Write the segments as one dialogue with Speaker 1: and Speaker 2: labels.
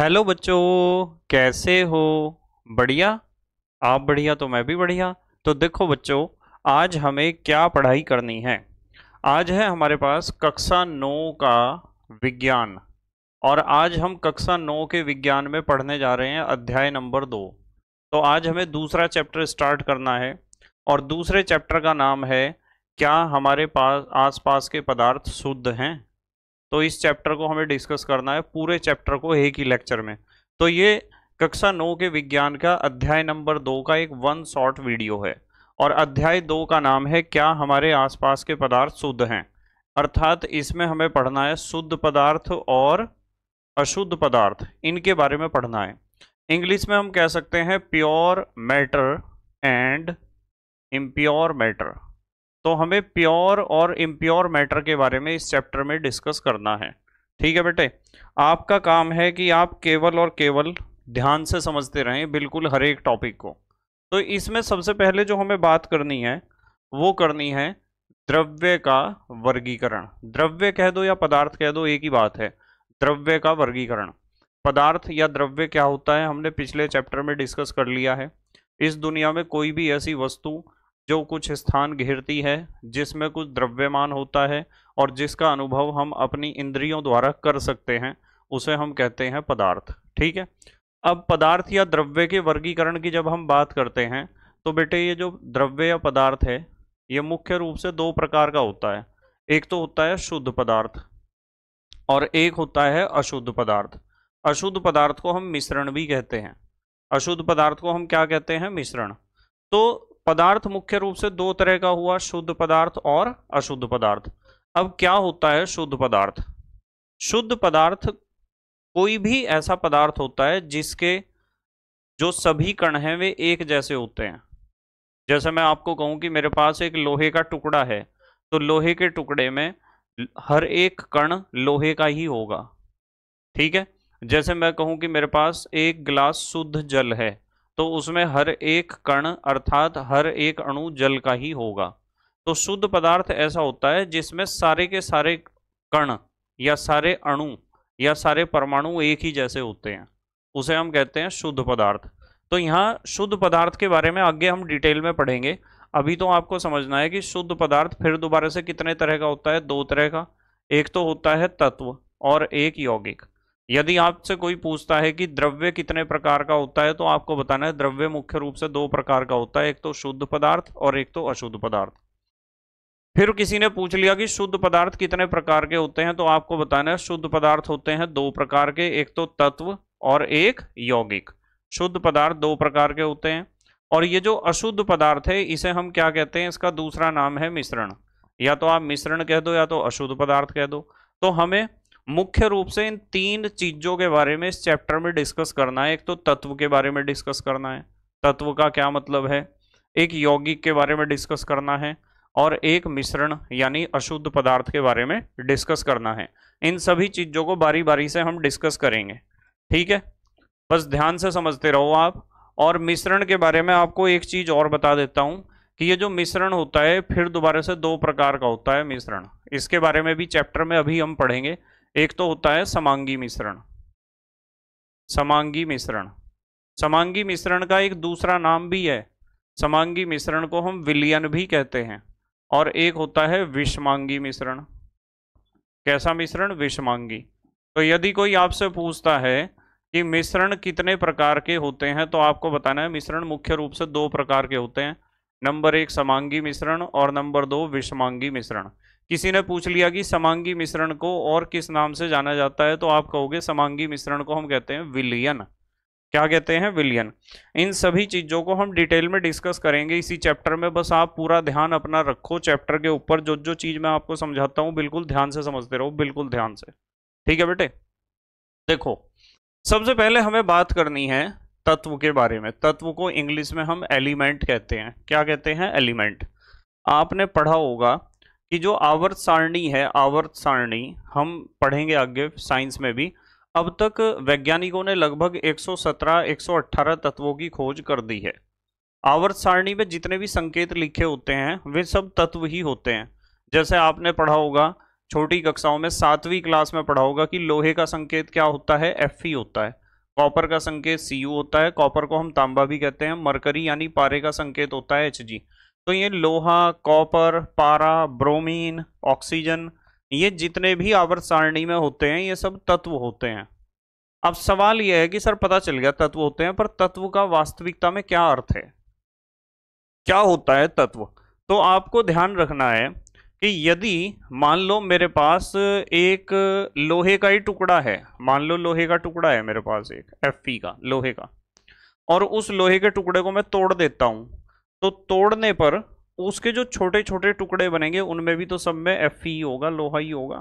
Speaker 1: Hello बच्चों कैसे हो बढ़िया आप बढ़िया तो मैं भी बढ़िया तो देखो बच्चों आज हमें क्या पढ़ाई करनी है आज है हमारे पास कक्षा नौ का विज्ञान और आज हम कक्षा नौ के विज्ञान में पढ़ने जा रहे हैं अध्याय नंबर दो तो आज हमें दूसरा चैप्टर स्टार्ट करना है और दूसरे चैप्टर का नाम है क्या हमारे पास आसपास के पदार्थ शुद्ध हैं तो इस चैप्टर को हमें डिस्कस करना है पूरे चैप्टर को एक ही लेक्चर में तो ये कक्षा नौ के विज्ञान का अध्याय नंबर दो का एक वन शॉर्ट वीडियो है और अध्याय दो का नाम है क्या हमारे आसपास के पदार्थ शुद्ध हैं अर्थात इसमें हमें पढ़ना है शुद्ध पदार्थ और अशुद्ध पदार्थ इनके बारे में पढ़ना है इंग्लिश में हम कह सकते हैं pure matter and impure matter तो हमें प्योर और इम्प्योर मैटर के बारे में इस चैप्टर में डिस्कस करना है ठीक है बेटे आपका काम है कि आप केवल और केवल ध्यान से समझते रहें बिल्कुल हर एक टॉपिक को तो इसमें सबसे पहले जो हमें बात करनी है वो करनी है द्रव्य का वर्गीकरण द्रव्य कह दो या पदार्थ कह दो एक ही बात है द्रव्य का वर्गीकरण पदार्थ या द्रव्य क्या होता है हमने पिछले चैप्टर में डिस्कस कर लिया है इस दुनिया में कोई भी ऐसी वस्तु जो कुछ स्थान घेरती है जिसमें कुछ द्रव्यमान होता है और जिसका अनुभव हम अपनी इंद्रियों द्वारा कर सकते हैं उसे हम कहते हैं पदार्थ ठीक है अब पदार्थ या द्रव्य के वर्गीकरण की जब हम बात करते हैं तो बेटे ये जो द्रव्य या पदार्थ है ये मुख्य रूप से दो प्रकार का होता है एक तो होता है शुद्ध पदार्थ और एक होता है अशुद्ध पदार्थ अशुद्ध पदार्थ को हम मिश्रण भी कहते हैं अशुद्ध पदार्थ को हम क्या कहते हैं मिश्रण तो पदार्थ मुख्य रूप से दो तरह का हुआ शुद्ध पदार्थ और अशुद्ध पदार्थ अब क्या होता है शुद्ध पदार्थ शुद्ध पदार्थ कोई भी ऐसा पदार्थ होता है जिसके जो सभी कण हैं वे एक जैसे होते हैं जैसे मैं आपको कहूं कि मेरे पास एक लोहे का टुकड़ा है तो लोहे के टुकड़े में हर एक कण लोहे का ही होगा ठीक है जैसे मैं कहूं कि मेरे पास एक गिलास शुद्ध जल है तो उसमें हर एक कण अर्थात हर एक अणु जल का ही होगा तो शुद्ध पदार्थ ऐसा होता है जिसमें सारे के सारे कण या सारे अणु या सारे परमाणु एक ही जैसे होते हैं उसे हम कहते हैं शुद्ध पदार्थ तो यहाँ शुद्ध पदार्थ के बारे में आगे हम डिटेल में पढ़ेंगे अभी तो आपको समझना है कि शुद्ध पदार्थ फिर दोबारा से कितने तरह का होता है दो तरह का एक तो होता है तत्व और एक यौगिक यदि आपसे कोई पूछता है कि द्रव्य कितने प्रकार का होता है तो आपको बताना है द्रव्य मुख्य रूप से दो प्रकार का होता है एक तो शुद्ध पदार्थ और एक तो अशुद्ध पदार्थ फिर किसी ने पूछ लिया कि शुद्ध पदार्थ कितने प्रकार के होते हैं तो आपको बताना है शुद्ध पदार्थ होते हैं दो प्रकार के एक तो तत्व और एक यौगिक शुद्ध पदार्थ दो प्रकार के होते हैं और ये जो अशुद्ध पदार्थ है इसे हम क्या कहते हैं इसका दूसरा नाम है मिश्रण या तो आप मिश्रण कह दो या तो अशुद्ध पदार्थ कह दो तो हमें मुख्य रूप से इन तीन चीजों के बारे में इस चैप्टर में डिस्कस करना है एक तो तत्व के बारे में डिस्कस करना है तत्व का क्या मतलब है एक यौगिक के बारे में डिस्कस करना है और एक मिश्रण यानी अशुद्ध पदार्थ के बारे में डिस्कस करना है इन सभी चीज़ों को बारी बारी से हम डिस्कस करेंगे ठीक है बस ध्यान से समझते रहो आप और मिश्रण के बारे में आपको एक चीज़ और बता देता हूँ कि ये जो मिश्रण होता है फिर दोबारा से दो प्रकार का होता है मिश्रण इसके बारे में भी चैप्टर में अभी हम पढ़ेंगे एक तो होता है समांगी मिश्रण समांगी मिश्रण समांगी मिश्रण का एक दूसरा नाम भी है समांगी मिश्रण को हम विलियन भी कहते हैं और एक होता है विषमांगी मिश्रण कैसा मिश्रण विषमांगी तो यदि कोई आपसे पूछता है कि मिश्रण कितने प्रकार के होते हैं तो आपको बताना है मिश्रण मुख्य रूप से दो प्रकार के होते हैं नंबर एक समांगी मिश्रण और नंबर दो विषमांगी मिश्रण किसी ने पूछ लिया कि समांगी मिश्रण को और किस नाम से जाना जाता है तो आप कहोगे समांगी मिश्रण को हम कहते हैं विलियन क्या कहते हैं विलियन इन सभी चीज़ों को हम डिटेल में डिस्कस करेंगे इसी चैप्टर में बस आप पूरा ध्यान अपना रखो चैप्टर के ऊपर जो जो चीज़ मैं आपको समझाता हूँ बिल्कुल ध्यान से समझते रहो बिल्कुल ध्यान से ठीक है बेटे देखो सबसे पहले हमें बात करनी है तत्व के बारे में तत्व को इंग्लिश में हम एलिमेंट कहते हैं क्या कहते हैं एलिमेंट आपने पढ़ा होगा कि जो आवर्त सारणी है आवर्त सारणी हम पढ़ेंगे आगे साइंस में भी अब तक वैज्ञानिकों ने लगभग 117 118 तत्वों की खोज कर दी है आवर्त सारणी में जितने भी संकेत लिखे होते हैं वे सब तत्व ही होते हैं जैसे आपने पढ़ा होगा छोटी कक्षाओं में सातवीं क्लास में पढ़ा होगा कि लोहे का संकेत क्या होता है एफ होता है कॉपर का संकेत सी होता है कॉपर को हम तांबा भी कहते हैं मरकरी यानी पारे का संकेत होता है एच तो ये लोहा कॉपर पारा ब्रोमीन ऑक्सीजन ये जितने भी आवर्त सारणी में होते हैं ये सब तत्व होते हैं अब सवाल यह है कि सर पता चल गया तत्व होते हैं पर तत्व का वास्तविकता में क्या अर्थ है क्या होता है तत्व तो आपको ध्यान रखना है कि यदि मान लो मेरे पास एक लोहे का ही टुकड़ा है मान लो लोहे का टुकड़ा है मेरे पास एक एफ का लोहे का और उस लोहे के टुकड़े को मैं तोड़ देता हूँ तो तोड़ने पर उसके जो छोटे छोटे टुकड़े बनेंगे उनमें भी तो सब में एफ ही e होगा लोहा ही होगा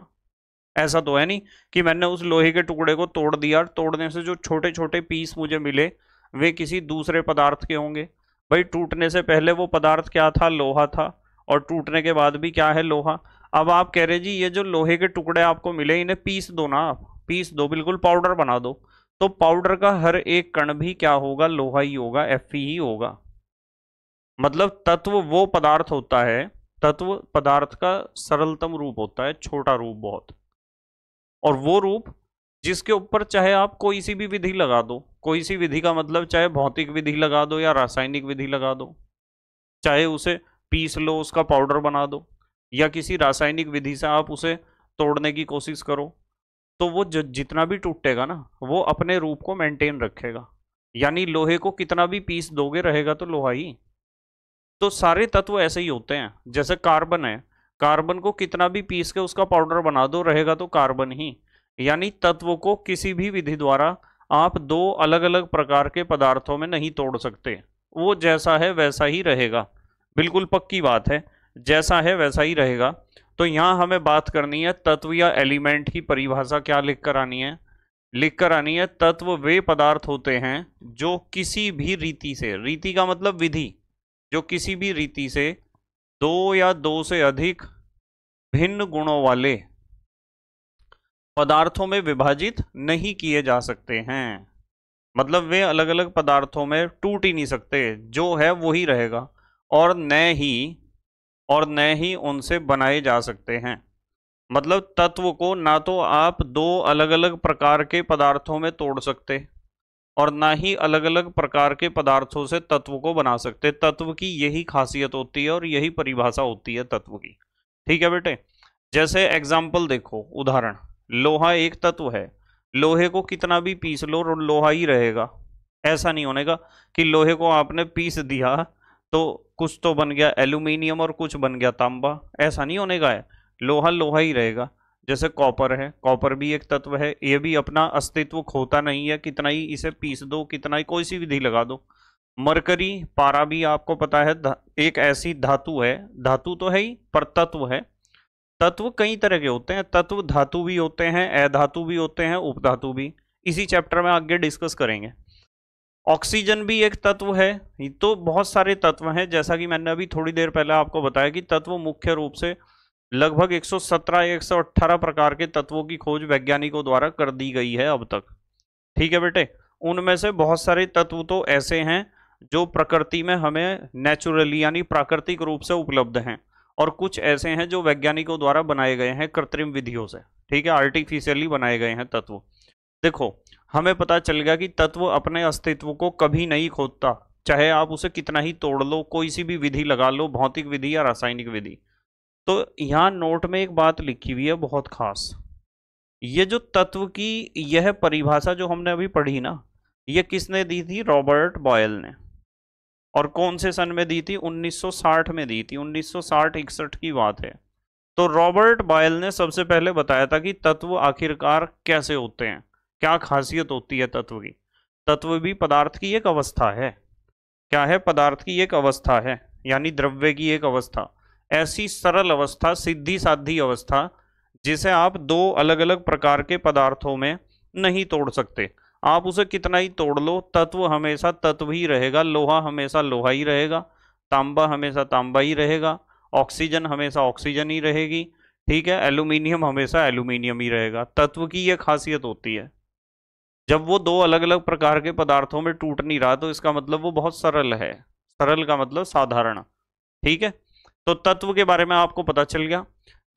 Speaker 1: ऐसा तो है नहीं कि मैंने उस लोहे के टुकड़े को तोड़ दिया तोड़ने से जो छोटे छोटे पीस मुझे मिले वे किसी दूसरे पदार्थ के होंगे भाई टूटने से पहले वो पदार्थ क्या था लोहा था और टूटने के बाद भी क्या है लोहा अब आप कह रहे जी ये जो लोहे के टुकड़े आपको मिले इन्हें पीस दो ना आप पीस दो बिल्कुल पाउडर बना दो तो पाउडर का हर एक कण भी क्या होगा लोहा ही होगा एफ e ही होगा मतलब तत्व वो पदार्थ होता है तत्व पदार्थ का सरलतम रूप होता है छोटा रूप बहुत और वो रूप जिसके ऊपर चाहे आप कोई सी भी विधि लगा दो कोई सी विधि का मतलब चाहे भौतिक विधि लगा दो या रासायनिक विधि लगा दो चाहे उसे पीस लो उसका पाउडर बना दो या किसी रासायनिक विधि से आप उसे तोड़ने की कोशिश करो तो वो ज जितना भी टूटेगा ना वो अपने रूप को मेंटेन रखेगा यानी लोहे को कितना भी पीस दोगे रहेगा तो लोहा ही तो सारे तत्व ऐसे ही होते हैं जैसे कार्बन है कार्बन को कितना भी पीस के उसका पाउडर बना दो रहेगा तो कार्बन ही यानी तत्व को किसी भी विधि द्वारा आप दो अलग अलग प्रकार के पदार्थों में नहीं तोड़ सकते वो जैसा है वैसा ही रहेगा बिल्कुल पक्की बात है जैसा है वैसा ही रहेगा तो यहाँ हमें बात करनी है तत्व या एलिमेंट की परिभाषा क्या लिख कर आनी है लिख कर आनी है तत्व वे पदार्थ होते हैं जो किसी भी रीति से रीति का मतलब विधि जो किसी भी रीति से दो या दो से अधिक भिन्न गुणों वाले पदार्थों में विभाजित नहीं किए जा सकते हैं मतलब वे अलग अलग पदार्थों में टूट ही नहीं सकते जो है वही रहेगा और न ही और न ही उनसे बनाए जा सकते हैं मतलब तत्व को ना तो आप दो अलग अलग प्रकार के पदार्थों में तोड़ सकते और ना ही अलग अलग प्रकार के पदार्थों से तत्व को बना सकते तत्व की यही खासियत होती है और यही परिभाषा होती है तत्व की ठीक है बेटे जैसे एग्जाम्पल देखो उदाहरण लोहा एक तत्व है लोहे को कितना भी पीस लो लोहा ही रहेगा ऐसा नहीं होने का कि लोहे को आपने पीस दिया तो कुछ तो बन गया एल्यूमिनियम और कुछ बन गया तांबा ऐसा नहीं होने का है लोहा लोहा ही रहेगा जैसे कॉपर है कॉपर भी एक तत्व है ये भी अपना अस्तित्व खोता नहीं है कितना ही इसे पीस दो कितना ही कोई सी विधि लगा दो मरकरी पारा भी आपको पता है एक ऐसी धातु है धातु तो है ही पर तत्व है तत्व कई तरह के होते हैं तत्व धातु भी होते हैं अधातु भी होते हैं उपधातु भी इसी चैप्टर में आगे डिस्कस करेंगे ऑक्सीजन भी एक तत्व है तो बहुत सारे तत्व हैं जैसा कि मैंने अभी थोड़ी देर पहले आपको बताया कि तत्व मुख्य रूप से लगभग 117 118 प्रकार के तत्वों की खोज वैज्ञानिकों द्वारा कर दी गई है अब तक ठीक है बेटे उनमें से बहुत सारे तत्व तो ऐसे हैं जो प्रकृति में हमें नेचुरली यानी प्राकृतिक रूप से उपलब्ध हैं और कुछ ऐसे हैं जो वैज्ञानिकों द्वारा बनाए गए हैं कृत्रिम विधियों से ठीक है आर्टिफिशियली बनाए गए हैं तत्व देखो हमें पता चल गया कि तत्व अपने अस्तित्व को कभी नहीं खोदता चाहे आप उसे कितना ही तोड़ लो कोई सी भी विधि लगा लो भौतिक विधि या रासायनिक विधि तो यहाँ नोट में एक बात लिखी हुई है बहुत खास ये जो तत्व की यह परिभाषा जो हमने अभी पढ़ी ना ये किसने दी थी रॉबर्ट बॉयल ने और कौन से सन में दी थी 1960 में दी थी 1960 इकसठ की बात है तो रॉबर्ट बॉयल ने सबसे पहले बताया था कि तत्व आखिरकार कैसे होते हैं क्या खासियत होती है तत्व की तत्व भी पदार्थ की एक अवस्था है क्या है पदार्थ की एक अवस्था है यानी द्रव्य की एक अवस्था ऐसी सरल अवस्था सिद्धि साधी अवस्था जिसे आप दो अलग अलग प्रकार के पदार्थों में नहीं तोड़ सकते आप उसे कितना ही तोड़ लो तत्व हमेशा तत्व ही रहेगा लोहा हमेशा लोहा ही रहेगा तांबा हमेशा तांबा ही रहेगा ऑक्सीजन हमेशा ऑक्सीजन ही रहेगी ठीक है एल्यूमिनियम हमेशा एल्यूमिनियम ही रहेगा तत्व की यह खासियत होती है जब वो दो अलग अलग प्रकार के पदार्थों में टूट नहीं रहा तो इसका मतलब वो बहुत सरल है सरल का मतलब साधारण ठीक है तो तत्व के बारे में आपको पता चल गया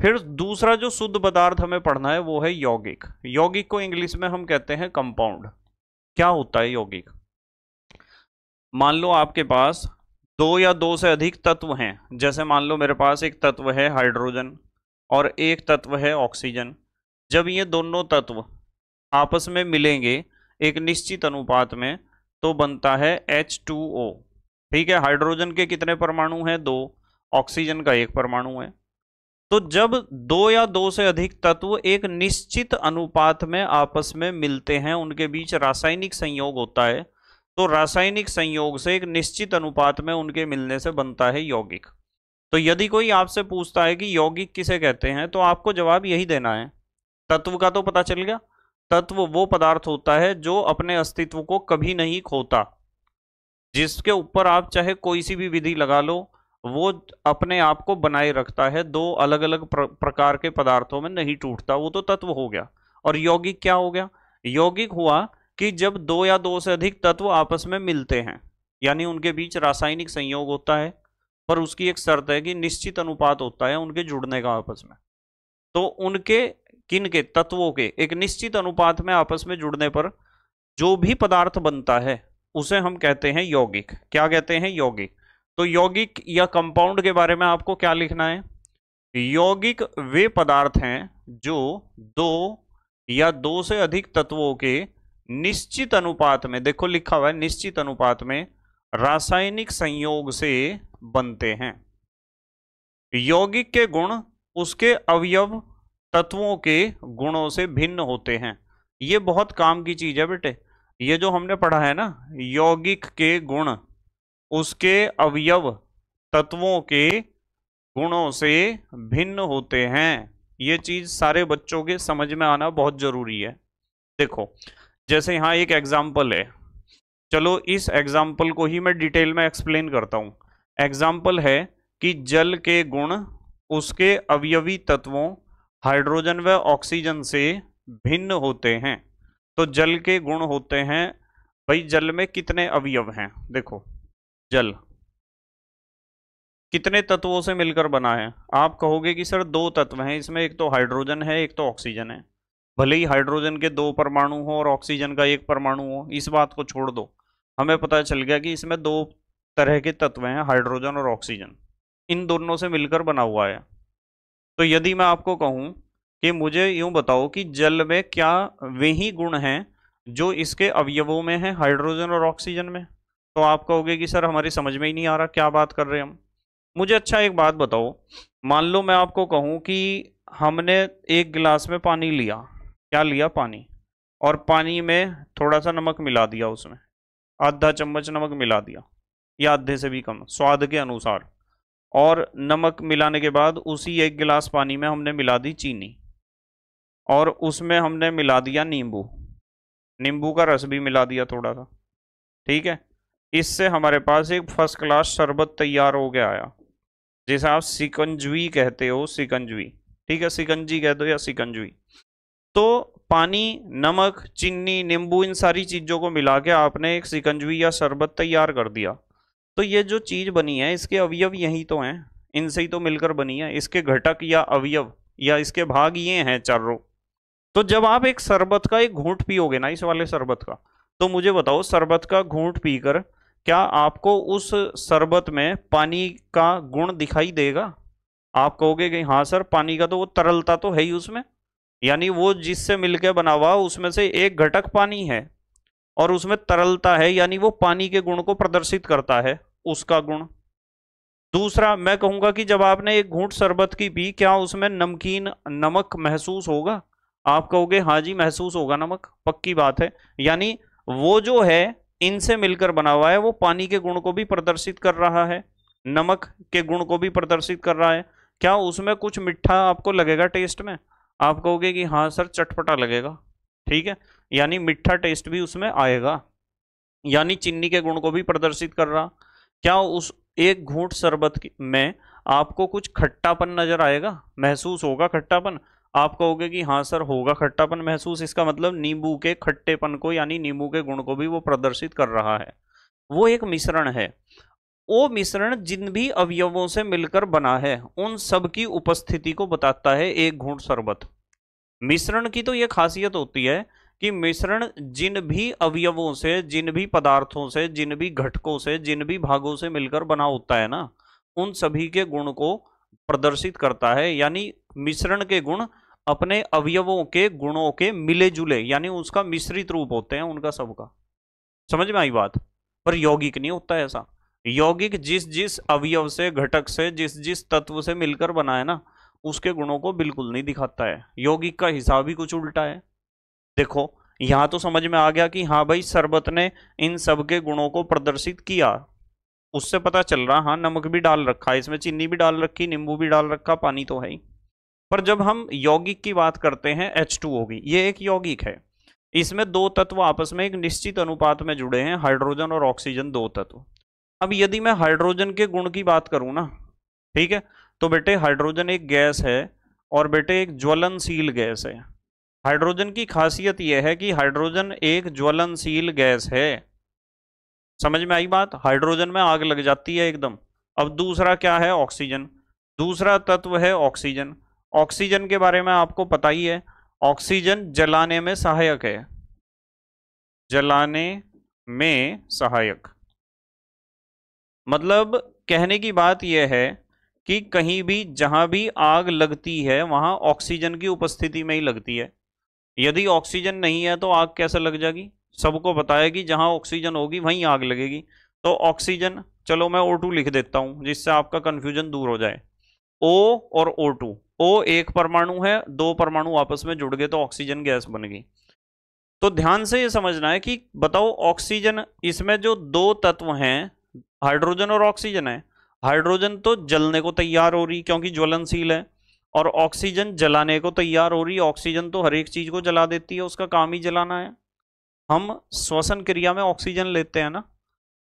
Speaker 1: फिर दूसरा जो शुद्ध पदार्थ हमें पढ़ना है वो है यौगिक यौगिक को इंग्लिश में हम कहते हैं कंपाउंड क्या होता है यौगिक मान लो आपके पास दो या दो से अधिक तत्व हैं जैसे मान लो मेरे पास एक तत्व है हाइड्रोजन और एक तत्व है ऑक्सीजन जब ये दोनों तत्व आपस में मिलेंगे एक निश्चित अनुपात में तो बनता है H2O ठीक है हाइड्रोजन के कितने परमाणु हैं दो ऑक्सीजन का एक परमाणु है तो जब दो या दो से अधिक तत्व एक निश्चित अनुपात में आपस में मिलते हैं उनके बीच रासायनिक संयोग होता है तो रासायनिक संयोग से एक निश्चित अनुपात में उनके मिलने से बनता है यौगिक तो यदि कोई आपसे पूछता है कि यौगिक किसे कहते हैं तो आपको जवाब यही देना है तत्व का तो पता चल गया तत्व वो पदार्थ होता है जो अपने अस्तित्व को कभी नहीं खोता जिसके ऊपर आप चाहे कोई सी भी विधि लगा लो वो अपने आप को बनाए रखता है दो अलग अलग प्र, प्रकार के पदार्थों में नहीं टूटता वो तो तत्व हो गया और यौगिक क्या हो गया यौगिक हुआ कि जब दो या दो से अधिक तत्व आपस में मिलते हैं यानी उनके बीच रासायनिक संयोग होता है पर उसकी एक शर्त है कि निश्चित अनुपात होता है उनके जुड़ने का आपस में तो उनके किन के तत्वों के एक निश्चित अनुपात में आपस में जुड़ने पर जो भी पदार्थ बनता है उसे हम कहते हैं यौगिक क्या कहते हैं यौगिक तो यौगिक या कंपाउंड के बारे में आपको क्या लिखना है यौगिक वे पदार्थ हैं जो दो या दो से अधिक तत्वों के निश्चित अनुपात में देखो लिखा हुआ है निश्चित अनुपात में रासायनिक संयोग से बनते हैं यौगिक के गुण उसके अवयव तत्वों के गुणों से भिन्न होते हैं ये बहुत काम की चीज है बेटे ये जो हमने पढ़ा है ना यौगिक के गुण उसके अवयव तत्वों के गुणों से भिन्न होते हैं ये चीज सारे बच्चों के समझ में आना बहुत जरूरी है देखो जैसे यहाँ एक एग्जाम्पल है चलो इस एग्जाम्पल को ही मैं डिटेल में एक्सप्लेन करता हूँ एग्जाम्पल है कि जल के गुण उसके अवयवी तत्वों हाइड्रोजन व ऑक्सीजन से भिन्न होते हैं तो जल के गुण होते हैं भाई जल में कितने अवयव हैं देखो जल कितने तत्वों से मिलकर बना है आप कहोगे कि सर दो तत्व हैं इसमें एक तो हाइड्रोजन है एक तो ऑक्सीजन है भले ही हाइड्रोजन के दो परमाणु हो और ऑक्सीजन का एक परमाणु हो इस बात को छोड़ दो हमें पता चल गया कि इसमें दो तरह के तत्व हैं हाइड्रोजन और ऑक्सीजन इन दोनों से मिलकर बना हुआ है तो यदि मैं आपको कहूँ कि मुझे यूँ बताओ कि जल में क्या वे ही गुण हैं जो इसके अवयवों में हैं हाइड्रोजन और ऑक्सीजन में तो आप कहोगे कि सर हमारी समझ में ही नहीं आ रहा क्या बात कर रहे हैं हम मुझे अच्छा एक बात बताओ मान लो मैं आपको कहूँ कि हमने एक गिलास में पानी लिया क्या लिया पानी और पानी में थोड़ा सा नमक मिला दिया उसमें आधा चम्मच नमक मिला दिया या आधे से भी कम स्वाद के अनुसार और नमक मिलाने के बाद उसी एक गिलास पानी में हमने मिला दी चीनी और उसमें हमने मिला दिया नींबू नींबू का रस भी मिला दिया थोड़ा सा ठीक है इससे हमारे पास एक फर्स्ट क्लास शरबत तैयार हो गया आया जिसे आप सिकंजवी कहते हो सिकंजवी ठीक है सिकंजी कह दो या सिकंजवी तो पानी नमक चीनी नींबू इन सारी चीज़ों को मिला के आपने एक सिकंजवी या शरबत तैयार कर दिया तो ये जो चीज़ बनी है इसके अवयव यही तो हैं इनसे ही तो मिलकर बनी है इसके घटक या अवयव या इसके भाग ये हैं चारों तो जब आप एक शरबत का एक घूंट पियोगे ना इस वाले शरबत का तो मुझे बताओ शरबत का घूंट पीकर क्या आपको उस शरबत में पानी का गुण दिखाई देगा आप कहोगे कि हाँ सर पानी का तो वो तरलता तो है ही उसमें यानी वो जिससे मिलके बना हुआ उसमें से एक घटक पानी है और उसमें तरलता है यानी वो पानी के गुण को प्रदर्शित करता है उसका गुण दूसरा मैं कहूँगा कि जब आपने एक घूट शरबत की पी क्या उसमें नमकीन नमक महसूस होगा आप कहोगे हाँ जी महसूस होगा नमक पक्की बात है यानी वो जो है इनसे मिलकर बना हुआ है वो पानी के गुण को भी प्रदर्शित कर रहा है नमक के गुण को भी प्रदर्शित कर रहा है क्या उसमें कुछ मिठ्ठा आपको लगेगा टेस्ट में आप कहोगे कि हाँ सर चटपटा लगेगा ठीक है यानी मिठ्ठा टेस्ट भी उसमें आएगा यानी चीनी के गुण को भी प्रदर्शित कर रहा क्या उस एक घूंट शरबत में आपको कुछ खट्टापन नजर आएगा महसूस होगा खट्टापन आप कहोगे कि हाँ सर होगा खट्टापन महसूस इसका मतलब नींबू के खट्टेपन को यानी नींबू के गुण को भी वो प्रदर्शित कर रहा है वो एक मिश्रण है वो मिश्रण जिन भी अवयवों से मिलकर बना है उन सब की उपस्थिति को बताता है एक घूट शरबत मिश्रण की तो ये खासियत होती है कि मिश्रण जिन भी अवयवों से जिन भी पदार्थों से जिन भी घटकों से जिन भी भागों से मिलकर बना होता है ना उन सभी के गुण को प्रदर्शित करता है यानी मिश्रण के गुण अपने अवयवों के गुणों के मिले जुले यानी उसका मिश्रित रूप होते हैं उनका सबका समझ में आई बात पर यौगिक नहीं होता है ऐसा यौगिक जिस जिस अवयव से घटक से जिस जिस तत्व से मिलकर बना है ना उसके गुणों को बिल्कुल नहीं दिखाता है यौगिक का हिसाब ही कुछ उल्टा है देखो यहां तो समझ में आ गया कि हाँ भाई शरबत ने इन सब के गुणों को प्रदर्शित किया उससे पता चल रहा हाँ नमक भी डाल रखा है इसमें चीनी भी डाल रखी नींबू भी डाल रखा पानी तो है ही पर जब हम यौगिक की बात करते हैं एच टू होगी ये एक यौगिक है इसमें दो तत्व आपस में एक निश्चित अनुपात में जुड़े हैं हाइड्रोजन और ऑक्सीजन दो तत्व अब यदि मैं हाइड्रोजन के गुण की बात करूँ ना ठीक है तो बेटे हाइड्रोजन एक गैस है और बेटे एक ज्वलनशील गैस है हाइड्रोजन की खासियत यह है कि हाइड्रोजन एक ज्वलनशील गैस है समझ में आई बात हाइड्रोजन में आग लग जाती है एकदम अब दूसरा क्या है ऑक्सीजन दूसरा तत्व है ऑक्सीजन ऑक्सीजन के बारे में आपको पता ही है ऑक्सीजन जलाने में सहायक है जलाने में सहायक मतलब कहने की बात यह है कि कहीं भी जहां भी आग लगती है वहां ऑक्सीजन की उपस्थिति में ही लगती है यदि ऑक्सीजन नहीं है तो आग कैसे लग जाएगी सबको बताया कि जहां ऑक्सीजन होगी वहीं आग लगेगी तो ऑक्सीजन चलो मैं ओ टू लिख देता हूं जिससे आपका कंफ्यूजन दूर हो जाए ओ और ओ टू ओ एक परमाणु है दो परमाणु आपस में जुड़ गए तो ऑक्सीजन गैस बन गई तो ध्यान से ये समझना है कि बताओ ऑक्सीजन इसमें जो दो तत्व हैं हाइड्रोजन और ऑक्सीजन है हाइड्रोजन तो जलने को तैयार हो रही क्योंकि ज्वलनशील है और ऑक्सीजन जलाने को तैयार हो रही ऑक्सीजन तो हर एक चीज को जला देती है उसका काम ही जलाना है हम श्वसन क्रिया में ऑक्सीजन लेते हैं ना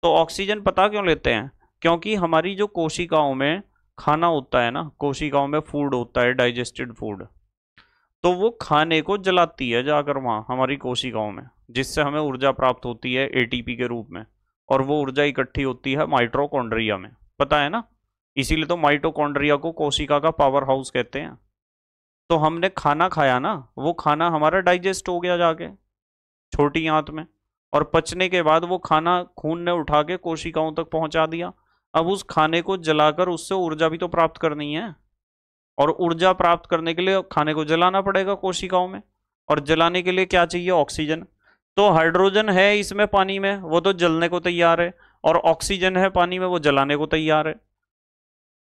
Speaker 1: तो ऑक्सीजन पता क्यों लेते हैं क्योंकि हमारी जो कोशिकाओं में खाना होता है ना कोशिकाओं में फूड होता है डाइजेस्टेड फूड तो वो खाने को जलाती है जाकर वहाँ हमारी कोशिकाओं में जिससे हमें ऊर्जा प्राप्त होती है एटीपी के रूप में और वो ऊर्जा इकट्ठी होती है माइट्रोकॉन्ड्रिया में पता है ना इसीलिए तो माइट्रोकोंड्रिया को कोशिका का पावर हाउस कहते हैं तो हमने खाना खाया ना वो खाना हमारा डाइजेस्ट हो गया जाके छोटी आंत में और पचने के बाद वो खाना खून ने उठा के कोशिकाओं तक पहुंचा दिया अब उस खाने को जलाकर उससे ऊर्जा भी तो प्राप्त करनी है और ऊर्जा प्राप्त करने के लिए खाने को जलाना पड़ेगा कोशिकाओं में और जलाने के लिए क्या चाहिए ऑक्सीजन तो हाइड्रोजन है इसमें पानी में वो तो जलने को तैयार है और ऑक्सीजन है पानी में वो जलाने को तैयार है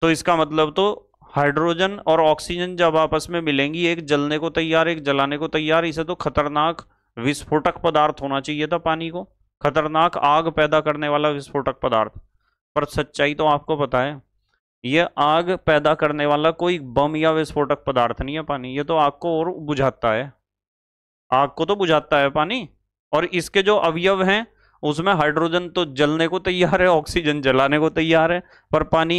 Speaker 1: तो इसका मतलब तो हाइड्रोजन और ऑक्सीजन जब आपस में मिलेंगी एक जलने को तैयार एक जलाने को तैयार इसे तो खतरनाक विस्फोटक पदार्थ होना चाहिए था पानी को खतरनाक आग पैदा करने वाला विस्फोटक पदार्थ पर सच्चाई तो आपको पता है यह आग पैदा करने वाला कोई बम या विस्फोटक पदार्थ नहीं है पानी ये तो आग को और बुझाता है आग को तो बुझाता है पानी और इसके जो अवयव हैं उसमें हाइड्रोजन तो जलने को तैयार है ऑक्सीजन जलाने को तैयार है पर पानी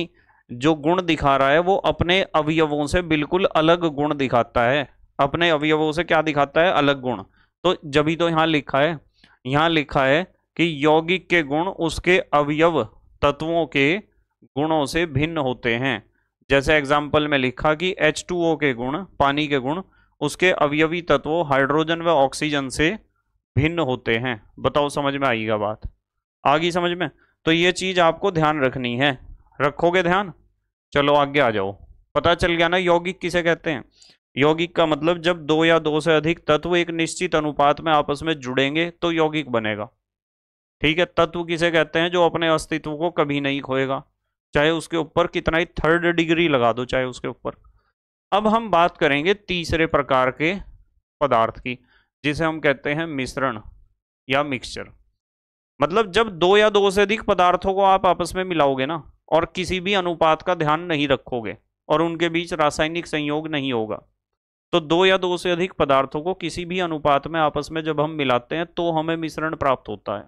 Speaker 1: जो गुण दिखा रहा है वो अपने अवयवों से बिल्कुल अलग गुण दिखाता है अपने अवयवों से क्या दिखाता है अलग गुण तो जब ही तो यहाँ लिखा है यहाँ लिखा है कि यौगिक के गुण उसके अवयव तत्वों के गुणों से भिन्न होते हैं जैसे एग्जाम्पल में लिखा कि H2O के गुण पानी के गुण उसके अवयवी तत्व हाइड्रोजन व ऑक्सीजन से भिन्न होते हैं बताओ समझ में आएगा बात आ गई समझ में तो ये चीज़ आपको ध्यान रखनी है रखोगे ध्यान चलो आगे आ जाओ पता चल गया ना यौगिक किसे कहते हैं यौगिक का मतलब जब दो या दो से अधिक तत्व एक निश्चित अनुपात में आपस में जुड़ेंगे तो यौगिक बनेगा ठीक है तत्व किसे कहते हैं जो अपने अस्तित्व को कभी नहीं खोएगा चाहे उसके ऊपर कितना ही थर्ड डिग्री लगा दो चाहे उसके ऊपर अब हम बात करेंगे तीसरे प्रकार के पदार्थ की जिसे हम कहते हैं मिश्रण या मिक्सचर मतलब जब दो या दो से अधिक पदार्थों को आप आपस में मिलाओगे ना और किसी भी अनुपात का ध्यान नहीं रखोगे और उनके बीच रासायनिक संयोग नहीं होगा तो दो या दो से अधिक पदार्थों को किसी भी अनुपात में आपस में जब हम मिलाते हैं तो हमें मिश्रण प्राप्त होता है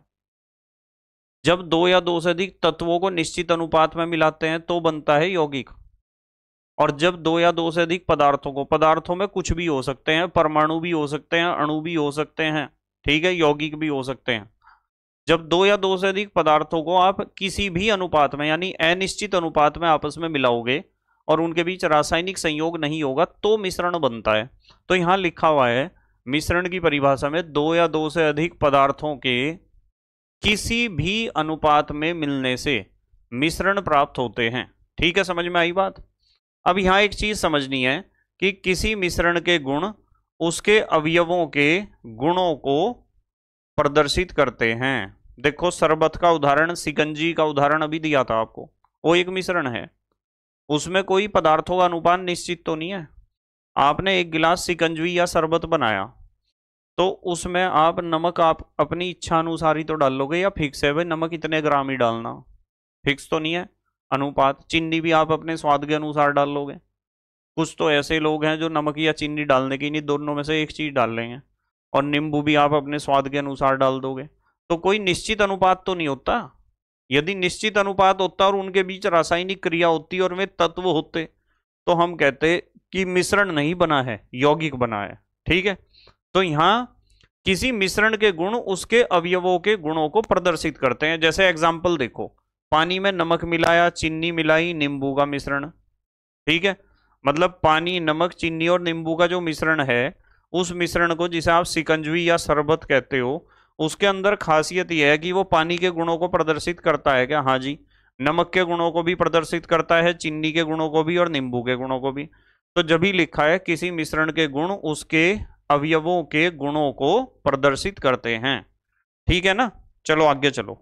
Speaker 1: जब दो या दो से अधिक तत्वों को निश्चित अनुपात में मिलाते हैं तो बनता है यौगिक और जब दो या दो से अधिक पदार्थों को पदार्थों में कुछ भी हो सकते हैं परमाणु भी हो सकते हैं अणु भी हो सकते हैं ठीक है यौगिक भी हो सकते हैं जब दो या दो से अधिक पदार्थों को आप किसी भी अनुपात में यानी अनिश्चित अनुपात में आपस में मिलाओगे और उनके बीच रासायनिक संयोग नहीं होगा तो मिश्रण बनता है तो यहाँ लिखा हुआ है मिश्रण की परिभाषा में दो या दो से अधिक पदार्थों के किसी भी अनुपात में मिलने से मिश्रण प्राप्त होते हैं ठीक है समझ में आई बात अब यहाँ एक चीज समझनी है कि किसी मिश्रण के गुण उसके अवयवों के गुणों को प्रदर्शित करते हैं देखो शरबत का उदाहरण सिकंजी का उदाहरण अभी दिया था आपको वो एक मिश्रण है उसमें कोई पदार्थों का अनुपात निश्चित तो नहीं है आपने एक गिलास सिकंजवी या शरबत बनाया तो उसमें आप नमक आप अपनी इच्छा अनुसार ही तो डाल लोगे या फिक्स है भाई नमक इतने ग्राम ही डालना फिक्स तो नहीं है अनुपात चीनी भी आप अपने स्वाद के अनुसार डाल लोगे कुछ तो ऐसे लोग हैं जो नमक या चीनी डालने की नहीं दोनों में से एक चीज़ डाल लेंगे और नींबू भी आप अपने स्वाद के अनुसार डाल दोगे तो कोई निश्चित अनुपात तो नहीं होता यदि निश्चित अनुपात होता और उनके बीच रासायनिक क्रिया होती और वे तत्व होते तो हम कहते कि मिश्रण नहीं बना है यौगिक बना है ठीक है तो यहां किसी मिश्रण के गुण उसके अवयवों के गुणों को प्रदर्शित करते हैं जैसे एग्जाम्पल देखो पानी में नमक मिलाया चीनी मिलाई नींबू का मिश्रण ठीक है मतलब पानी नमक चीनी और नींबू का जो मिश्रण है उस मिश्रण को जिसे आप सिकंजवी या शरबत कहते हो उसके अंदर खासियत यह है कि वो पानी के गुणों को प्रदर्शित करता है क्या हाँ जी नमक के गुणों को भी प्रदर्शित करता है चीनी के गुणों को भी और नींबू के गुणों को भी तो जब भी लिखा है किसी मिश्रण के गुण उसके अवयवों के गुणों को प्रदर्शित करते हैं ठीक है ना चलो आगे चलो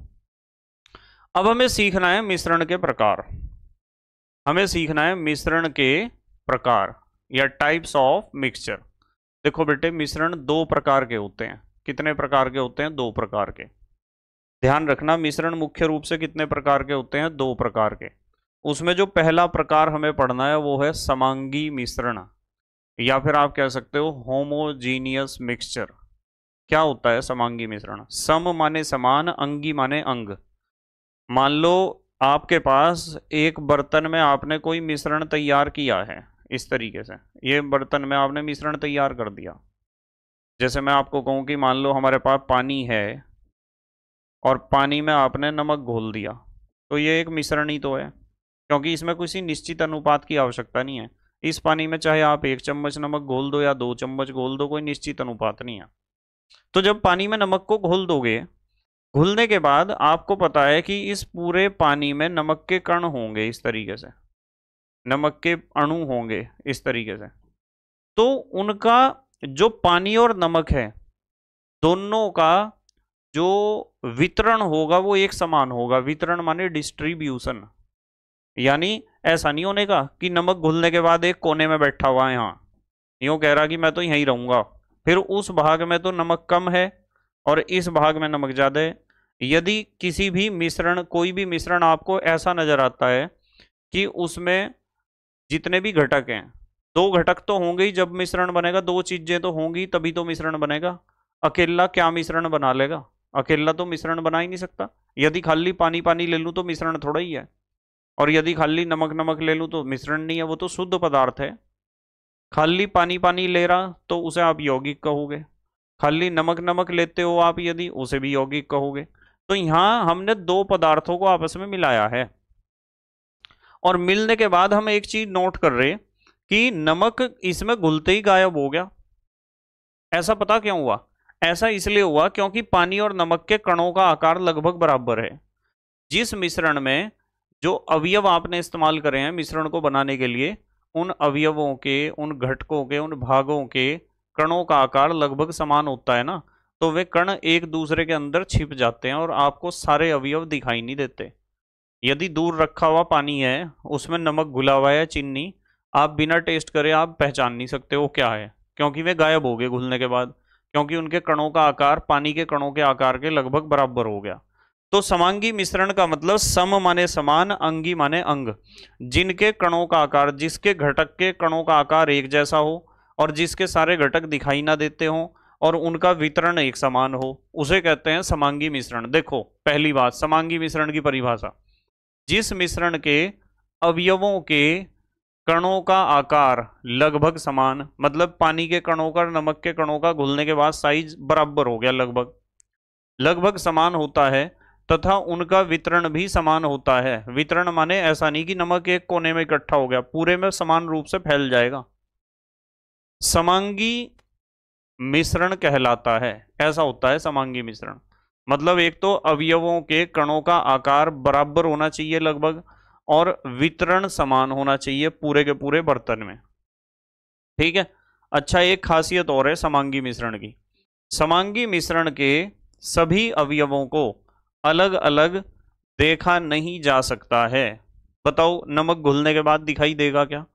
Speaker 1: अब हमें सीखना है मिश्रण के प्रकार हमें सीखना है मिश्रण के प्रकार या टाइप्स ऑफ मिक्सचर देखो बेटे मिश्रण दो प्रकार के होते हैं कितने प्रकार के होते हैं दो प्रकार के ध्यान रखना मिश्रण मुख्य रूप से कितने प्रकार के होते हैं दो प्रकार के उसमें जो पहला प्रकार हमें पढ़ना है वो है समांगी मिश्रण या फिर आप कह सकते हो होमोजीनियस मिक्सचर क्या होता है समांगी मिश्रण सम माने समान अंगी माने अंग मान लो आपके पास एक बर्तन में आपने कोई मिश्रण तैयार किया है इस तरीके से ये बर्तन में आपने मिश्रण तैयार कर दिया जैसे मैं आपको कहूँ कि मान लो हमारे पास पानी है और पानी में आपने नमक घोल दिया तो ये एक मिश्रण ही तो है क्योंकि इसमें किसी निश्चित अनुपात की आवश्यकता नहीं है इस पानी में चाहे आप एक चम्मच नमक घोल दो या दो चम्मच घोल दो कोई निश्चित अनुपात नहीं है तो जब पानी में नमक को घोल दोगे घुलने के बाद आपको पता है कि इस पूरे पानी में नमक के कण होंगे इस तरीके से नमक के अणु होंगे इस तरीके से तो उनका जो पानी और नमक है दोनों का जो वितरण होगा वो एक समान होगा वितरण माने डिस्ट्रीब्यूशन यानी ऐसा नहीं होने का कि नमक घुलने के बाद एक कोने में बैठा हुआ है यहाँ यूँ कह रहा कि मैं तो यहीं रहूँगा फिर उस भाग में तो नमक कम है और इस भाग में नमक ज़्यादा है यदि किसी भी मिश्रण कोई भी मिश्रण आपको ऐसा नज़र आता है कि उसमें जितने भी घटक हैं दो घटक तो होंगे ही जब मिश्रण बनेगा दो चीज़ें तो होंगी तभी तो मिश्रण बनेगा अकेला क्या मिश्रण बना लेगा अकेला तो मिश्रण बना ही नहीं सकता यदि खाली पानी पानी ले लूँ तो मिश्रण थोड़ा ही है और यदि खाली नमक नमक ले लूँ तो मिश्रण नहीं है वो तो शुद्ध पदार्थ है खाली पानी पानी ले रहा तो उसे आप यौगिक कहोगे खाली नमक नमक लेते हो आप यदि उसे भी यौगिक कहोगे तो यहाँ हमने दो पदार्थों को आपस में मिलाया है और मिलने के बाद हम एक चीज नोट कर रहे कि नमक इसमें घुलते ही गायब हो गया ऐसा पता क्यों हुआ ऐसा इसलिए हुआ क्योंकि पानी और नमक के कणों का आकार लगभग बराबर है जिस मिश्रण में जो अवयव आपने इस्तेमाल करे हैं मिश्रण को बनाने के लिए उन अवयवों के उन घटकों के उन भागों के कणों का आकार लगभग समान होता है ना तो वे कण एक दूसरे के अंदर छिप जाते हैं और आपको सारे अवयव दिखाई नहीं देते यदि दूर रखा हुआ पानी है उसमें नमक घुला हुआ है चीनी आप बिना टेस्ट करे आप पहचान नहीं सकते वो क्या है क्योंकि वे गायब हो गए घुलने के बाद क्योंकि उनके कणों का आकार पानी के कणों के आकार के लगभग बराबर हो गया तो समांगी मिश्रण का मतलब सम माने समान अंगी माने अंग जिनके कणों का आकार जिसके घटक के कणों का आकार एक जैसा हो और जिसके सारे घटक दिखाई ना देते हों और उनका वितरण एक समान हो उसे कहते हैं समांगी मिश्रण देखो पहली बात समांगी मिश्रण की परिभाषा जिस मिश्रण के अवयवों के कणों का आकार लगभग समान मतलब पानी के कणों का नमक के कणों का घुलने के बाद साइज बराबर हो गया लगभग लगभग समान होता है तथा उनका वितरण भी समान होता है वितरण माने ऐसा नहीं कि नमक एक कोने में इकट्ठा हो गया पूरे में समान रूप से फैल जाएगा समांगी मिश्रण कहलाता है ऐसा होता है समांगी मिश्रण मतलब एक तो अवयवों के कणों का आकार बराबर होना चाहिए लगभग और वितरण समान होना चाहिए पूरे के पूरे बर्तन में ठीक है अच्छा एक खासियत और है समांगी मिश्रण की समांगी मिश्रण के सभी अवयवों को अलग अलग देखा नहीं जा सकता है बताओ नमक घुलने के बाद दिखाई देगा क्या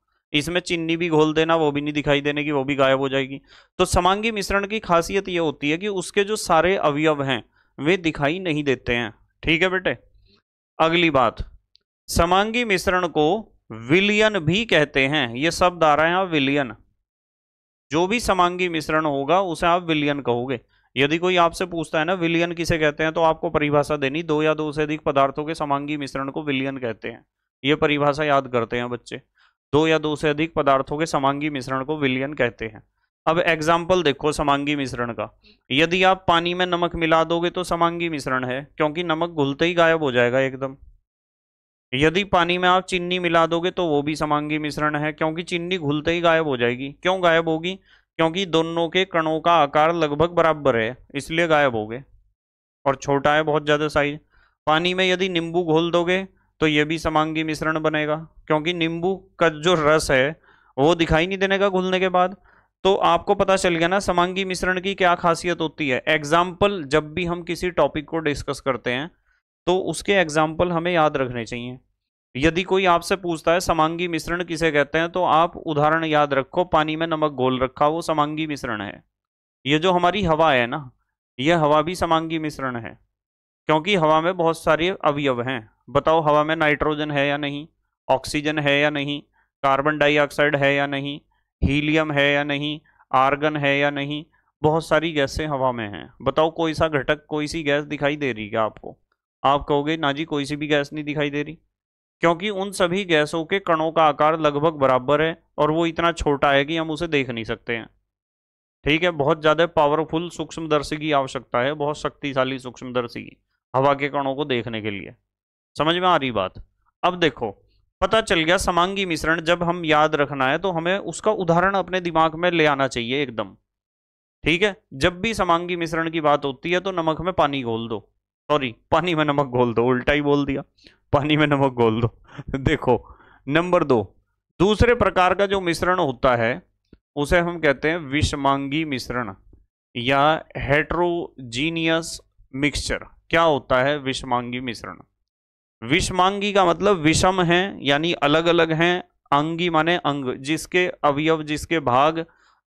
Speaker 1: इसमें चीनी भी घोल देना वो भी नहीं दिखाई देने की वो भी गायब हो जाएगी तो समांगी मिश्रण की खासियत ये होती है कि उसके जो सारे अवयव हैं वे दिखाई नहीं देते हैं ठीक है बेटे अगली बात समांगी मिश्रण को विलियन भी कहते हैं ये शब्द आ रहा है आप विलियन जो भी समांगी मिश्रण होगा उसे आप विलियन कहोगे यदि कोई आपसे पूछता है ना विलियन किसे कहते हैं तो आपको परिभाषा देनी दो या दो से अधिक पदार्थों के समांगी मिश्रण को विलियन कहते हैं ये परिभाषा याद करते हैं बच्चे दो या दो से अधिक पदार्थों के समांगी मिश्रण को विलियन कहते हैं अब एग्जाम्पल देखो समांगी मिश्रण का यदि आप पानी में नमक मिला दोगे तो समांगी मिश्रण है क्योंकि नमक घुलते ही गायब हो जाएगा एकदम यदि पानी में आप चीनी मिला दोगे तो वो भी समांगी मिश्रण है क्योंकि चीनी घुलते ही गायब हो जाएगी क्यों गायब होगी क्योंकि दोनों के कणों का आकार लगभग बराबर है इसलिए गायब हो गए और छोटा है बहुत ज़्यादा साइज पानी में यदि नींबू घोल दोगे तो यह भी समांगी मिश्रण बनेगा क्योंकि नींबू का जो रस है वो दिखाई नहीं देने का घुलने के बाद तो आपको पता चल गया ना समांगी मिश्रण की क्या खासियत होती है एग्जाम्पल जब भी हम किसी टॉपिक को डिस्कस करते हैं तो उसके एग्जाम्पल हमें याद रखने चाहिए यदि कोई आपसे पूछता है समांगी मिश्रण किसे कहते हैं तो आप उदाहरण याद रखो पानी में नमक घोल रखा वो समांगी मिश्रण है ये जो हमारी हवा है ना ये हवा भी समांगी मिश्रण है क्योंकि हवा में बहुत सारे अवयव हैं बताओ हवा में नाइट्रोजन है या नहीं ऑक्सीजन है या नहीं कार्बन डाइऑक्साइड है या नहीं हीलियम है या नहीं आर्गन है या नहीं बहुत सारी गैसें हवा में हैं बताओ कोई सा घटक कोई सी गैस दिखाई दे रही है आपको आप कहोगे ना जी कोई सी भी गैस नहीं दिखाई दे रही क्योंकि उन सभी गैसों के कणों का आकार लगभग बराबर है और वो इतना छोटा है कि हम उसे देख नहीं सकते हैं ठीक है बहुत ज़्यादा पावरफुल सूक्ष्मदर्शी की आवश्यकता है बहुत शक्तिशाली सूक्ष्मदर्शी की हवा के कणों को देखने के लिए समझ में आ रही बात अब देखो पता चल गया समांगी मिश्रण जब हम याद रखना है तो हमें उसका उदाहरण अपने दिमाग में ले आना चाहिए एकदम ठीक है जब भी समांगी मिश्रण की बात होती है तो नमक में पानी घोल दो सॉरी पानी में नमक घोल दो उल्टा ही बोल दिया पानी में नमक घोल दो देखो नंबर दो दूसरे प्रकार का जो मिश्रण होता है उसे हम कहते हैं विषमांगी मिश्रण या हेट्रोजीनियस मिक्सचर क्या होता है विषमांगी मिश्रण विषमांगी का मतलब विषम है यानी अलग अलग हैं अंगी माने अंग जिसके अवयव जिसके भाग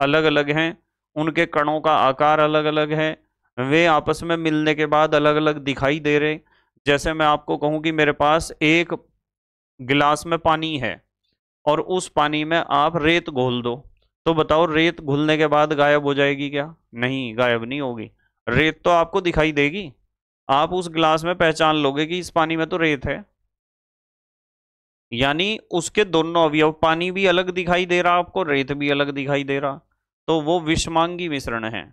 Speaker 1: अलग अलग हैं उनके कणों का आकार अलग अलग है वे आपस में मिलने के बाद अलग अलग दिखाई दे रहे जैसे मैं आपको कहूँ कि मेरे पास एक गिलास में पानी है और उस पानी में आप रेत घोल दो तो बताओ रेत घुलने के बाद गायब हो जाएगी क्या नहीं गायब नहीं होगी रेत तो आपको दिखाई देगी आप उस गिलास में पहचान लोगे कि इस पानी में तो रेत है यानी उसके दोनों अवयव पानी भी अलग दिखाई दे रहा आपको रेत भी अलग दिखाई दे रहा तो वो विषमांगी मिश्रण है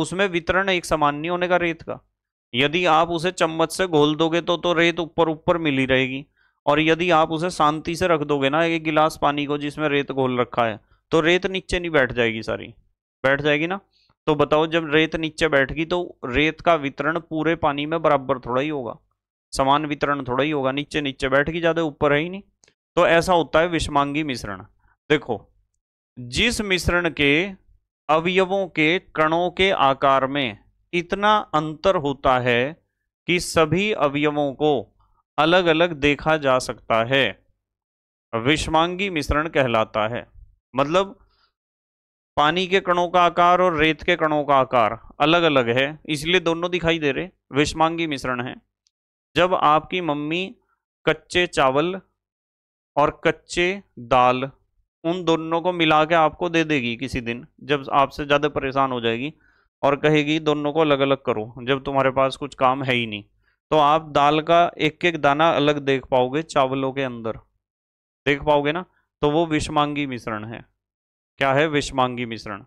Speaker 1: उसमें वितरण एक समान नहीं होने का रेत का यदि आप उसे चम्मच से घोल दोगे तो तो रेत ऊपर ऊपर मिली रहेगी और यदि आप उसे शांति से रख दोगे ना एक गिलास पानी को जिसमें रेत घोल रखा है तो रेत नीचे नहीं बैठ जाएगी सारी बैठ जाएगी ना तो बताओ जब रेत नीचे बैठगी तो रेत का वितरण पूरे पानी में बराबर थोड़ा ही होगा समान वितरण थोड़ा ही होगा नीचे नीचे बैठगी ज़्यादा ऊपर है ही नहीं तो ऐसा होता है विषमांगी मिश्रण देखो जिस मिश्रण के अवयवों के कणों के आकार में इतना अंतर होता है कि सभी अवयवों को अलग अलग देखा जा सकता है विषमांगी मिश्रण कहलाता है मतलब पानी के कणों का आकार और रेत के कणों का आकार अलग अलग है इसलिए दोनों दिखाई दे रहे विषमांगी मिश्रण है जब आपकी मम्मी कच्चे चावल और कच्चे दाल उन दोनों को मिला के आपको दे देगी किसी दिन जब आपसे ज़्यादा परेशान हो जाएगी और कहेगी दोनों को अलग अलग करो जब तुम्हारे पास कुछ काम है ही नहीं तो आप दाल का एक एक दाना अलग देख पाओगे चावलों के अंदर देख पाओगे ना तो वो विषमांगी मिश्रण है क्या है विषमांगी मिश्रण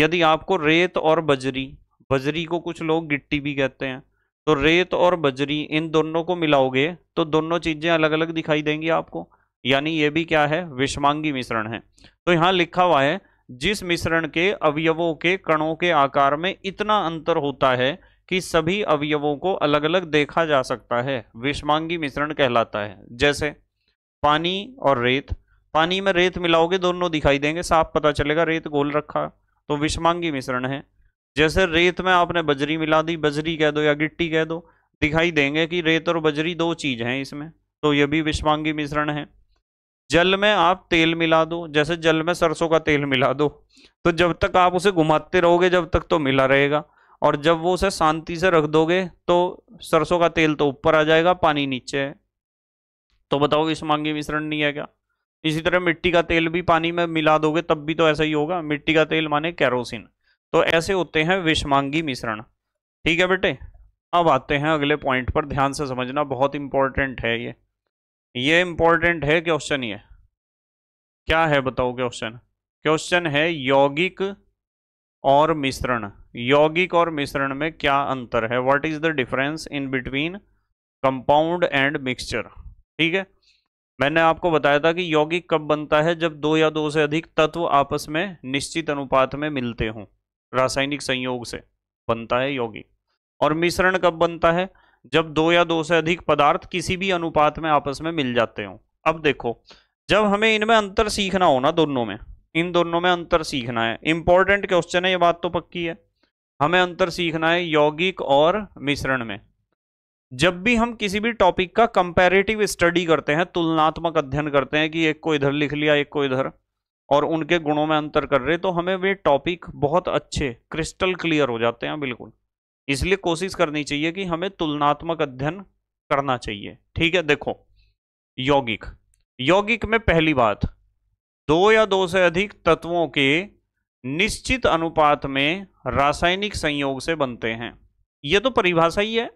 Speaker 1: यदि आपको रेत और बजरी बजरी को कुछ लोग गिट्टी भी कहते हैं तो रेत और बजरी इन दोनों को मिलाओगे तो दोनों चीज़ें अलग अलग दिखाई देंगी आपको यानी ये भी क्या है विषमांगी मिश्रण है तो यहाँ लिखा हुआ है जिस मिश्रण के अवयवों के कणों के आकार में इतना अंतर होता है कि सभी अवयवों को अलग अलग देखा जा सकता है विषमांगी मिश्रण कहलाता है जैसे पानी और रेत पानी में रेत मिलाओगे दोनों दिखाई देंगे साफ पता चलेगा रेत गोल रखा तो विषमांगी मिश्रण है जैसे रेत में आपने बजरी मिला दी बजरी कह दो या गिट्टी कह दो दिखाई देंगे कि रेत और बजरी दो चीज हैं इसमें तो यह भी विषमांगी मिश्रण है जल में आप तेल मिला दो जैसे जल में सरसों का तेल मिला दो तो जब तक आप उसे घुमाते रहोगे जब तक तो मिला रहेगा और जब वो उसे शांति से रख दोगे तो सरसों का तेल तो ऊपर आ जाएगा पानी नीचे है तो बताओ इस मांगी मिश्रण नहीं है क्या इसी तरह मिट्टी का तेल भी पानी में मिला दोगे तब भी तो ऐसा ही होगा मिट्टी का तेल माने कैरोसिन तो ऐसे होते हैं विषमांगी मिश्रण ठीक है बेटे अब आते हैं अगले पॉइंट पर ध्यान से समझना बहुत इंपॉर्टेंट है ये ये इंपॉर्टेंट है क्वेश्चन ये क्या है बताओ क्वेश्चन क्वेश्चन है यौगिक और मिश्रण यौगिक और मिश्रण में क्या अंतर है what is the difference in between compound and mixture ठीक है मैंने आपको बताया था कि यौगिक कब बनता है जब दो या दो से अधिक तत्व आपस में निश्चित अनुपात में मिलते हों रासायनिक संयोग से बनता है यौगिक और मिश्रण कब बनता है जब दो या दो से अधिक पदार्थ किसी भी अनुपात में आपस में मिल जाते हो अब देखो जब हमें इनमें अंतर सीखना हो ना दोनों में इन दोनों में अंतर सीखना है इंपॉर्टेंट क्वेश्चन है ये बात तो पक्की है हमें अंतर सीखना है यौगिक और मिश्रण में जब भी हम किसी भी टॉपिक का कंपेरेटिव स्टडी करते हैं तुलनात्मक अध्ययन करते हैं कि एक को इधर लिख लिया एक को इधर और उनके गुणों में अंतर कर रहे तो हमें वे टॉपिक बहुत अच्छे क्रिस्टल क्लियर हो जाते हैं बिल्कुल इसलिए कोशिश करनी चाहिए कि हमें तुलनात्मक अध्ययन करना चाहिए ठीक है देखो यौगिक यौगिक में पहली बात दो या दो से अधिक तत्वों के निश्चित अनुपात में रासायनिक संयोग से बनते हैं यह तो परिभाषा ही है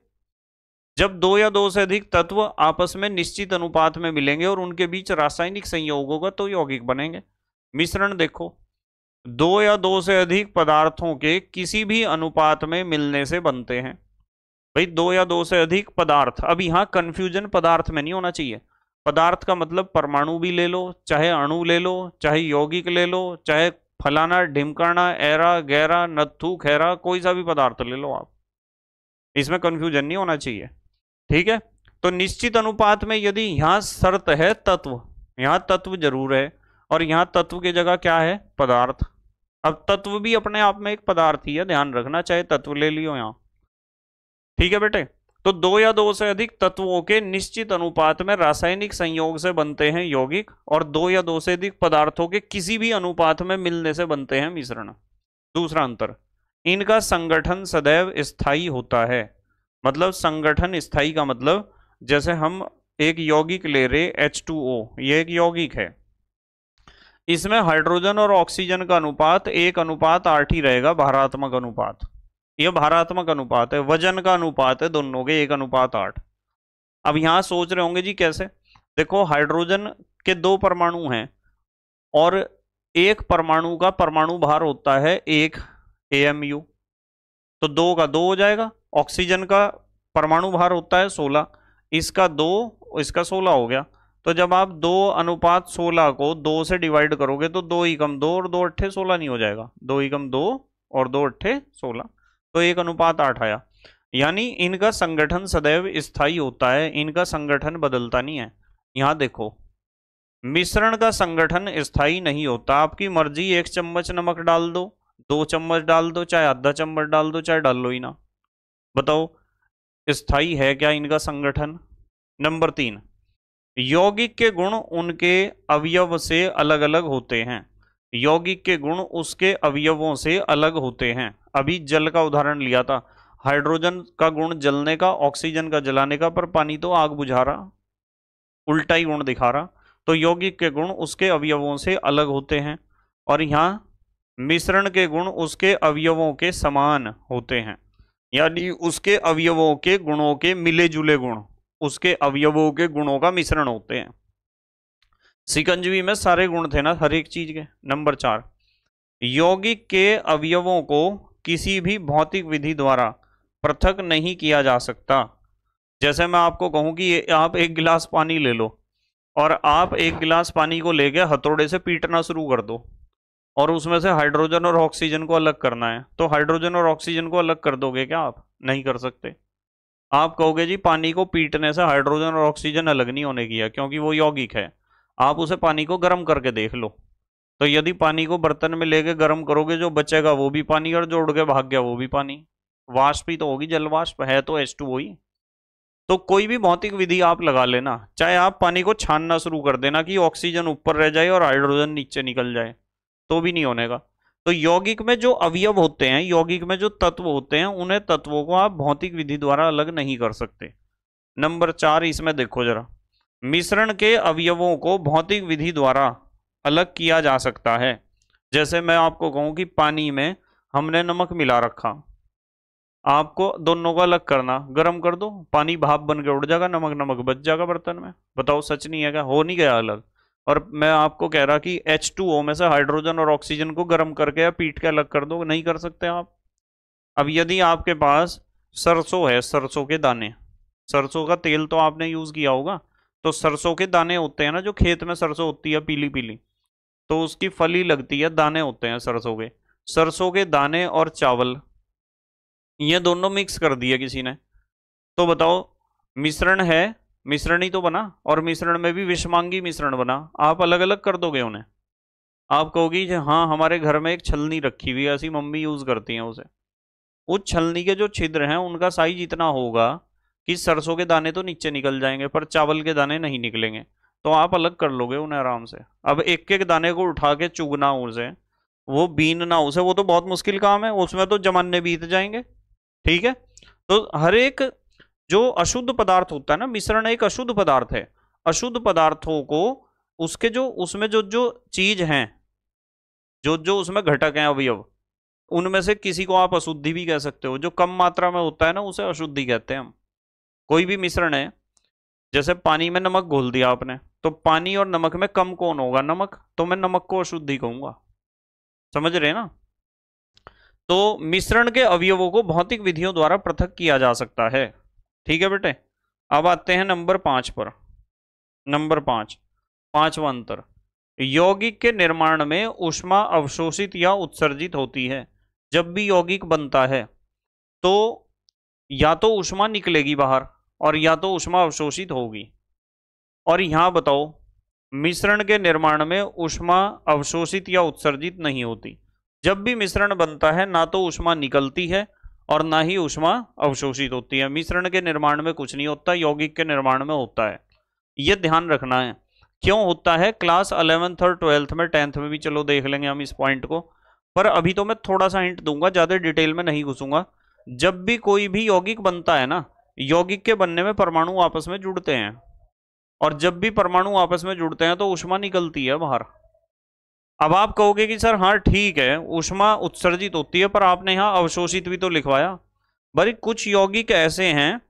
Speaker 1: जब दो या दो से अधिक तत्व आपस में निश्चित अनुपात में मिलेंगे और उनके बीच रासायनिक संयोग होगा तो यौगिक बनेंगे मिश्रण देखो दो या दो से अधिक पदार्थों के किसी भी अनुपात में मिलने से बनते हैं भाई दो या दो से अधिक पदार्थ अब यहाँ कन्फ्यूजन पदार्थ में नहीं होना चाहिए पदार्थ का मतलब परमाणु भी ले लो चाहे अणु ले लो चाहे यौगिक ले लो चाहे फलाना ढिमकाना एरा गहरा नत्थू खैरा कोई सा भी पदार्थ ले लो आप इसमें कन्फ्यूजन नहीं होना चाहिए ठीक है तो निश्चित अनुपात में यदि यहाँ शर्त है तत्व यहाँ तत्व जरूर है और यहाँ तत्व की जगह क्या है पदार्थ अब तत्व भी अपने आप में एक पदार्थ ही है ध्यान रखना चाहे तत्व ले लियो यहाँ ठीक है बेटे तो दो या दो से अधिक तत्वों के निश्चित अनुपात में रासायनिक संयोग से बनते हैं यौगिक और दो या दो से अधिक पदार्थों के किसी भी अनुपात में मिलने से बनते हैं मिश्रण दूसरा अंतर इनका संगठन सदैव स्थायी होता है मतलब संगठन स्थायी का मतलब जैसे हम एक यौगिक ले रहे H2O ये एक यौगिक है इसमें हाइड्रोजन और ऑक्सीजन का अनुपात एक अनुपात आठ ही रहेगा भारात्मक अनुपात यह भारात्मक अनुपात है वजन का अनुपात है दोनों के एक अनुपात आठ अब यहां सोच रहे होंगे जी कैसे देखो हाइड्रोजन के दो परमाणु हैं और एक परमाणु का परमाणु भार होता है एक एमयू तो दो का दो हो जाएगा ऑक्सीजन का परमाणु भार होता है सोलह इसका दो इसका सोलह हो गया तो जब आप दो अनुपात सोलह को दो से डिवाइड करोगे तो दो एकम दो और दो अट्ठे सोलह नहीं हो जाएगा दो एकम दो और दो अट्ठे सोलह तो एक अनुपात आठ आया यानी इनका संगठन सदैव स्थाई होता है इनका संगठन बदलता नहीं है यहां देखो मिश्रण का संगठन स्थायी नहीं होता आपकी मर्जी एक चम्मच नमक डाल दो दो चम्मच डाल दो चाहे आधा चम्मच डाल दो चाहे डाल लो ही ना बताओ स्थाई है क्या इनका संगठन नंबर तीन यौगिक के गुण उनके अवयव से अलग अलग होते हैं यौगिक के गुण उसके अवयवों से अलग होते हैं अभी जल का उदाहरण लिया था हाइड्रोजन का गुण जलने का ऑक्सीजन का जलाने का पर पानी तो आग बुझा रहा उल्टा ही गुण दिखा रहा तो यौगिक के गुण उसके अवयवों से अलग होते हैं और यहाँ मिश्रण के गुण उसके अवयवों के समान होते हैं यानी उसके अवयवों के गुणों के मिले जुले गुण उसके अवयवों के गुणों का मिश्रण होते हैं सिकंजवी में सारे गुण थे ना हर एक चीज के नंबर चार यौगिक के अवयवों को किसी भी भौतिक विधि द्वारा पृथक नहीं किया जा सकता जैसे मैं आपको कहूं कि आप एक गिलास पानी ले लो और आप एक गिलास पानी को लेके हथौड़े से पीटना शुरू कर दो और उसमें से हाइड्रोजन और ऑक्सीजन को अलग करना है तो हाइड्रोजन और ऑक्सीजन को अलग कर दोगे क्या आप नहीं कर सकते आप कहोगे जी पानी को पीटने से हाइड्रोजन और ऑक्सीजन अलग नहीं होने की है क्योंकि वो यौगिक है आप उसे पानी को गर्म करके देख लो तो यदि पानी को बर्तन में लेके गर्म करोगे जो बचेगा वो भी पानी और जोड़ के भाग गया वो भी पानी वाष्प ही तो होगी जल वाष्प है तो एस टू ही तो कोई भी भौतिक विधि आप लगा लेना चाहे आप पानी को छानना शुरू कर देना कि ऑक्सीजन ऊपर रह जाए और हाइड्रोजन नीचे निकल जाए तो भी नहीं होने का तो यौगिक में जो अवयव होते हैं यौगिक में जो तत्व होते हैं उन्हें तत्वों को आप भौतिक विधि द्वारा अलग नहीं कर सकते नंबर चार इसमें देखो जरा मिश्रण के अवयवों को भौतिक विधि द्वारा अलग किया जा सकता है जैसे मैं आपको कहूँ कि पानी में हमने नमक मिला रखा आपको दोनों को अलग करना गर्म कर दो पानी भाप बन के उड़ जाएगा नमक नमक बच जाएगा बर्तन में बताओ सच नहीं है क्या हो नहीं गया अलग और मैं आपको कह रहा कि एच टू ओ में से हाइड्रोजन और ऑक्सीजन को गर्म करके या पीट के अलग कर दो नहीं कर सकते आप अब यदि आपके पास सरसों है सरसों के दाने सरसों का तेल तो आपने यूज़ किया होगा तो सरसों के दाने होते हैं ना जो खेत में सरसों होती है पीली पीली तो उसकी फली लगती है दाने होते हैं सरसों के सरसों के दाने और चावल ये दोनों मिक्स कर दिए किसी ने तो बताओ मिश्रण है मिश्रण ही तो बना और मिश्रण में भी विषमांगी मिश्रण बना आप अलग अलग कर दोगे उन्हें आप कहोगी हाँ हमारे घर में एक छलनी रखी हुई है ऐसी मम्मी यूज़ करती हैं उसे उस छलनी के जो छिद्र हैं उनका साइज इतना होगा कि सरसों के दाने तो नीचे निकल जाएंगे पर चावल के दाने नहीं निकलेंगे तो आप अलग कर लोगे उन्हें आराम से अब एक एक दाने को उठा के चुगना उसे वो बीन ना उसे वो तो बहुत मुश्किल काम है उसमें तो जमाने बीत जाएंगे ठीक है तो हर एक जो अशुद्ध पदार्थ होता है ना मिश्रण एक अशुद्ध पदार्थ है अशुद्ध पदार्थों को उसके जो उसमें जो जो चीज हैं जो जो उसमें घटक हैं अवयव उनमें से किसी को आप अशुद्धि भी कह सकते हो जो कम मात्रा में होता है ना उसे अशुद्धि कहते हैं हम कोई भी मिश्रण है जैसे पानी में नमक घोल दिया आपने तो पानी और नमक में कम कौन होगा नमक तो मैं नमक को अशुद्धि कहूंगा समझ रहे ना तो मिश्रण के अवयवों को भौतिक विधियों द्वारा पृथक किया जा सकता है ठीक है बेटे अब आते हैं नंबर पांच पर नंबर पांच पांचवा अंतर यौगिक के निर्माण में उष्मा अवशोषित या उत्सर्जित होती है जब भी यौगिक बनता है तो या तो उष्मा निकलेगी बाहर और या तो उष्मा अवशोषित होगी और यहां बताओ मिश्रण के निर्माण में उष्मा अवशोषित या उत्सर्जित नहीं होती जब भी मिश्रण बनता है ना तो उष्मा निकलती है और ना ही ऊष्मा अवशोषित होती है मिश्रण के निर्माण में कुछ नहीं होता यौगिक के निर्माण में होता है ये ध्यान रखना है क्यों होता है क्लास अलेवेंथ और ट्वेल्थ में टेंथ में भी चलो देख लेंगे हम इस पॉइंट को पर अभी तो मैं थोड़ा सा हिंट दूंगा ज़्यादा डिटेल में नहीं घुसूंगा जब भी कोई भी यौगिक बनता है ना यौगिक के बनने में परमाणु आपस में जुड़ते हैं और जब भी परमाणु आपस में जुड़ते हैं तो उष्मा निकलती है बाहर अब आप कहोगे कि सर हाँ ठीक है उष्मा उत्सर्जित होती है पर आपने यहाँ अवशोषित भी तो लिखवाया भाई कुछ यौगिक ऐसे हैं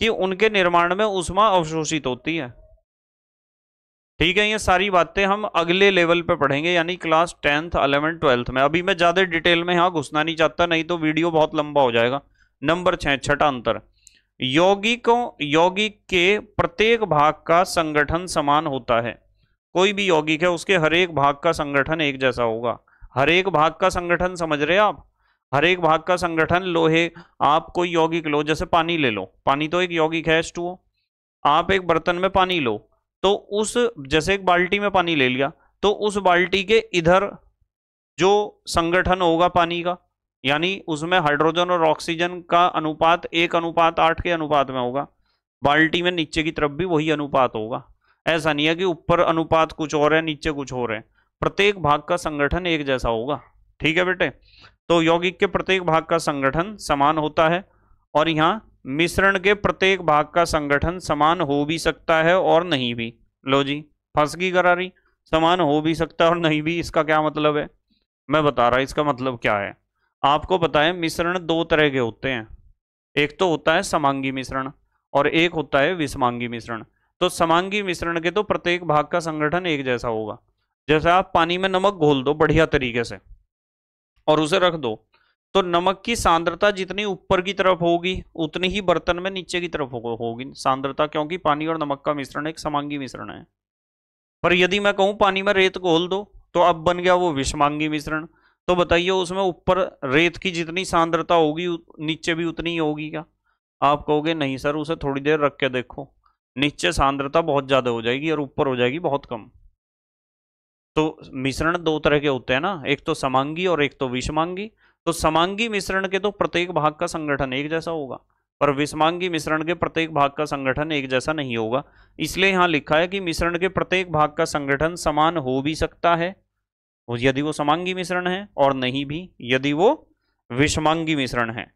Speaker 1: कि उनके निर्माण में उष्मा अवशोषित होती है ठीक है ये सारी बातें हम अगले लेवल पे पढ़ेंगे यानी क्लास टेंथ अलेवेंथ ट्वेल्थ में अभी मैं ज़्यादा डिटेल में यहाँ घुसना नहीं चाहता नहीं तो वीडियो बहुत लंबा हो जाएगा नंबर छः छठा अंतर यौगिकों यौगिक के प्रत्येक भाग का संगठन समान होता है कोई भी यौगिक है उसके हर एक भाग का संगठन एक जैसा होगा हर एक भाग का संगठन समझ रहे आप हर एक भाग का संगठन लोहे आप कोई यौगिक लो जैसे पानी ले लो पानी तो एक यौगिक है एस आप एक बर्तन में पानी लो तो उस जैसे एक बाल्टी में पानी ले लिया तो उस बाल्टी के इधर जो संगठन होगा पानी का यानी उसमें हाइड्रोजन और ऑक्सीजन का अनुपात एक अनुपात आठ के अनुपात में होगा बाल्टी में नीचे की तरफ भी वही अनुपात होगा ऐसा नहीं है कि ऊपर अनुपात कुछ और है नीचे कुछ और है प्रत्येक भाग का संगठन एक जैसा होगा ठीक है बेटे तो यौगिक के प्रत्येक भाग का संगठन समान होता है और यहाँ मिश्रण के प्रत्येक भाग का संगठन समान हो भी सकता है और नहीं भी लो जी फंस गई करारी समान हो भी सकता है और नहीं भी इसका क्या मतलब है मैं बता रहा इसका मतलब क्या है आपको बताएं मिश्रण दो तरह के होते हैं एक तो होता है समांगी मिश्रण और एक होता है विषमांगी मिश्रण तो समांगी मिश्रण के तो प्रत्येक भाग का संगठन एक जैसा होगा जैसे आप पानी में नमक घोल दो बढ़िया तरीके से और उसे रख दो तो नमक की सांद्रता जितनी ऊपर की तरफ होगी उतनी ही बर्तन में नीचे की तरफ होगी सांद्रता क्योंकि पानी और नमक का मिश्रण एक समांगी मिश्रण है पर यदि मैं कहूँ पानी में रेत घोल दो तो अब बन गया वो विषमांगी मिश्रण तो बताइए उसमें ऊपर रेत की जितनी सांद्रता होगी नीचे भी उतनी ही होगी क्या आप कहोगे नहीं सर उसे थोड़ी देर रख के देखो नीचे सांद्रता बहुत ज़्यादा हो जाएगी और ऊपर हो जाएगी बहुत कम तो मिश्रण दो तरह के होते हैं ना एक तो समांगी और एक तो विषमांगी तो समांगी मिश्रण के तो प्रत्येक भाग का संगठन एक जैसा होगा पर विषमांगी मिश्रण के प्रत्येक भाग का संगठन एक जैसा नहीं होगा इसलिए यहाँ लिखा है कि मिश्रण के प्रत्येक भाग का संगठन समान हो भी सकता है यदि वो समांगी मिश्रण है और नहीं भी यदि वो विषमांगी मिश्रण है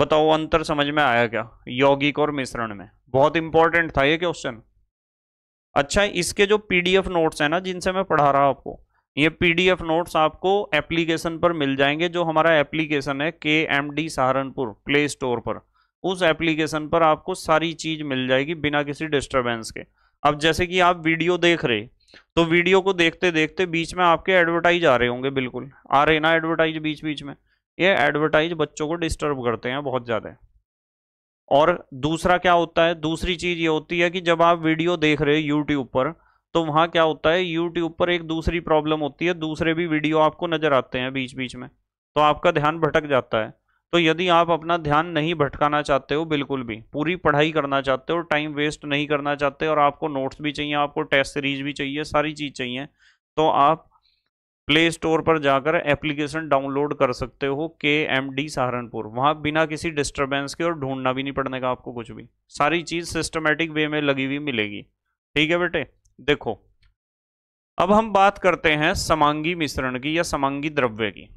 Speaker 1: बताओ अंतर समझ में आया क्या यौगिक और मिश्रण में बहुत इंपॉर्टेंट था ये क्वेश्चन अच्छा इसके जो पीडीएफ नोट्स हैं ना जिनसे मैं पढ़ा रहा आपको ये पीडीएफ नोट्स आपको एप्लीकेशन पर मिल जाएंगे जो हमारा एप्लीकेशन है K M D Saharanpur play store पर उस एप्लीकेशन पर आपको सारी चीज़ मिल जाएगी बिना किसी डिस्टरबेंस के अब जैसे कि आप वीडियो देख रहे तो वीडियो को देखते देखते बीच में आपके एडवर्टाइज आ रहे होंगे बिल्कुल आ रहे ना एडवर्टाइज बीच बीच में ये एडवर्टाइज बच्चों को डिस्टर्ब करते हैं बहुत ज़्यादा और दूसरा क्या होता है दूसरी चीज़ ये होती है कि जब आप वीडियो देख रहे हो यूट्यूब पर तो वहाँ क्या होता है यूट्यूब पर एक दूसरी प्रॉब्लम होती है दूसरे भी वीडियो आपको नज़र आते हैं बीच बीच में तो आपका ध्यान भटक जाता है तो यदि आप अपना ध्यान नहीं भटकाना चाहते हो बिल्कुल भी पूरी पढ़ाई करना चाहते हो टाइम वेस्ट नहीं करना चाहते और आपको नोट्स भी चाहिए आपको टेस्ट सीरीज भी चाहिए सारी चीज़ चाहिए तो आप प्ले स्टोर पर जाकर एप्लीकेशन डाउनलोड कर सकते हो के एम डी सहारनपुर वहाँ बिना किसी डिस्टर्बेंस के और ढूंढना भी नहीं पड़ने का आपको कुछ भी सारी चीज़ सिस्टमेटिक वे में लगी हुई मिलेगी ठीक है बेटे देखो अब हम बात करते हैं समांगी मिश्रण की या समांगी द्रव्य की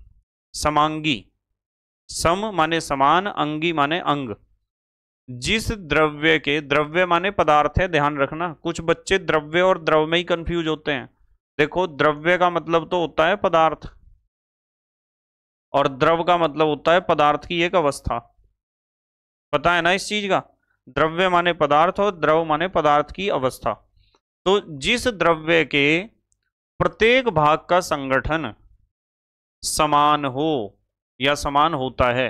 Speaker 1: समांगी सम माने समान अंगी माने अंग जिस द्रव्य के द्रव्य माने पदार्थ है ध्यान रखना कुछ बच्चे द्रव्य और द्रव में ही कंफ्यूज होते हैं देखो द्रव्य का मतलब तो होता है पदार्थ और द्रव का मतलब होता है पदार्थ की एक अवस्था पता है ना इस चीज का द्रव्य माने पदार्थ और द्रव माने पदार्थ की अवस्था तो जिस द्रव्य के प्रत्येक भाग का संगठन समान हो या समान होता है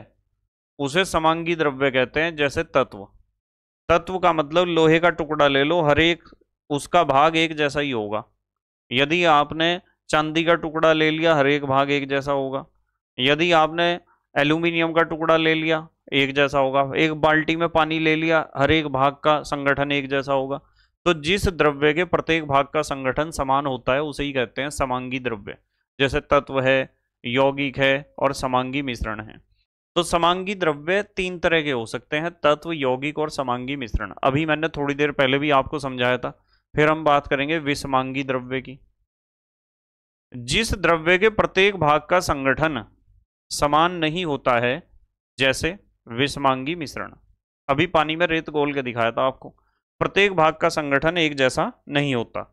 Speaker 1: उसे समांगी द्रव्य कहते हैं जैसे तत्व तत्व का मतलब लोहे का टुकड़ा ले लो हर एक उसका भाग एक जैसा ही होगा यदि आपने चांदी का टुकड़ा ले लिया हर एक भाग एक जैसा होगा यदि आपने एल्यूमिनियम का टुकड़ा ले लिया एक जैसा होगा एक बाल्टी में पानी ले लिया हर एक भाग का संगठन एक जैसा होगा तो जिस द्रव्य के प्रत्येक भाग का संगठन समान होता है उसे ही कहते हैं समांगी द्रव्य जैसे तत्व है यौगिक है और समांगी मिश्रण है तो समांगी द्रव्य तीन तरह के हो सकते हैं तत्व यौगिक और समांगी मिश्रण अभी मैंने थोड़ी देर पहले भी आपको समझाया था फिर हम बात करेंगे विषमांगी द्रव्य की जिस द्रव्य के प्रत्येक भाग का संगठन समान नहीं होता है जैसे विषमांगी मिश्रण अभी पानी में रेत गोल के दिखाया था आपको प्रत्येक भाग का संगठन एक जैसा नहीं होता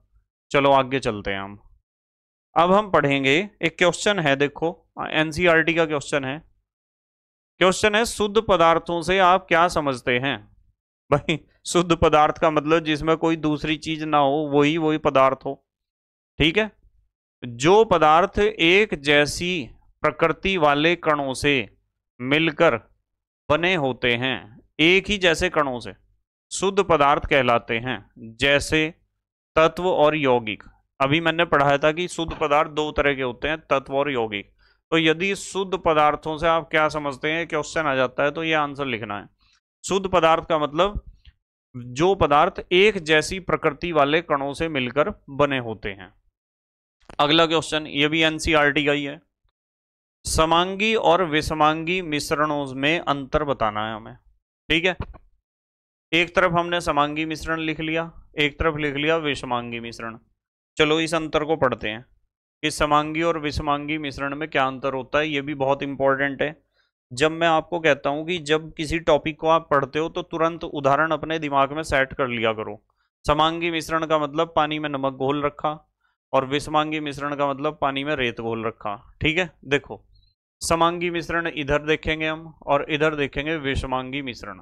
Speaker 1: चलो आगे चलते हैं हम अब हम पढ़ेंगे एक क्वेश्चन है देखो एनसीआरटी e का क्वेश्चन है क्वेश्चन है शुद्ध पदार्थों से आप क्या समझते हैं भाई शुद्ध पदार्थ का मतलब जिसमें कोई दूसरी चीज ना हो वही वही पदार्थ हो ठीक है जो पदार्थ एक जैसी प्रकृति वाले कणों से मिलकर बने होते हैं एक ही जैसे कणों से शुद्ध पदार्थ कहलाते हैं जैसे तत्व और यौगिक अभी मैंने पढ़ाया था कि शुद्ध पदार्थ दो तरह के होते हैं तत्व और यौगिक तो यदि शुद्ध पदार्थों से आप क्या समझते हैं क्वेश्चन आ जाता है तो ये आंसर लिखना है शुद्ध पदार्थ का मतलब जो पदार्थ एक जैसी प्रकृति वाले कणों से मिलकर बने होते हैं अगला क्वेश्चन ये भी एनसीईआरटी e का ही है समांगी और विषमांगी मिश्रणों में अंतर बताना है हमें ठीक है एक तरफ हमने समांगी मिश्रण लिख लिया एक तरफ लिख लिया विषमांगी मिश्रण चलो इस अंतर को पढ़ते हैं कि समांगी और विषमांगी मिश्रण में क्या अंतर होता है ये भी बहुत इंपॉर्टेंट है जब मैं आपको कहता हूँ कि जब किसी टॉपिक को आप पढ़ते हो तो तुरंत उदाहरण अपने दिमाग में सेट कर लिया करो समांगी मिश्रण का मतलब पानी में नमक घोल रखा और विषमांगी मिश्रण का मतलब पानी में रेत घोल रखा ठीक है देखो समांगी मिश्रण इधर देखेंगे हम और इधर देखेंगे विषमांगी मिश्रण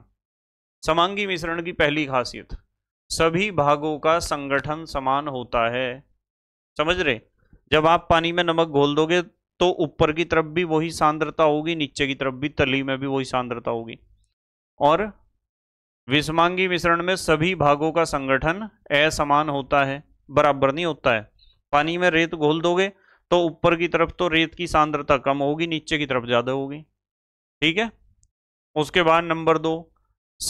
Speaker 1: समांगी मिश्रण की पहली खासियत सभी भागों का संगठन समान होता है समझ रहे जब आप पानी में नमक घोल दोगे तो ऊपर की तरफ भी वही सांद्रता होगी नीचे की तरफ भी तली में भी वही सांद्रता होगी और विषमांगी मिश्रण में सभी भागों का संगठन असमान होता है बराबर नहीं होता है पानी में रेत घोल दोगे तो ऊपर की तरफ तो रेत की सांद्रता कम होगी नीचे की तरफ ज़्यादा होगी ठीक है उसके बाद नंबर दो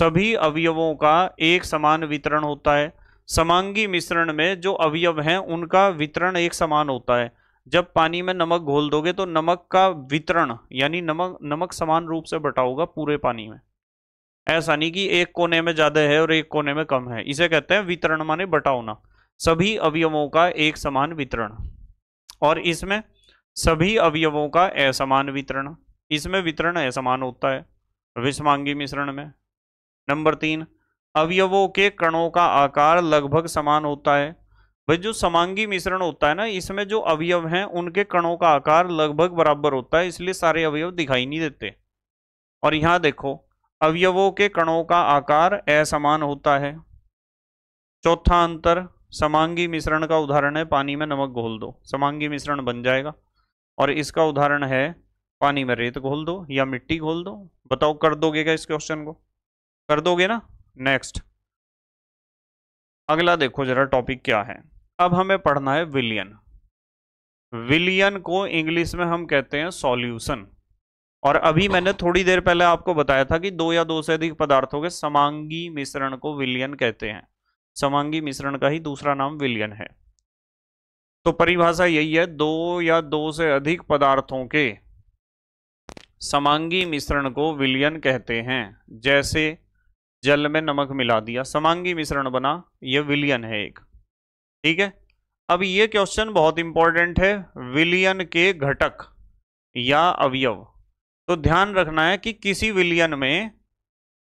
Speaker 1: सभी अवयवों का एक समान वितरण होता है समांगी मिश्रण में जो अवयव हैं उनका वितरण एक समान होता है जब पानी में नमक घोल दोगे तो नमक का वितरण यानी नमक नमक समान रूप से बटा होगा पूरे पानी में ऐसा नहीं कि एक कोने में ज़्यादा है और एक कोने में कम है इसे कहते हैं वितरण माने बटा होना सभी अवयवों का एक समान वितरण और इसमें सभी अवयवों का असमान वितरण इसमें वितरण असमान होता है विषमांगी मिश्रण में नंबर तीन अवयवों के कणों का आकार लगभग समान होता है भाई जो समांगी मिश्रण होता है ना इसमें जो अवयव हैं उनके कणों का आकार लगभग बराबर होता है इसलिए सारे अवयव दिखाई नहीं देते और यहाँ देखो अवयवों के कणों का आकार असमान होता है चौथा अंतर समांगी मिश्रण का उदाहरण है पानी में नमक घोल दो समांगी मिश्रण बन जाएगा और इसका उदाहरण है पानी में रेत घोल दो या मिट्टी घोल दो बताओ कर दोगे क्या इस क्वेश्चन को कर दोगे ना नेक्स्ट अगला देखो जरा टॉपिक क्या है अब हमें पढ़ना है विलियन विलियन को इंग्लिश में हम कहते हैं सॉल्यूशन और अभी मैंने थोड़ी देर पहले आपको बताया था कि दो या दो से अधिक पदार्थों के समांगी मिश्रण को विलियन कहते हैं समांगी मिश्रण का ही दूसरा नाम विलियन है तो परिभाषा यही है दो या दो से अधिक पदार्थों के समांगी मिश्रण को विलियन कहते हैं जैसे जल में नमक मिला दिया समांगी मिश्रण बना यह विलियन है एक ठीक है अब ये क्वेश्चन बहुत इंपॉर्टेंट है विलियन के घटक या अवयव तो ध्यान रखना है कि किसी विलियन में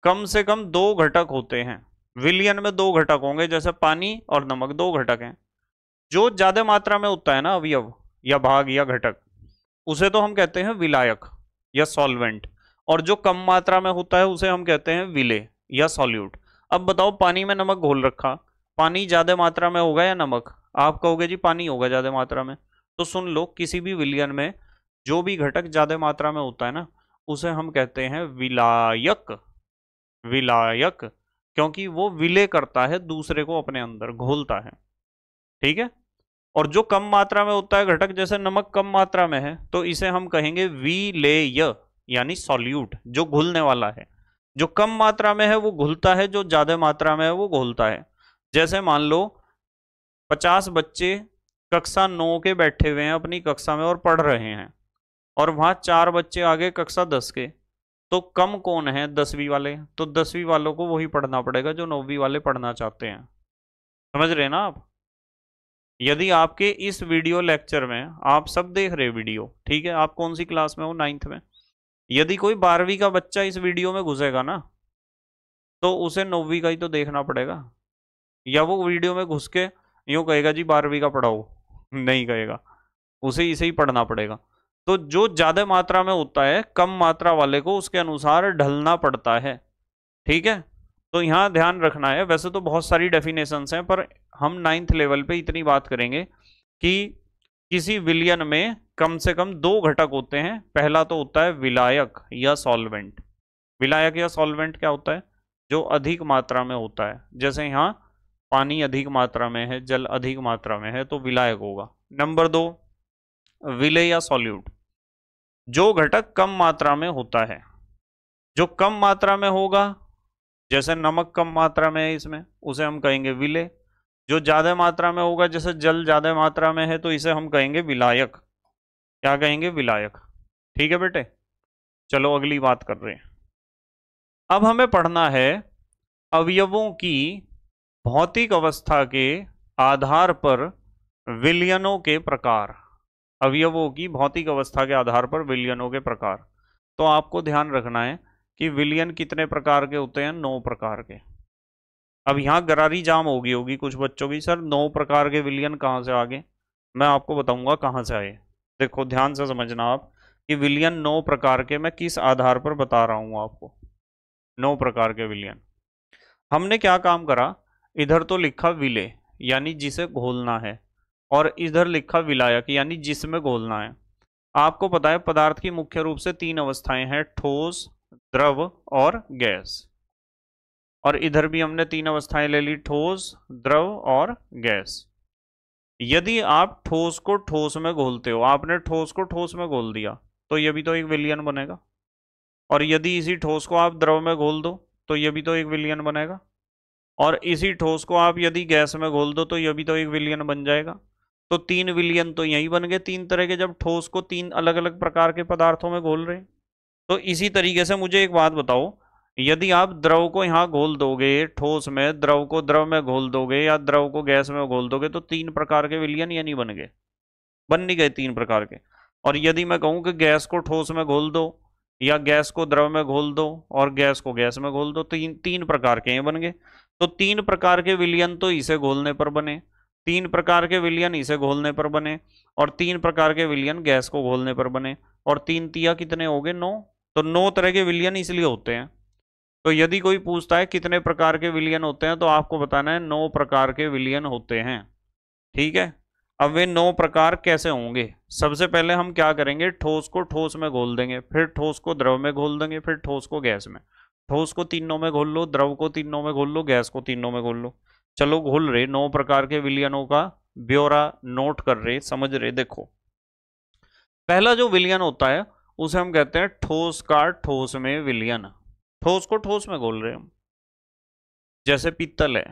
Speaker 1: कम से कम दो घटक होते हैं विलियन में दो घटक होंगे जैसे पानी और नमक दो घटक हैं जो ज्यादा मात्रा में होता है ना अवयव या भाग या घटक उसे तो हम कहते हैं विलायक या सॉल्वेंट और जो कम मात्रा में होता है उसे हम कहते हैं विले या सॉल्यूट अब बताओ पानी में नमक घोल रखा पानी ज़्यादा मात्रा में होगा या नमक आप कहोगे जी पानी होगा ज़्यादा मात्रा में तो सुन लो किसी भी विलयन में जो भी घटक ज़्यादा मात्रा में होता है ना उसे हम कहते हैं विलायक विलायक क्योंकि वो विलय करता है दूसरे को अपने अंदर घोलता है ठीक है और जो कम मात्रा में होता है घटक जैसे नमक कम मात्रा में है तो इसे हम कहेंगे विलेय यानी सॉल्यूट जो घुलने वाला है जो कम मात्रा में है वो घुलता है जो ज्यादा मात्रा में है वो घोलता है जैसे मान लो पचास बच्चे कक्षा नौ के बैठे हुए हैं अपनी कक्षा में और पढ़ रहे हैं और वहाँ चार बच्चे आगे कक्षा दस के तो कम कौन है दसवीं वाले तो दसवीं वालों को वही पढ़ना पड़ेगा जो नौवीं वाले पढ़ना चाहते हैं समझ रहे हैं ना आप यदि आपके इस वीडियो लेक्चर में आप सब देख रहे वीडियो ठीक है आप कौन सी क्लास में हो नाइन्थ में यदि कोई बारहवीं का बच्चा इस वीडियो में घुसेगा ना तो उसे नौवीं का ही तो देखना पड़ेगा या वो वीडियो में घुस के यूँ कहेगा जी बारहवीं का पढ़ाओ नहीं कहेगा उसे इसे ही पढ़ना पड़ेगा तो जो ज़्यादा मात्रा में होता है कम मात्रा वाले को उसके अनुसार ढलना पड़ता है ठीक है तो यहाँ ध्यान रखना है वैसे तो बहुत सारी डेफिनेशंस हैं पर हम नाइन्थ लेवल पे इतनी बात करेंगे कि किसी विलियन में कम से कम दो घटक होते हैं पहला तो होता है विलायक या सॉल्वेंट विलायक या सॉल्वेंट क्या होता है जो अधिक मात्रा में होता है जैसे यहाँ पानी अधिक मात्रा में है जल अधिक मात्रा में है तो विलायक होगा नंबर दो विलय या सॉल्यूट जो घटक कम मात्रा में होता है जो कम मात्रा में होगा जैसे नमक कम मात्रा में है इसमें उसे हम कहेंगे विलय जो ज़्यादा मात्रा में होगा जैसे जल ज़्यादा मात्रा में है तो इसे हम कहेंगे विलायक क्या कहेंगे विलायक ठीक है बेटे चलो अगली बात कर रहे हैं अब हमें पढ़ना है अवयवों की भौतिक अवस्था के आधार पर विलयनों के प्रकार अवयवों की भौतिक अवस्था के आधार पर विलयनों के प्रकार तो आपको ध्यान रखना है कि विलयन कितने प्रकार के होते हैं नौ प्रकार के अब यहाँ गरारी जाम होगी होगी कुछ बच्चों की सर नौ प्रकार के विलियन कहाँ से आ गए मैं आपको बताऊंगा कहाँ से आए देखो ध्यान से समझना आप कि विलियन नौ प्रकार के मैं किस आधार पर बता रहा हूँ आपको नौ प्रकार के विलियन हमने क्या काम करा इधर तो लिखा विले यानी जिसे घोलना है और इधर लिखा विलायक यानी जिसमें घोलना है आपको पता है पदार्थ की मुख्य रूप से तीन अवस्थाएं हैं ठोस द्रव और गैस और इधर भी हमने तीन अवस्थाएं ले ली ठोस द्रव और गैस यदि आप ठोस को ठोस में घोलते हो आपने ठोस को ठोस में घोल दिया तो यह भी तो एक विलियन बनेगा और यदि इसी ठोस को आप द्रव में घोल दो तो यह भी तो एक विलियन बनेगा और इसी ठोस को आप यदि गैस में घोल दो तो ये भी तो एक विलियन बन जाएगा तो तीन विलियन तो यही बन गए तीन तरह के जब ठोस को तीन अलग अलग प्रकार के पदार्थों में घोल रहे तो इसी तरीके से मुझे एक बात बताओ यदि आप द्रव को यहाँ घोल दोगे ठोस में द्रव को द्रव में घोल दोगे या द्रव को गैस में घोल दोगे तो तीन प्रकार के विलियन ये नहीं बन गए बन नहीं गए तीन प्रकार के और यदि मैं कहूँ कि गैस को ठोस में घोल दो या गैस को द्रव में घोल दो और गैस को गैस में घोल दो तीन तीन प्रकार के ये बन गए तो तीन प्रकार के विलियन तो इसे घोलने पर बने तीन प्रकार के विलियन इसे घोलने पर बने और तीन प्रकार के विलियन गैस को घोलने पर बने और तीन तिया कितने हो गए नौ तो नौ तरह के विलियन इसलिए होते हैं तो यदि कोई पूछता है कितने प्रकार के विलियन होते हैं तो आपको बताना है नौ प्रकार के विलियन होते हैं ठीक है अब वे नौ प्रकार कैसे होंगे सबसे पहले हम क्या करेंगे ठोस को ठोस में घोल देंगे फिर ठोस को द्रव में घोल देंगे फिर ठोस को गैस में ठोस को तीनों में घोल लो द्रव को तीनों में घोल लो गैस को तीनों में घोल लो चलो घोल रहे नौ प्रकार के विलियनों का ब्यौरा नोट कर रहे समझ रहे देखो पहला जो विलियन होता है उसे हम कहते हैं ठोस का ठोस में विलियन ठोस को ठोस में घोल रहे हम जैसे पीतल है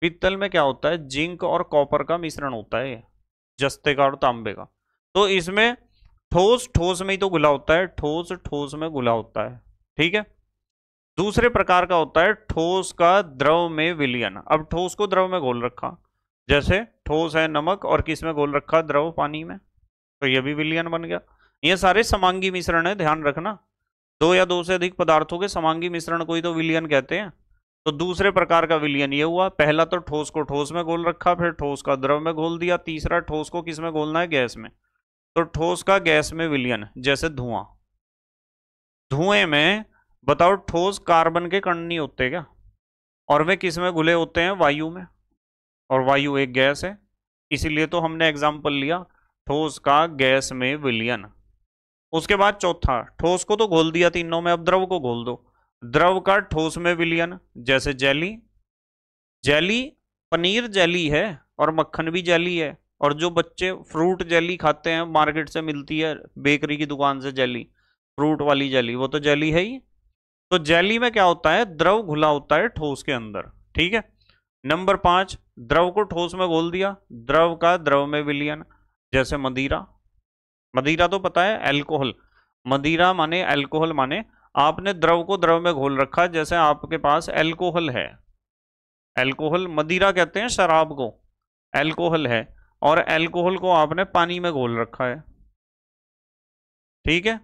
Speaker 1: पीतल में क्या होता है जिंक और कॉपर का मिश्रण होता है जस्ते का और तांबे का तो इसमें ठोस ठोस में ही तो घुला होता है ठोस ठोस में घुला होता है ठीक है दूसरे प्रकार का होता है ठोस का द्रव में विलियन अब ठोस को द्रव में घोल रखा जैसे ठोस है नमक और किस में घोल रखा द्रव पानी में तो ये भी विलियन बन गया ये सारे समांगी मिश्रण है ध्यान रखना दो या दो से अधिक पदार्थों के समांगी मिश्रण को ही तो विलियन कहते हैं तो दूसरे प्रकार का विलियन ये हुआ पहला तो ठोस को ठोस में घोल रखा फिर ठोस का द्रव में घोल दिया तीसरा ठोस को किस में घोलना है गैस में तो ठोस का गैस में विलियन जैसे धुआं धुएं में बताओ ठोस कार्बन के कण नहीं होते क्या और वे किस में घुले होते हैं वायु में और वायु एक गैस है इसीलिए तो हमने एग्जाम्पल लिया ठोस का गैस में विलियन उसके बाद चौथा ठोस को तो घोल दिया तीनों में अब द्रव को घोल दो द्रव का ठोस में विलियन जैसे जैली जैली पनीर जैली है और मक्खन भी जैली है और जो बच्चे फ्रूट जैली खाते हैं मार्केट से मिलती है बेकरी की दुकान से जैली फ्रूट वाली जैली वो तो जैली है ही तो जेली में क्या होता है द्रव घुला होता है ठोस के अंदर ठीक है नंबर पांच द्रव को ठोस में घोल दिया द्रव का द्रव में विलियन जैसे मदीरा मदीरा तो पता है एल्कोहल मदीरा माने एल्कोहल माने आपने द्रव को द्रव में घोल रखा जैसे आपके पास एल्कोहल है एल्कोहल मदीरा कहते हैं शराब को एल्कोहल है और एल्कोहल को आपने पानी में घोल रखा है ठीक है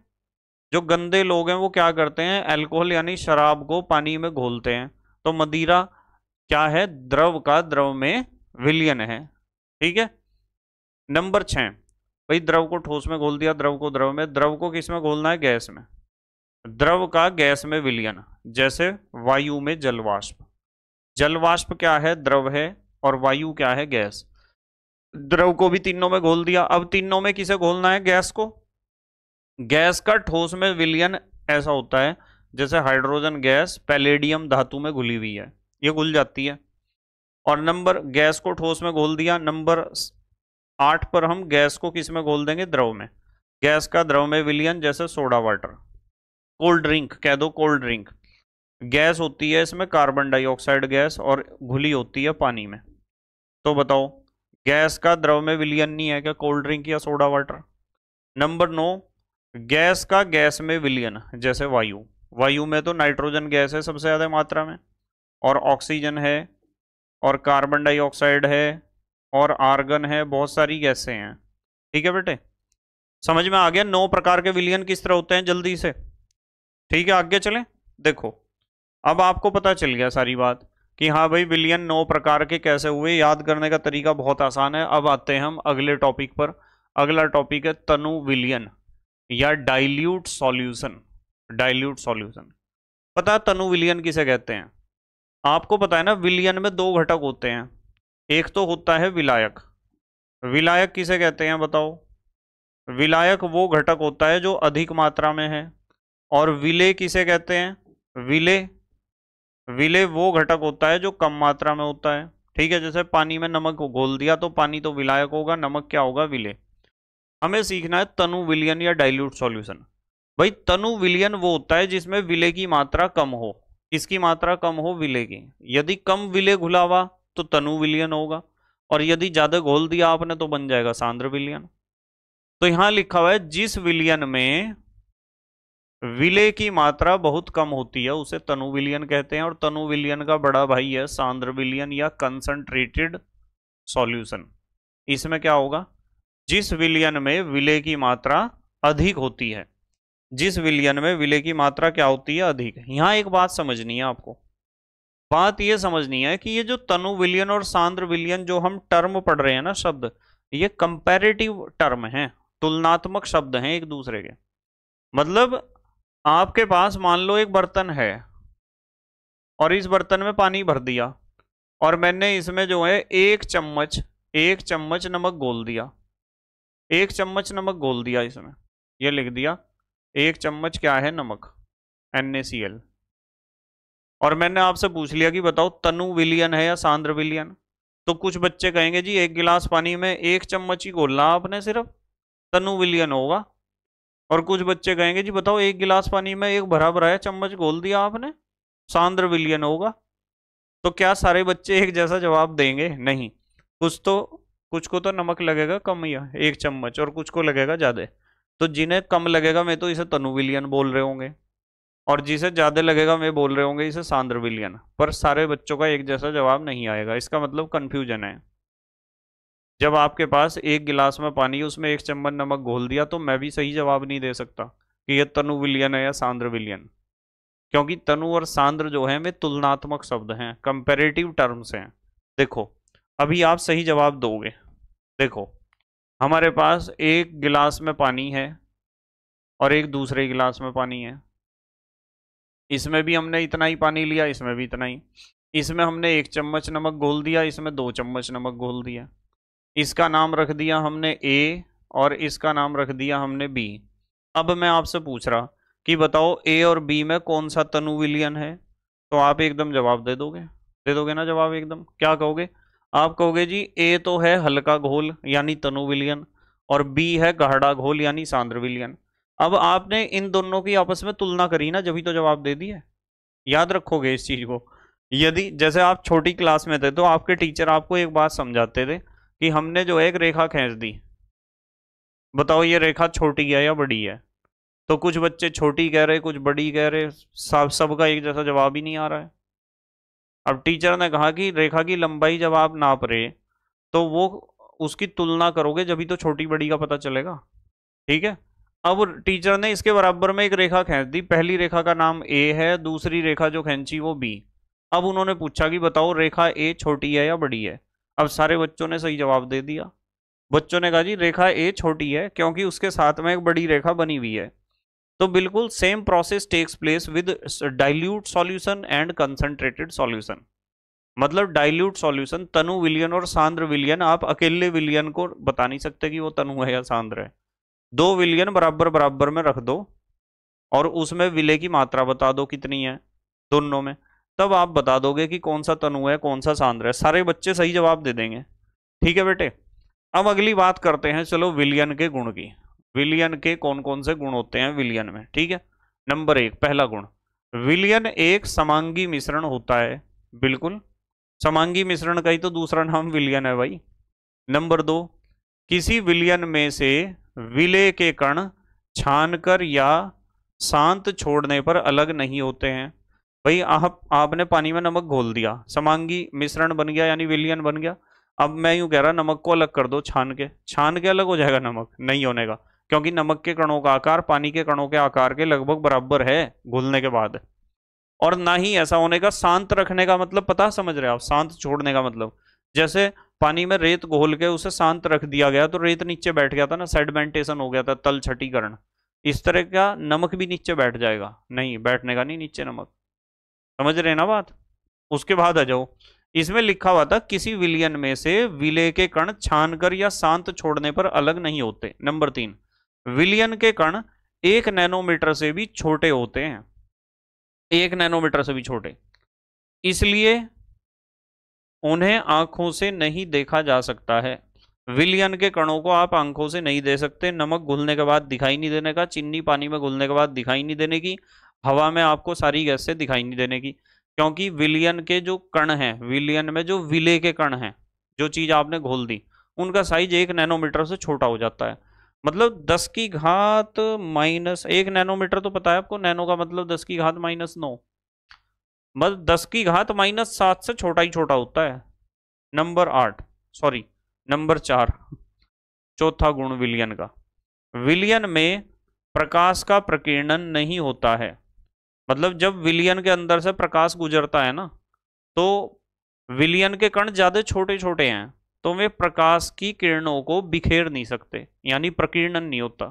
Speaker 1: जो गंदे लोग हैं वो क्या करते हैं अल्कोहल यानी शराब को पानी में घोलते हैं तो मदीरा क्या है द्रव का द्रव में विलियन है ठीक है नंबर छः भाई द्रव को ठोस में घोल दिया द्रव को द्रव में द्रव को किस में घोलना है गैस में द्रव का गैस में विलियन जैसे वायु में जलवाष्प जलवाष्प क्या है द्रव है और वायु क्या है गैस द्रव को भी तीनों में घोल दिया अब तीनों में किसे घोलना है गैस को गैस का ठोस में विलियन ऐसा होता है जैसे हाइड्रोजन गैस पैलेडियम धातु में घुली हुई है ये घुल जाती है और नंबर गैस को ठोस में घोल दिया नंबर आठ पर हम गैस को किस में घोल देंगे द्रव में गैस का द्रव में विलियन जैसे सोडा वाटर कोल्ड ड्रिंक कह दो कोल्ड ड्रिंक गैस होती है इसमें कार्बन डाइऑक्साइड गैस और घुली होती है पानी में तो बताओ गैस का द्रव में विलियन नहीं है क्या कोल्ड ड्रिंक या सोडा वाटर नंबर नौ गैस का गैस में विलियन जैसे वायु वायु में तो नाइट्रोजन गैस है सबसे ज़्यादा मात्रा में और ऑक्सीजन है और कार्बन डाइऑक्साइड है और आर्गन है बहुत सारी गैसें हैं ठीक है बेटे समझ में आ गया नौ प्रकार के विलियन किस तरह होते हैं जल्दी से ठीक है आगे चलें देखो अब आपको पता चल गया सारी बात कि हाँ भाई विलियन नौ प्रकार के कैसे हुए याद करने का तरीका बहुत आसान है अब आते हैं हम अगले टॉपिक पर अगला टॉपिक है तनु विलियन या डाइल्यूट सॉल्यूशन डाइल्यूट सॉल्यूशन पता है तनु विलियन किसे कहते हैं आपको पता है ना विलियन में दो घटक होते हैं एक तो होता है विलायक विलायक किसे कहते हैं बताओ विलायक वो घटक होता है जो अधिक मात्रा में है और विले किसे कहते हैं विले विले वो घटक होता है जो कम मात्रा में होता है ठीक है जैसे पानी में नमक घोल दिया तो पानी तो विलायक होगा नमक क्या होगा विले हमें सीखना है तनु विलियन या डाइल्यूट सॉल्यूशन भाई तनु विलियन वो होता है जिसमें विले की मात्रा कम हो किसकी मात्रा कम हो विले की यदि कम विले घुलावा तो तनु विलियन होगा और यदि ज्यादा घोल दिया आपने तो बन जाएगा सांद्र विलियन तो यहां लिखा हुआ है जिस विलियन में विले की मात्रा बहुत कम होती है उसे तनु विलियन कहते हैं और तनु विलियन का बड़ा भाई है सांद्र विलियन या कंसंट्रेटेड सॉल्यूशन इसमें क्या होगा जिस विलयन में विलय की मात्रा अधिक होती है जिस विलयन में विलय की मात्रा क्या होती है अधिक यहां एक बात समझनी है आपको बात यह समझनी है कि ये जो तनु विलियन और सांद्र विलियन जो हम टर्म पढ़ रहे हैं ना शब्द ये कंपेरेटिव टर्म है तुलनात्मक शब्द हैं एक दूसरे के मतलब आपके पास मान लो एक बर्तन है और इस बर्तन में पानी भर दिया और मैंने इसमें जो है एक चम्मच एक चम्मच नमक गोल दिया एक चम्मच नमक घोल दिया इसमें ये लिख दिया एक चम्मच क्या है नमक एन और मैंने आपसे पूछ लिया कि बताओ तनु विलियन है या सांद्र विलियन तो कुछ बच्चे कहेंगे जी एक गिलास पानी में एक चम्मच ही घोलना आपने सिर्फ तनु विलियन होगा और कुछ बच्चे कहेंगे जी बताओ एक गिलास पानी में एक भरा भरा चम्मच घोल दिया आपने सांद्र विलियन होगा तो क्या सारे बच्चे एक जैसा जवाब देंगे नहीं कुछ तो कुछ को तो नमक लगेगा कम ही एक चम्मच और कुछ को लगेगा ज़्यादा तो जिन्हें कम लगेगा मैं तो इसे तनुविलियन बोल रहे होंगे और जिसे ज़्यादा लगेगा मैं बोल रहे होंगे इसे सांद्रविलियन विलियन पर सारे बच्चों का एक जैसा जवाब नहीं आएगा इसका मतलब कन्फ्यूजन है जब आपके पास एक गिलास में पानी उसमें एक चम्मच नमक घोल दिया तो मैं भी सही जवाब नहीं दे सकता कि यह तनु विलियन है या सांद्र विलियन क्योंकि तनु और सांद्र जो है वे तुलनात्मक शब्द हैं कंपेरेटिव टर्म्स हैं देखो अभी आप सही जवाब दोगे देखो हमारे पास एक गिलास में पानी है और एक दूसरे गिलास में पानी है इसमें भी हमने इतना ही पानी लिया इसमें भी इतना ही इसमें हमने एक चम्मच नमक घोल दिया इसमें दो चम्मच नमक घोल दिया इसका नाम रख दिया हमने ए और इसका नाम रख दिया हमने बी अब मैं आपसे पूछ रहा कि बताओ ए और बी में कौन सा तनु विलियन है तो आप एकदम जवाब दे दोगे दे दोगे ना जवाब एकदम क्या कहोगे आप कहोगे जी ए तो है हल्का घोल यानी तनु विलियन और बी है गाढ़ा घोल यानी सांद्र विलियन अब आपने इन दोनों की आपस में तुलना करी ना जभी तो जवाब दे दिए याद रखोगे इस चीज़ को यदि जैसे आप छोटी क्लास में थे तो आपके टीचर आपको एक बात समझाते थे कि हमने जो है एक रेखा खींच दी बताओ ये रेखा छोटी है या बड़ी है तो कुछ बच्चे छोटी कह रहे कुछ बड़ी कह रहे सब सबका एक जैसा जवाब ही नहीं आ रहा है अब टीचर ने कहा कि रेखा की लंबाई जब आप नाप रहे तो वो उसकी तुलना करोगे जब ही तो छोटी बड़ी का पता चलेगा ठीक है अब टीचर ने इसके बराबर में एक रेखा खींच दी पहली रेखा का नाम ए है दूसरी रेखा जो खींची वो बी अब उन्होंने पूछा कि बताओ रेखा ए छोटी है या बड़ी है अब सारे बच्चों ने सही जवाब दे दिया बच्चों ने कहा जी रेखा ए छोटी है क्योंकि उसके साथ में एक बड़ी रेखा बनी हुई है तो बिल्कुल same process takes place with dilute solution and concentrated solution मतलब डाइल्यूट सॉल्यूशन तनु विलियन और सांद्र विलियन आप अकेले विलियन को बता नहीं सकते कि वो तनु है या सांद्र है दो विलियन बराबर बराबर में रख दो और उसमें विले की मात्रा बता दो कितनी है दोनों में तब आप बता दोगे कि कौन सा तनु है कौन सा सांद्र है सारे बच्चे सही जवाब दे देंगे ठीक है बेटे अब अगली बात करते हैं चलो विलियन के गुण की विलियन के कौन कौन से गुण होते हैं विलियन में ठीक है नंबर एक पहला गुण विलियन एक समांगी मिश्रण होता है बिल्कुल समांगी मिश्रण का ही तो दूसरा नाम विलियन है भाई नंबर दो किसी विलियन में से विले के कण छानकर या शांत छोड़ने पर अलग नहीं होते हैं भाई आप आपने पानी में नमक घोल दिया समांगी मिश्रण बन गया यानी विलियन बन गया अब मैं यूं कह रहा नमक को अलग कर दो छान के छान के अलग हो जाएगा नमक नहीं होने का क्योंकि नमक के कणों का आकार पानी के कणों के आकार के लगभग बराबर है घुलने के बाद और ना ही ऐसा होने का शांत रखने का मतलब पता समझ रहे आप शांत छोड़ने का मतलब जैसे पानी में रेत घोल के उसे शांत रख दिया गया तो रेत नीचे बैठ गया था ना सेडमेंटेशन हो गया था तल छटीकरण इस तरह का नमक भी नीचे बैठ जाएगा नहीं बैठने का नहीं नीचे नमक समझ रहे ना बात उसके बाद आ जाओ इसमें लिखा हुआ था किसी विलियन में से विले के कण छान कर या शांत छोड़ने पर अलग नहीं होते नंबर तीन विलियन के कण एक नैनोमीटर से भी छोटे होते हैं एक नैनोमीटर से भी छोटे इसलिए उन्हें आंखों से नहीं देखा जा सकता है विलियन के कणों को आप आंखों से नहीं दे सकते नमक घुलने के बाद दिखाई नहीं देने का चिन्नी पानी में घुलने के बाद दिखाई नहीं देने की हवा में आपको सारी गैसें दिखाई नहीं देने की क्योंकि विलियन के जो कण हैं विलियन में जो विले के कण हैं जो चीज़ आपने घोल दी उनका साइज एक नैनोमीटर से छोटा हो जाता है मतलब दस की घात माइनस एक नैनोमीटर तो पता है आपको नैनो का मतलब दस की घात माइनस नौ मतलब दस की घात माइनस सात से छोटा ही छोटा होता है नंबर आठ सॉरी नंबर चार चौथा गुण विलियन का विलियन में प्रकाश का प्रकीर्णन नहीं होता है मतलब जब विलियन के अंदर से प्रकाश गुजरता है ना तो विलियन के कण ज्यादा छोटे छोटे हैं तो वे प्रकाश की किरणों को बिखेर नहीं सकते यानी प्रकीर्णन नहीं होता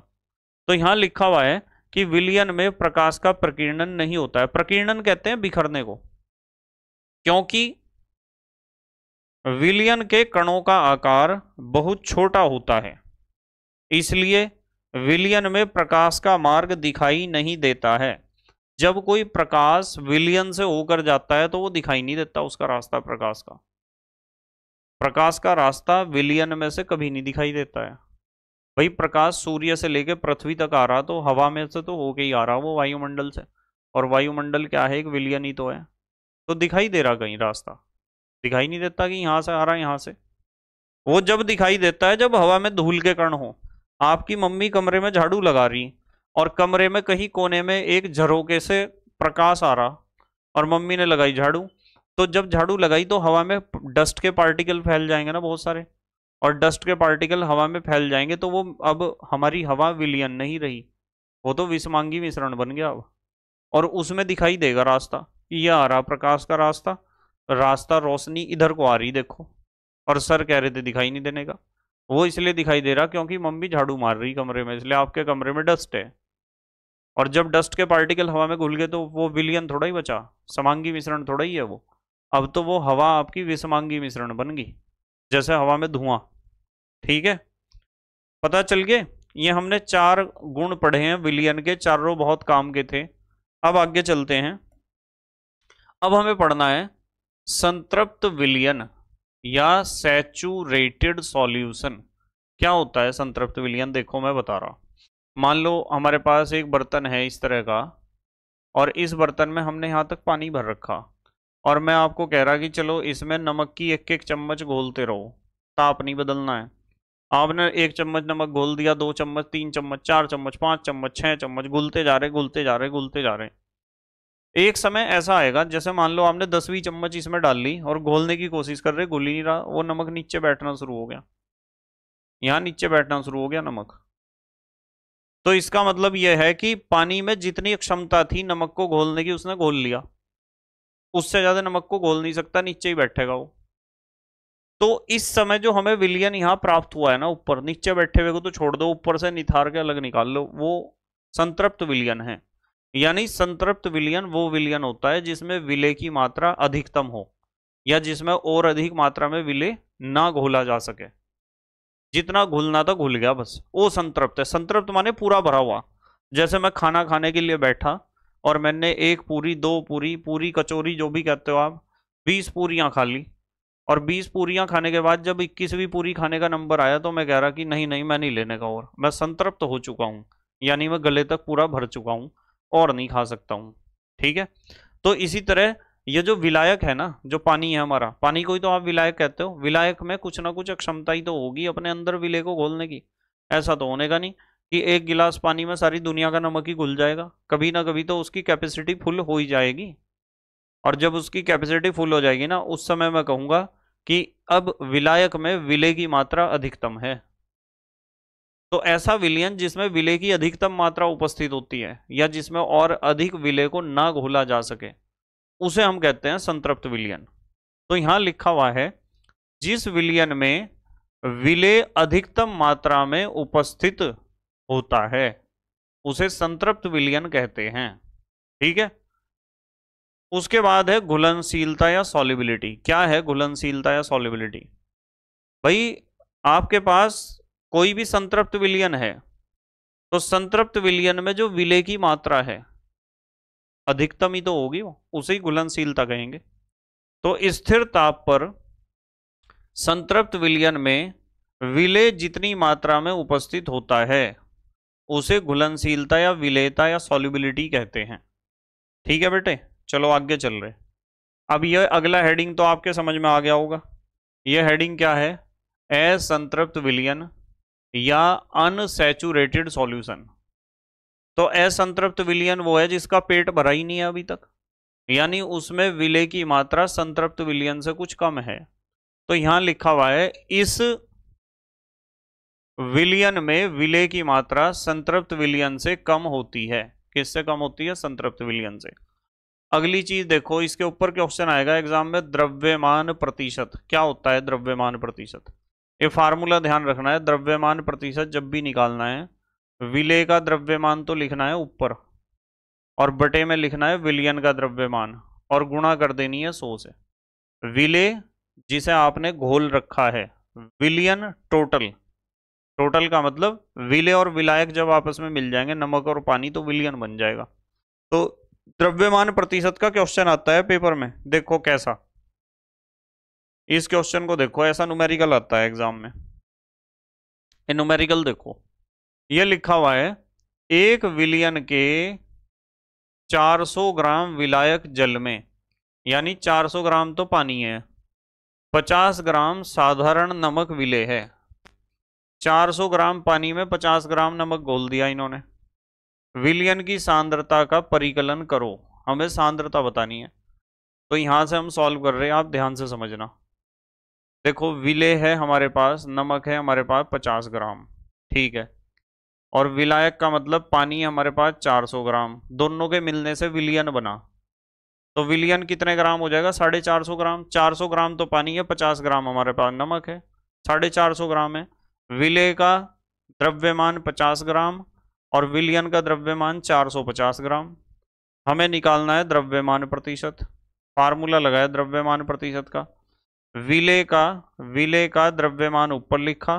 Speaker 1: तो यहां लिखा हुआ है कि विलियन में प्रकाश का प्रकीर्णन नहीं होता है प्रकीर्णन कहते हैं बिखरने को क्योंकि विलियन के कणों का आकार बहुत छोटा होता है इसलिए विलियन में प्रकाश का मार्ग दिखाई नहीं देता है जब कोई प्रकाश विलियन से होकर जाता है तो वो दिखाई नहीं देता उसका रास्ता प्रकाश का प्रकाश का रास्ता विलियन में से कभी नहीं दिखाई देता है भाई प्रकाश सूर्य से लेकर पृथ्वी तक आ रहा तो हवा में से तो होके ही आ रहा वो वायुमंडल से और वायुमंडल क्या है एक विलियन ही तो है तो दिखाई दे रहा कहीं रास्ता दिखाई नहीं देता कि यहाँ से आ रहा है यहाँ से वो जब दिखाई देता है जब हवा में धूल के कण हो आपकी मम्मी कमरे में झाड़ू लगा रही और कमरे में कहीं कोने में एक झरोके से प्रकाश आ रहा और मम्मी ने लगाई झाड़ू तो जब झाड़ू लगाई तो हवा में डस्ट के पार्टिकल फैल जाएंगे ना बहुत सारे और डस्ट के पार्टिकल हवा में फैल जाएंगे तो वो अब हमारी हवा विलियन नहीं रही वो तो विषमांगी मिश्रण बन गया अब और उसमें दिखाई देगा रास्ता यह आ रहा प्रकाश का रास्ता रास्ता रोशनी इधर को आ रही देखो और सर कह रहे थे दिखाई नहीं देने का वो इसलिए दिखाई दे रहा क्योंकि मम्मी झाड़ू मार रही कमरे में इसलिए आपके कमरे में डस्ट है और जब डस्ट के पार्टिकल हवा में घुल गए तो वो विलियन थोड़ा ही बचा समांगी मिश्रण थोड़ा ही है वो अब तो वो हवा आपकी विषमांगी मिश्रण बन गई जैसे हवा में धुआं ठीक है पता चल गए ये हमने चार गुण पढ़े हैं विलियन के चारों बहुत काम के थे अब आगे चलते हैं अब हमें पढ़ना है संतृप्त विलियन या सैचुरेटेड सॉल्यूशन क्या होता है संतृप्त विलियन देखो मैं बता रहा मान लो हमारे पास एक बर्तन है इस तरह का और इस बर्तन में हमने यहाँ तक पानी भर रखा और मैं आपको कह रहा कि चलो इसमें नमक की एक एक चम्मच घोलते रहो ताप नहीं बदलना है आपने एक चम्मच नमक घोल दिया दो चम्मच तीन चम्मच चार चम्मच पाँच चम्मच छः चम्मच घुलते जा रहे घुलते जा रहे घुलते जा रहे एक समय ऐसा आएगा जैसे मान लो आपने दसवीं चम्मच इसमें डाल ली और घोलने की कोशिश कर रहे घुल ही नहीं रहा वो नमक नीचे बैठना शुरू हो गया यहाँ नीचे बैठना शुरू हो गया नमक तो इसका मतलब यह है कि पानी में जितनी क्षमता थी नमक को घोलने की उसने घोल लिया उससे ज्यादा नमक को घोल नहीं सकता नीचे ही बैठेगा वो तो इस समय जो हमें विलियन यहाँ प्राप्त हुआ है ना ऊपर नीचे बैठे हुए को तो छोड़ दो ऊपर से निथार के अलग निकाल लो वो संतृप्त विलियन है यानी संतृप्त विलियन वो विलियन होता है जिसमें विलय की मात्रा अधिकतम हो या जिसमें और अधिक मात्रा में विलय ना घोला जा सके जितना घुलना था घुल गया बस वो संतृप्त है संतृप्त माने पूरा भरा हुआ जैसे मैं खाना खाने के लिए बैठा और मैंने एक पूरी दो पूरी पूरी कचोरी जो भी कहते हो आप बीस पूरियाँ खा ली और बीस पूरियाँ खाने के बाद जब इक्कीसवीं पूरी खाने का नंबर आया तो मैं कह रहा कि नहीं नहीं मैं नहीं लेने का और मैं संतृप्त हो चुका हूँ यानी मैं गले तक पूरा भर चुका हूँ और नहीं खा सकता हूँ ठीक है तो इसी तरह ये जो विलायक है ना जो पानी है हमारा पानी को ही तो आप विलायक कहते हो विलायक में कुछ ना कुछ अक्षमता ही तो होगी अपने अंदर विलय को घोलने की ऐसा तो होने का नहीं कि एक गिलास पानी में सारी दुनिया का नमक ही घुल जाएगा कभी ना कभी तो उसकी कैपेसिटी फुल हो ही जाएगी और जब उसकी कैपेसिटी फुल हो जाएगी ना उस समय मैं कहूँगा कि अब विलायक में विले की मात्रा अधिकतम है तो ऐसा विलियन जिसमें विले की अधिकतम मात्रा उपस्थित होती है या जिसमें और अधिक विले को ना घोला जा सके उसे हम कहते हैं संतृप्त विलियन तो यहाँ लिखा हुआ है जिस विलियन में विले अधिकतम मात्रा में उपस्थित होता है उसे संतृप्त विलियन कहते हैं ठीक है उसके बाद है घुलनशीलता या सॉलिबिलिटी क्या है घुलनशीलता या सॉलिबिलिटी भाई आपके पास कोई भी संतृप्त विलियन है तो संतृप्त विलियन में जो विलय की मात्रा है अधिकतम ही तो होगी वो उसे ही घुलनशीलता कहेंगे तो स्थिर ताप पर संतृप्त विलियन में विलय जितनी मात्रा में उपस्थित होता है उसे घुलनशीलता या विलेयता या सॉल्युबिलिटी कहते हैं ठीक है बेटे चलो आगे चल रहे अब यह अगला हेडिंग तो आपके समझ में आ गया होगा यह हेडिंग क्या है असंतृप्त विलयन या अनसेचुरेटेड सॉल्यूशन तो असंतृप्त विलयन वो है जिसका पेट भरा ही नहीं है अभी तक यानी उसमें विले की मात्रा संतृप्त विलयन से कुछ कम है तो यहां लिखा हुआ है इस विलियन में विले की मात्रा संतृप्त विलियन से कम होती है किससे कम होती है संतृप्त विलियन से अगली चीज देखो इसके ऊपर क्वेश्चन आएगा एग्जाम में द्रव्यमान प्रतिशत क्या होता है द्रव्यमान प्रतिशत ये फार्मूला ध्यान रखना है द्रव्यमान प्रतिशत जब भी निकालना है विले का द्रव्यमान तो लिखना है ऊपर और बटे में लिखना है विलियन का द्रव्यमान और गुणा कर देनी है सो से विले जिसे आपने घोल रखा है विलियन टोटल टोटल का मतलब विलय और विलायक जब आपस में मिल जाएंगे नमक और पानी तो विलियन बन जाएगा तो द्रव्यमान प्रतिशत का क्वेश्चन आता है पेपर में देखो कैसा इस क्वेश्चन को देखो ऐसा न्यूमेरिकल आता है एग्जाम में ये न्यूमेरिकल देखो ये लिखा हुआ है एक विलियन के 400 ग्राम विलायक जल में यानी 400 ग्राम तो पानी है 50 ग्राम साधारण नमक विलय है 400 ग्राम पानी में 50 ग्राम नमक घोल दिया इन्होंने विलियन की सांद्रता का परिकलन करो हमें सांद्रता बतानी है तो यहाँ से हम सॉल्व कर रहे हैं आप ध्यान से समझना देखो विले है हमारे पास नमक है हमारे पास 50 ग्राम ठीक है और विलायक का मतलब पानी है हमारे पास 400 ग्राम दोनों के मिलने से विलियन बना तो विलियन कितने ग्राम हो जाएगा साढ़े चार सौ ग्राम सौ ग्राम तो पानी है पचास ग्राम हमारे पास नमक है साढ़े चार सौ ग्राम है विले का द्रव्यमान 50 ग्राम और विलियन का द्रव्यमान 450 ग्राम हमें निकालना है द्रव्यमान प्रतिशत फार्मूला लगाया द्रव्यमान प्रतिशत का विले का विले का द्रव्यमान ऊपर लिखा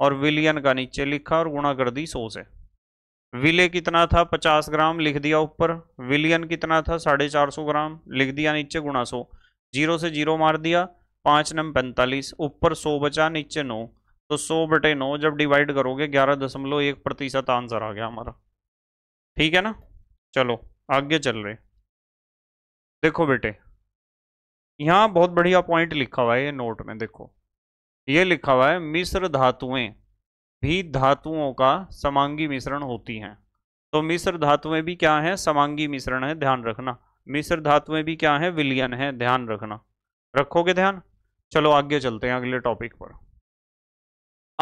Speaker 1: और विलियन का नीचे लिखा और गुणा कर दी सौ से विले कितना था 50 ग्राम लिख दिया ऊपर विलियन कितना था साढ़े चार सौ ग्राम लिख दिया नीचे गुणा सौ जीरो से जीरो मार दिया पाँच नम पैंतालीस ऊपर सौ बचा नीचे नौ तो सौ बटे नौ जब डिवाइड करोगे ग्यारह दशमलव एक प्रतिशत आंसर आ गया हमारा ठीक है ना चलो आगे चल रहे देखो बेटे यहाँ बहुत बढ़िया पॉइंट लिखा हुआ है ये नोट में देखो ये लिखा हुआ है मिश्र धातुएं भी धातुओं का समांगी मिश्रण होती हैं तो मिश्र धातुएं भी क्या है समांगी मिश्रण है ध्यान रखना मिश्र धातुएं भी क्या है विलियन है ध्यान रखना रखोगे ध्यान चलो आगे चलते हैं अगले टॉपिक पर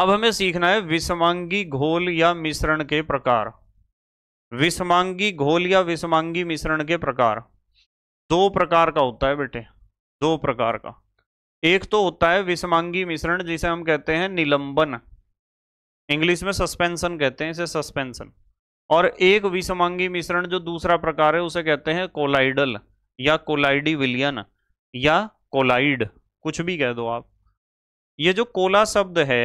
Speaker 1: अब हमें सीखना है विषमांगी घोल या मिश्रण के प्रकार विषमांगी घोल या विषमांगी मिश्रण के प्रकार दो प्रकार का होता है बेटे दो प्रकार का एक तो होता है विषमांगी मिश्रण जिसे हम कहते हैं निलंबन इंग्लिश में सस्पेंशन कहते हैं इसे सस्पेंशन और एक विषमांगी मिश्रण जो दूसरा प्रकार है उसे कहते हैं कोलाइडल या कोलाइडी विलियन या कोलाइड कुछ भी कह दो आप ये जो कोला शब्द है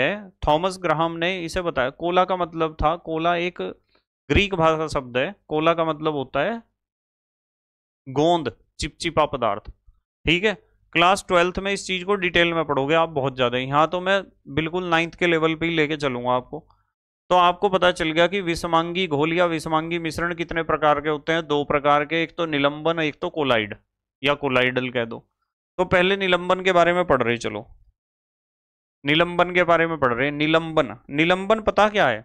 Speaker 1: थॉमस ग्राहम ने इसे बताया कोला का मतलब था कोला एक ग्रीक भाषा शब्द है कोला का मतलब होता है गोंद चिपचिपा पदार्थ ठीक है क्लास ट्वेल्थ में इस चीज़ को डिटेल में पढ़ोगे आप बहुत ज़्यादा यहाँ तो मैं बिल्कुल नाइन्थ के लेवल पे ही लेके चलूंगा आपको तो आपको पता चल गया कि विषमांगी घोल या विषमांगी मिश्रण कितने प्रकार के होते हैं दो प्रकार के एक तो निलंबन एक तो कोलाइड या कोलाइडल कह दो तो पहले निलंबन के बारे में पढ़ रहे चलो निलंबन के बारे में पढ़ रहे हैं निलंबन निलंबन पता क्या है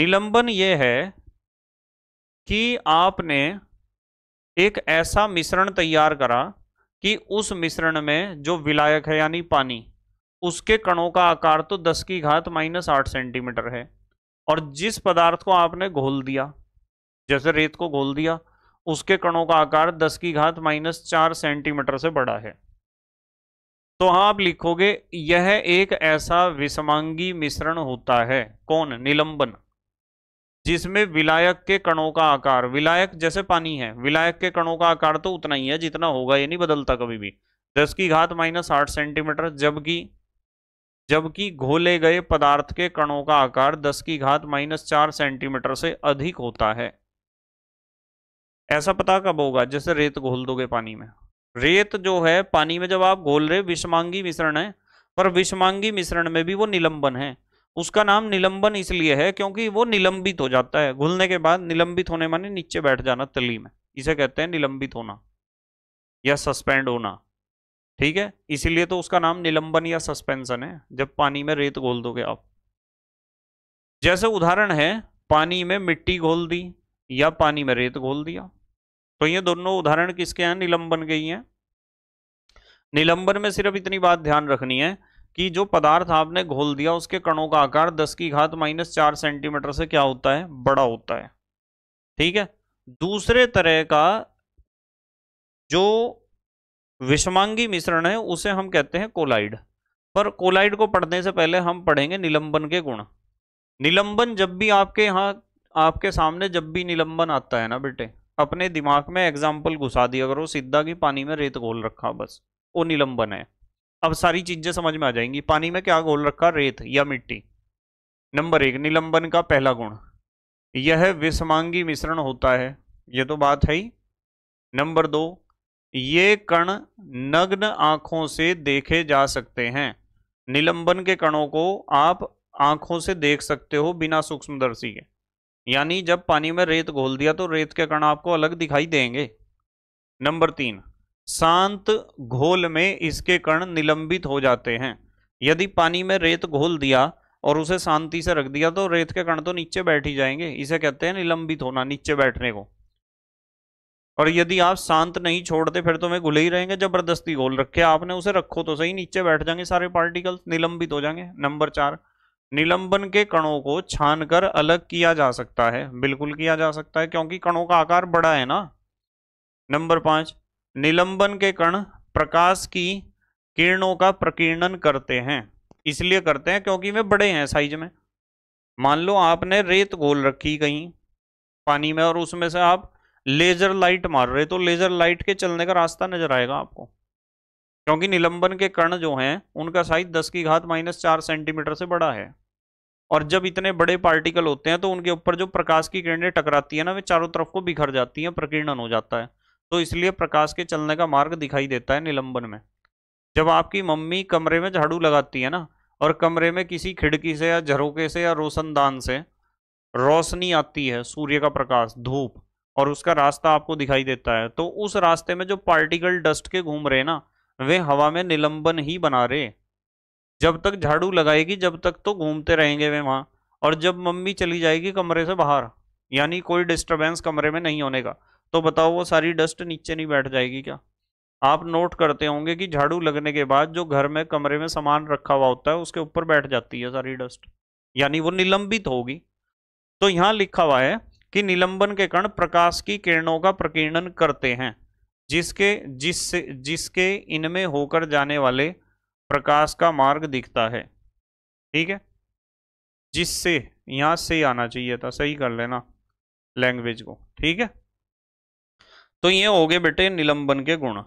Speaker 1: निलंबन ये है कि आपने एक ऐसा मिश्रण तैयार करा कि उस मिश्रण में जो विलायक है यानी पानी उसके कणों का आकार तो 10 की घात माइनस आठ सेंटीमीटर है और जिस पदार्थ को आपने घोल दिया जैसे रेत को घोल दिया उसके कणों का आकार 10 की घात माइनस चार सेंटीमीटर से बड़ा है तो हाँ आप लिखोगे यह एक ऐसा विषमांगी मिश्रण होता है कौन निलंबन जिसमें विलायक के कणों का आकार विलायक जैसे पानी है विलायक के कणों का आकार तो उतना ही है जितना होगा ये नहीं बदलता कभी भी दस की घात माइनस आठ सेंटीमीटर जबकि जबकि घोले गए पदार्थ के कणों का आकार दस की घात माइनस चार सेंटीमीटर से अधिक होता है ऐसा पता कब होगा जैसे रेत घोल दोगे पानी में रेत जो है पानी में जब आप घोल रहे विषमांगी मिश्रण है पर विषमांगी मिश्रण में भी वो निलंबन है उसका नाम निलंबन इसलिए है क्योंकि वो निलंबित हो जाता है घुलने के बाद निलंबित होने माने नीचे बैठ जाना तली में इसे कहते हैं निलंबित होना या सस्पेंड होना ठीक है इसीलिए तो उसका नाम निलंबन या सस्पेंशन है जब पानी में रेत घोल दोगे आप जैसे उदाहरण है पानी में मिट्टी घोल दी या पानी में रेत घोल दिया तो ये दोनों उदाहरण किसके हैं निलंबन के ही हैं निलंबन में सिर्फ इतनी बात ध्यान रखनी है कि जो पदार्थ आपने घोल दिया उसके कणों का आकार दस की घात माइनस चार सेंटीमीटर से क्या होता है बड़ा होता है ठीक है दूसरे तरह का जो विषमांगी मिश्रण है उसे हम कहते हैं कोलाइड पर कोलाइड को पढ़ने से पहले हम पढ़ेंगे निलंबन के गुण निलंबन जब भी आपके यहाँ आपके सामने जब भी निलंबन आता है ना बेटे अपने दिमाग में एग्जाम्पल घुसा दिया करो सीधा की पानी में रेत घोल रखा बस वो निलंबन है अब सारी चीजें समझ में आ जाएंगी पानी में क्या घोल रखा रेत या मिट्टी नंबर एक निलंबन का पहला गुण यह विषमांगी मिश्रण होता है यह तो बात है ही नंबर दो ये कण नग्न आंखों से देखे जा सकते हैं निलंबन के कणों को आप आंखों से देख सकते हो बिना सूक्ष्मदर्शी के यानी जब पानी में रेत घोल दिया तो रेत के कण आपको अलग दिखाई देंगे नंबर तीन शांत घोल में इसके कण निलंबित हो जाते हैं यदि पानी में रेत घोल दिया और उसे शांति से रख दिया तो रेत के कण तो नीचे बैठ ही जाएंगे इसे कहते हैं निलंबित होना नीचे बैठने को और यदि आप शांत नहीं छोड़ते फिर तो मैं घुले ही रहेंगे जबरदस्ती घोल रखे आपने उसे रखो तो सही नीचे बैठ जाएंगे सारे पार्टिकल्स निलंबित हो जाएंगे नंबर चार निलंबन के कणों को छानकर अलग किया जा सकता है बिल्कुल किया जा सकता है क्योंकि कणों का आकार बड़ा है ना नंबर पांच निलंबन के कण प्रकाश की किरणों का प्रकीर्णन करते हैं इसलिए करते हैं क्योंकि वे बड़े हैं साइज में मान लो आपने रेत गोल रखी कहीं पानी में और उसमें से आप लेजर लाइट मार रहे तो लेजर लाइट के चलने का रास्ता नजर आएगा आपको क्योंकि निलंबन के कण जो हैं उनका साइज दस की घात माइनस चार सेंटीमीटर से बड़ा है और जब इतने बड़े पार्टिकल होते हैं तो उनके ऊपर जो प्रकाश की किरणें टकराती है ना वे चारों तरफ को बिखर जाती हैं प्रकीर्णन हो जाता है तो इसलिए प्रकाश के चलने का मार्ग दिखाई देता है निलंबन में जब आपकी मम्मी कमरे में झाड़ू लगाती है ना और कमरे में किसी खिड़की से या झरोके से या रोशनदान से रोशनी आती है सूर्य का प्रकाश धूप और उसका रास्ता आपको दिखाई देता है तो उस रास्ते में जो पार्टिकल डस्ट के घूम रहे ना वे हवा में निलंबन ही बना रहे जब तक झाड़ू लगाएगी जब तक तो घूमते रहेंगे वे वहाँ और जब मम्मी चली जाएगी कमरे से बाहर यानी कोई डिस्टर्बेंस कमरे में नहीं होने का तो बताओ वो सारी डस्ट नीचे नहीं बैठ जाएगी क्या आप नोट करते होंगे कि झाड़ू लगने के बाद जो घर में कमरे में सामान रखा हुआ होता है उसके ऊपर बैठ जाती है सारी डस्ट यानी वो निलंबित होगी तो यहाँ लिखा हुआ है कि निलंबन के कण प्रकाश की किरणों का प्रकीर्णन करते हैं जिसके जिससे जिसके इनमें होकर जाने वाले प्रकाश का मार्ग दिखता है ठीक है जिससे यहाँ से आना चाहिए था सही कर लेना लैंग्वेज को ठीक है तो ये हो गए बेटे निलंबन के गुण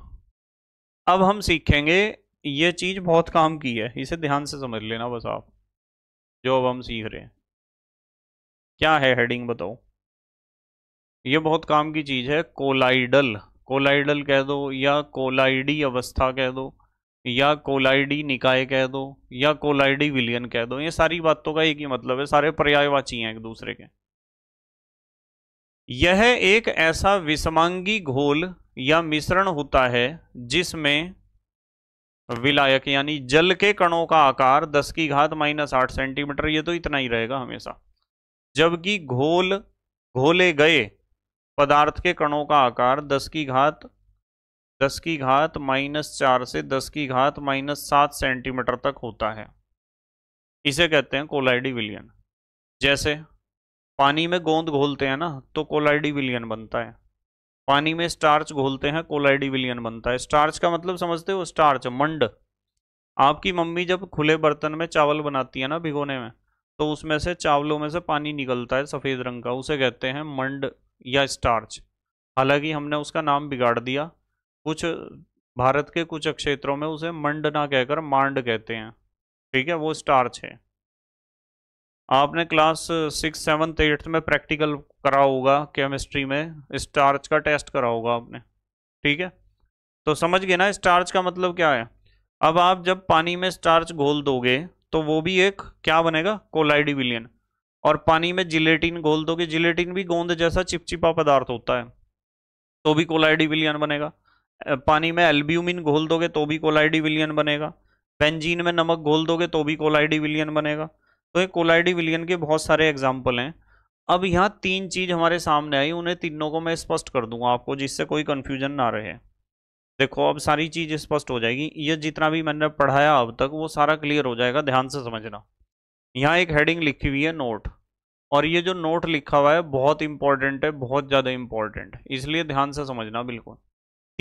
Speaker 1: अब हम सीखेंगे ये चीज बहुत काम की है इसे ध्यान से समझ लेना बस आप जो अब हम सीख रहे हैं क्या है हेडिंग बताओ ये बहुत काम की चीज है कोलाइडल कोलाइडल कह दो या कोलाइडी अवस्था कह दो या कोलाइडी निकाय कह दो या कोलाइडी विलियन कह दो ये सारी बातों का एक ही मतलब है सारे पर्यायवाची हैं एक दूसरे के यह एक ऐसा विषमांगी घोल या मिश्रण होता है जिसमें विलायक यानी जल के कणों का आकार 10 की घात माइनस आठ सेंटीमीटर ये तो इतना ही रहेगा हमेशा जबकि घोल घोले गए पदार्थ के कणों का आकार 10 की घात दस की घात माइनस चार से दस की घात माइनस सात सेंटीमीटर तक होता है इसे कहते हैं कोलाइडी विलियन जैसे पानी में गोंद घोलते हैं ना तो कोलाइडी विलियन बनता है पानी में स्टार्च घोलते हैं कोलाइडी विलियन बनता है स्टार्च का मतलब समझते हो स्टार्च मंड आपकी मम्मी जब खुले बर्तन में चावल बनाती है ना भिगोने में तो उसमें से चावलों में से पानी निकलता है सफ़ेद रंग का उसे कहते हैं मंड या स्टार्च हालांकि हमने उसका नाम बिगाड़ दिया कुछ भारत के कुछ क्षेत्रों में उसे मंड ना कहकर मांड कहते हैं ठीक है वो स्टार्च है आपने क्लास सिक्स सेवन्थ एट्थ में प्रैक्टिकल करा होगा केमिस्ट्री में स्टार्च का टेस्ट करा होगा आपने ठीक है तो समझ गए ना स्टार्च का मतलब क्या है अब आप जब पानी में स्टार्च घोल दोगे तो वो भी एक क्या बनेगा कोलाइडी विलियन और पानी में जिलेटिन घोल दोगे जिलेटिन भी गोंद जैसा चिपचिपा पदार्थ होता है तो भी कोलाइडी विलियन बनेगा पानी में एल्ब्यूमिन घोल दोगे तो भी कोलाइडी विलियन बनेगा बेंजीन में नमक घोल दोगे तो भी कोलाइडी विलियन बनेगा तो ये कोलाइडी विलियन के बहुत सारे एग्जाम्पल हैं अब यहाँ तीन चीज हमारे सामने आई उन्हें तीनों को मैं स्पष्ट कर दूंगा आपको जिससे कोई कन्फ्यूजन ना रहे देखो अब सारी चीज स्पष्ट हो जाएगी ये जितना भी मैंने पढ़ाया अब तक वो सारा क्लियर हो जाएगा ध्यान से समझना यहाँ एक हेडिंग लिखी हुई है नोट और ये जो नोट लिखा हुआ है बहुत इंपॉर्टेंट है बहुत ज़्यादा इंपॉर्टेंट इसलिए ध्यान से समझना बिल्कुल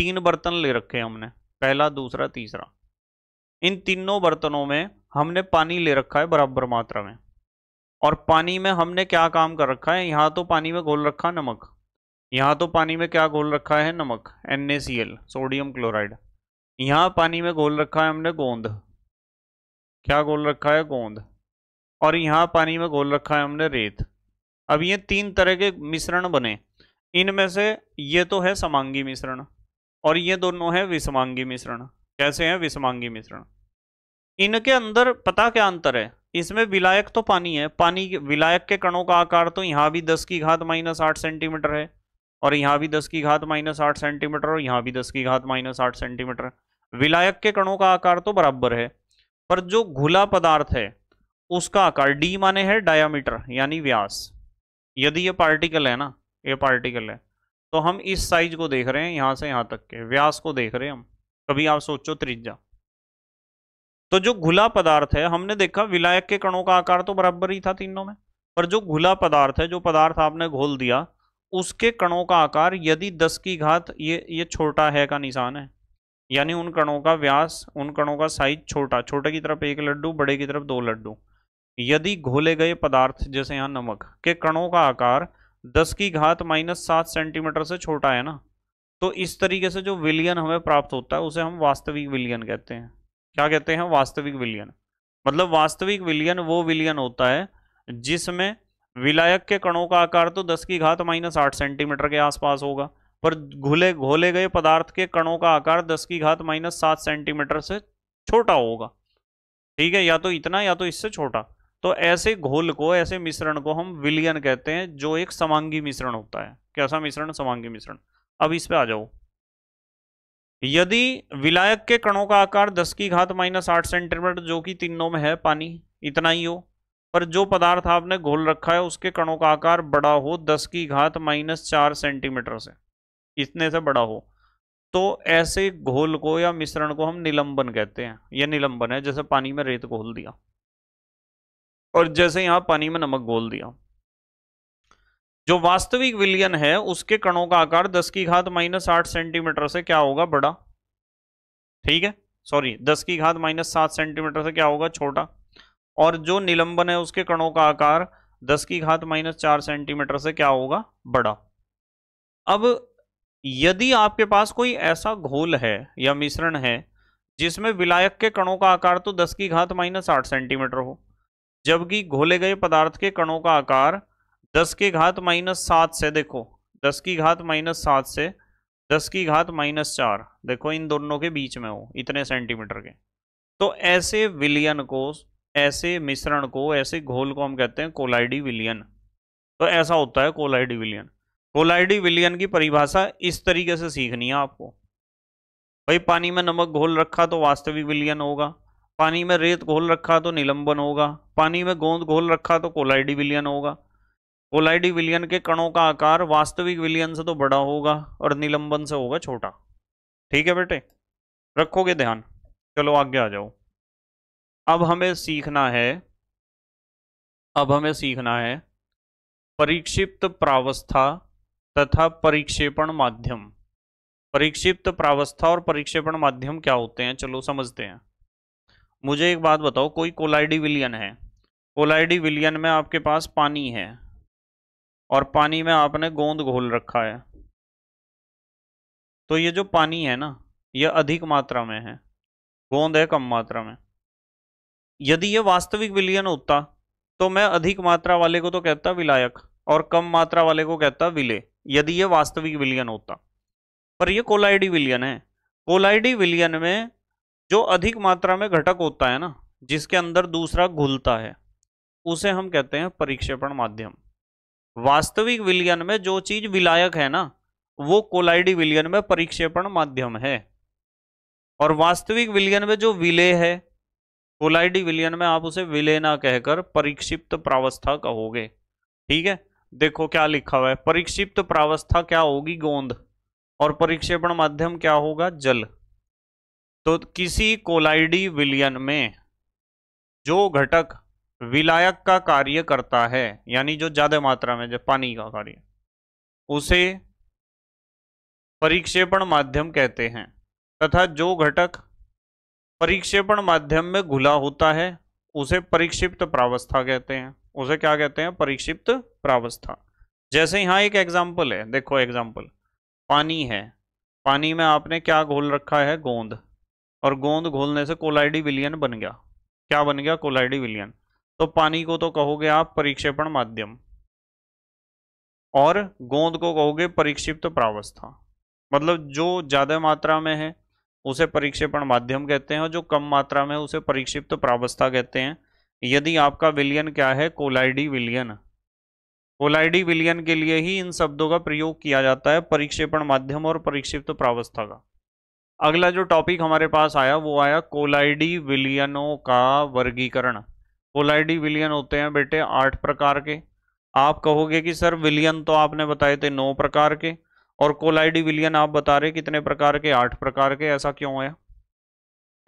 Speaker 1: तीन बर्तन ले रखे हमने पहला दूसरा तीसरा इन तीनों बर्तनों में हमने पानी ले रखा है बराबर मात्रा में और पानी में हमने क्या काम कर रखा है यहाँ तो पानी में घोल रखा नमक यहाँ तो पानी में क्या घोल रखा है नमक एन सोडियम क्लोराइड यहाँ पानी में घोल रखा है हमने गोंद क्या घोल रखा है गोंद और यहाँ पानी में घोल रखा है हमने रेत अब ये तीन तरह के मिश्रण बने इनमें से ये तो है समांगी मिश्रण और ये दोनों है विषमांगी मिश्रण कैसे हैं विषमांगी मिश्रण इनके अंदर पता क्या अंतर है इसमें विलायक तो पानी है पानी विलायक के कणों का आकार तो यहाँ भी दस की घात माइनस आठ सेंटीमीटर है और यहाँ भी दस की घात माइनस आठ सेंटीमीटर और यहाँ भी दस की घात माइनस आठ सेंटीमीटर विलायक के कणों का आकार तो बराबर है पर जो घुला पदार्थ है उसका आकार डी माने है डायामीटर यानी व्यास यदि ये पार्टिकल है ना ये पार्टिकल है तो हम इस साइज को देख रहे हैं यहां से यहां तक के व्यास को देख रहे हैं हम कभी आप सोचो त्रिज्या तो जो घुला पदार्थ है हमने देखा विलायक के कणों का आकार तो बराबर ही था तीनों में पर जो घुला पदार्थ है जो पदार्थ आपने घोल दिया उसके कणों का आकार यदि 10 की घात ये ये छोटा है का निशान है यानी उन कणों का व्यास उन कणों का साइज छोटा छोटे की तरफ एक लड्डू बड़े की तरफ दो लड्डू यदि घोले गए पदार्थ जैसे यहाँ नमक के कणों का आकार दस की घात माइनस सात सेंटीमीटर से छोटा है ना तो इस तरीके से जो विलियन हमें प्राप्त होता है उसे हम वास्तविक विलियन कहते हैं क्या कहते हैं वास्तविक विलियन मतलब वास्तविक विलियन वो विलियन होता है जिसमें विलायक के कणों का आकार तो दस की घात माइनस आठ सेंटीमीटर के आसपास होगा पर घुले घोले गए पदार्थ के कणों का आकार दस की घात माइनस सात सेंटीमीटर से छोटा होगा ठीक है या तो इतना या तो इससे छोटा तो ऐसे घोल को ऐसे मिश्रण को हम विलियन कहते हैं जो एक समांगी मिश्रण होता है कैसा मिश्रण समांगी मिश्रण अब इस पे आ जाओ यदि विलायक के कणों का आकार 10 की घात माइनस आठ सेंटीमीटर जो कि तीनों में है पानी इतना ही हो पर जो पदार्थ आपने घोल रखा है उसके कणों का आकार बड़ा हो 10 की घात माइनस चार सेंटीमीटर से इतने से बड़ा हो तो ऐसे घोल को या मिश्रण को हम निलंबन कहते हैं यह निलंबन है जैसे पानी में रेत घोल दिया और जैसे यहां पानी में नमक घोल दिया जो वास्तविक विलियन है उसके कणों का आकार 10 की घात माइनस आठ सेंटीमीटर से क्या होगा बड़ा ठीक है सॉरी 10 की घात माइनस सात सेंटीमीटर से क्या होगा छोटा और जो निलंबन है उसके कणों का आकार 10 की घात माइनस चार सेंटीमीटर से क्या होगा बड़ा अब यदि आपके पास कोई ऐसा घोल है या मिश्रण है जिसमें विलायक के कणों का आकार तो दस की घात माइनस आठ सेंटीमीटर हो जबकि घोले गए पदार्थ के कणों का आकार दस के घात माइनस सात से देखो दस की घात माइनस सात से दस की घात माइनस चार देखो इन दोनों के बीच में हो इतने सेंटीमीटर के तो ऐसे विलियन को ऐसे मिश्रण को ऐसे घोल को हम कहते हैं कोलाइडी विलियन तो ऐसा होता है कोलाइडी विलियन कोलाइडी विलियन की परिभाषा इस तरीके से सीखनी है आपको भाई पानी में नमक घोल रखा तो वास्तविक विलियन होगा पानी में रेत घोल रखा तो निलंबन होगा पानी में गोंद घोल रखा तो कोलाइडी विलियन होगा कोलाइडी विलियन के कणों का आकार वास्तविक विलियन से तो बड़ा होगा और निलंबन से होगा छोटा ठीक है बेटे रखोगे ध्यान चलो आगे आ जाओ अब हमें सीखना है अब हमें सीखना है परीक्षिप्त प्रावस्था तथा परीक्षेपण माध्यम परीक्षिप्त प्रावस्था और परीक्षेपण माध्यम क्या होते हैं चलो समझते हैं मुझे एक बात बताओ कोई कोलाइडी विलियन है कोलाइडी विलियन में आपके पास पानी है और पानी में आपने गोंद घोल रखा है तो ये जो पानी है ना ये अधिक मात्रा में है गोंद है कम मात्रा में यदि ये वास्तविक विलियन होता तो मैं अधिक मात्रा वाले को तो कहता विलायक और कम मात्रा वाले को कहता विले यदि ये वास्तविक विलियन होता पर ये कोलाइडी विलियन है कोलाइडी विलियन में जो अधिक मात्रा में घटक होता है ना जिसके अंदर दूसरा घुलता है उसे हम कहते हैं परिक्षेपण माध्यम वास्तविक विलयन में जो चीज विलायक है ना वो कोलाइडी विलयन में परिक्षेपण माध्यम है और वास्तविक विलयन में जो विलय है कोलाइडी विलयन में आप उसे विलय ना कहकर परिक्षिप्त प्रावस्था कहोगे ठीक है देखो क्या लिखा हुआ है परिक्षिप्त प्रावस्था क्या होगी गोंद और परिक्षेपण माध्यम क्या होगा जल तो किसी कोलाइडी विलयन में जो घटक विलायक का कार्य करता है यानी जो ज्यादा मात्रा में जो पानी का कार्य उसे परीक्षेपण माध्यम कहते हैं तथा जो घटक परीक्षेपण माध्यम में घुला होता है उसे परीक्षिप्त प्रावस्था कहते हैं उसे क्या कहते हैं परीक्षिप्त प्रावस्था जैसे यहाँ एक एग्जाम्पल है देखो एग्जाम्पल पानी है पानी में आपने क्या घोल रखा है गोंद और गोंद घोलने से कोलाइडी विलियन बन गया क्या बन गया कोलाइडी विलियन तो पानी को तो कहोगे आप परिक्षेपण माध्यम और गोंद को कहोगे परिक्षिप्त प्रावस्था मतलब जो ज़्यादा मात्रा में है उसे परिक्षेपण माध्यम कहते हैं और जो कम मात्रा में उसे परिक्षिप्त प्रावस्था कहते हैं यदि आपका विलियन क्या है कोलाइडी विलियन कोलाइडी विलियन के लिए ही इन शब्दों का प्रयोग किया जाता है परिक्षेपण माध्यम और परिक्षिप्त प्रावस्था का अगला जो टॉपिक हमारे पास आया वो आया कोलाइडी विलियनों का वर्गीकरण कोलाइडी विलियन होते हैं बेटे आठ प्रकार के आप कहोगे कि सर विलियन तो आपने बताए थे नौ प्रकार के और कोलाइडी विलियन आप बता रहे कितने प्रकार के आठ प्रकार के ऐसा क्यों है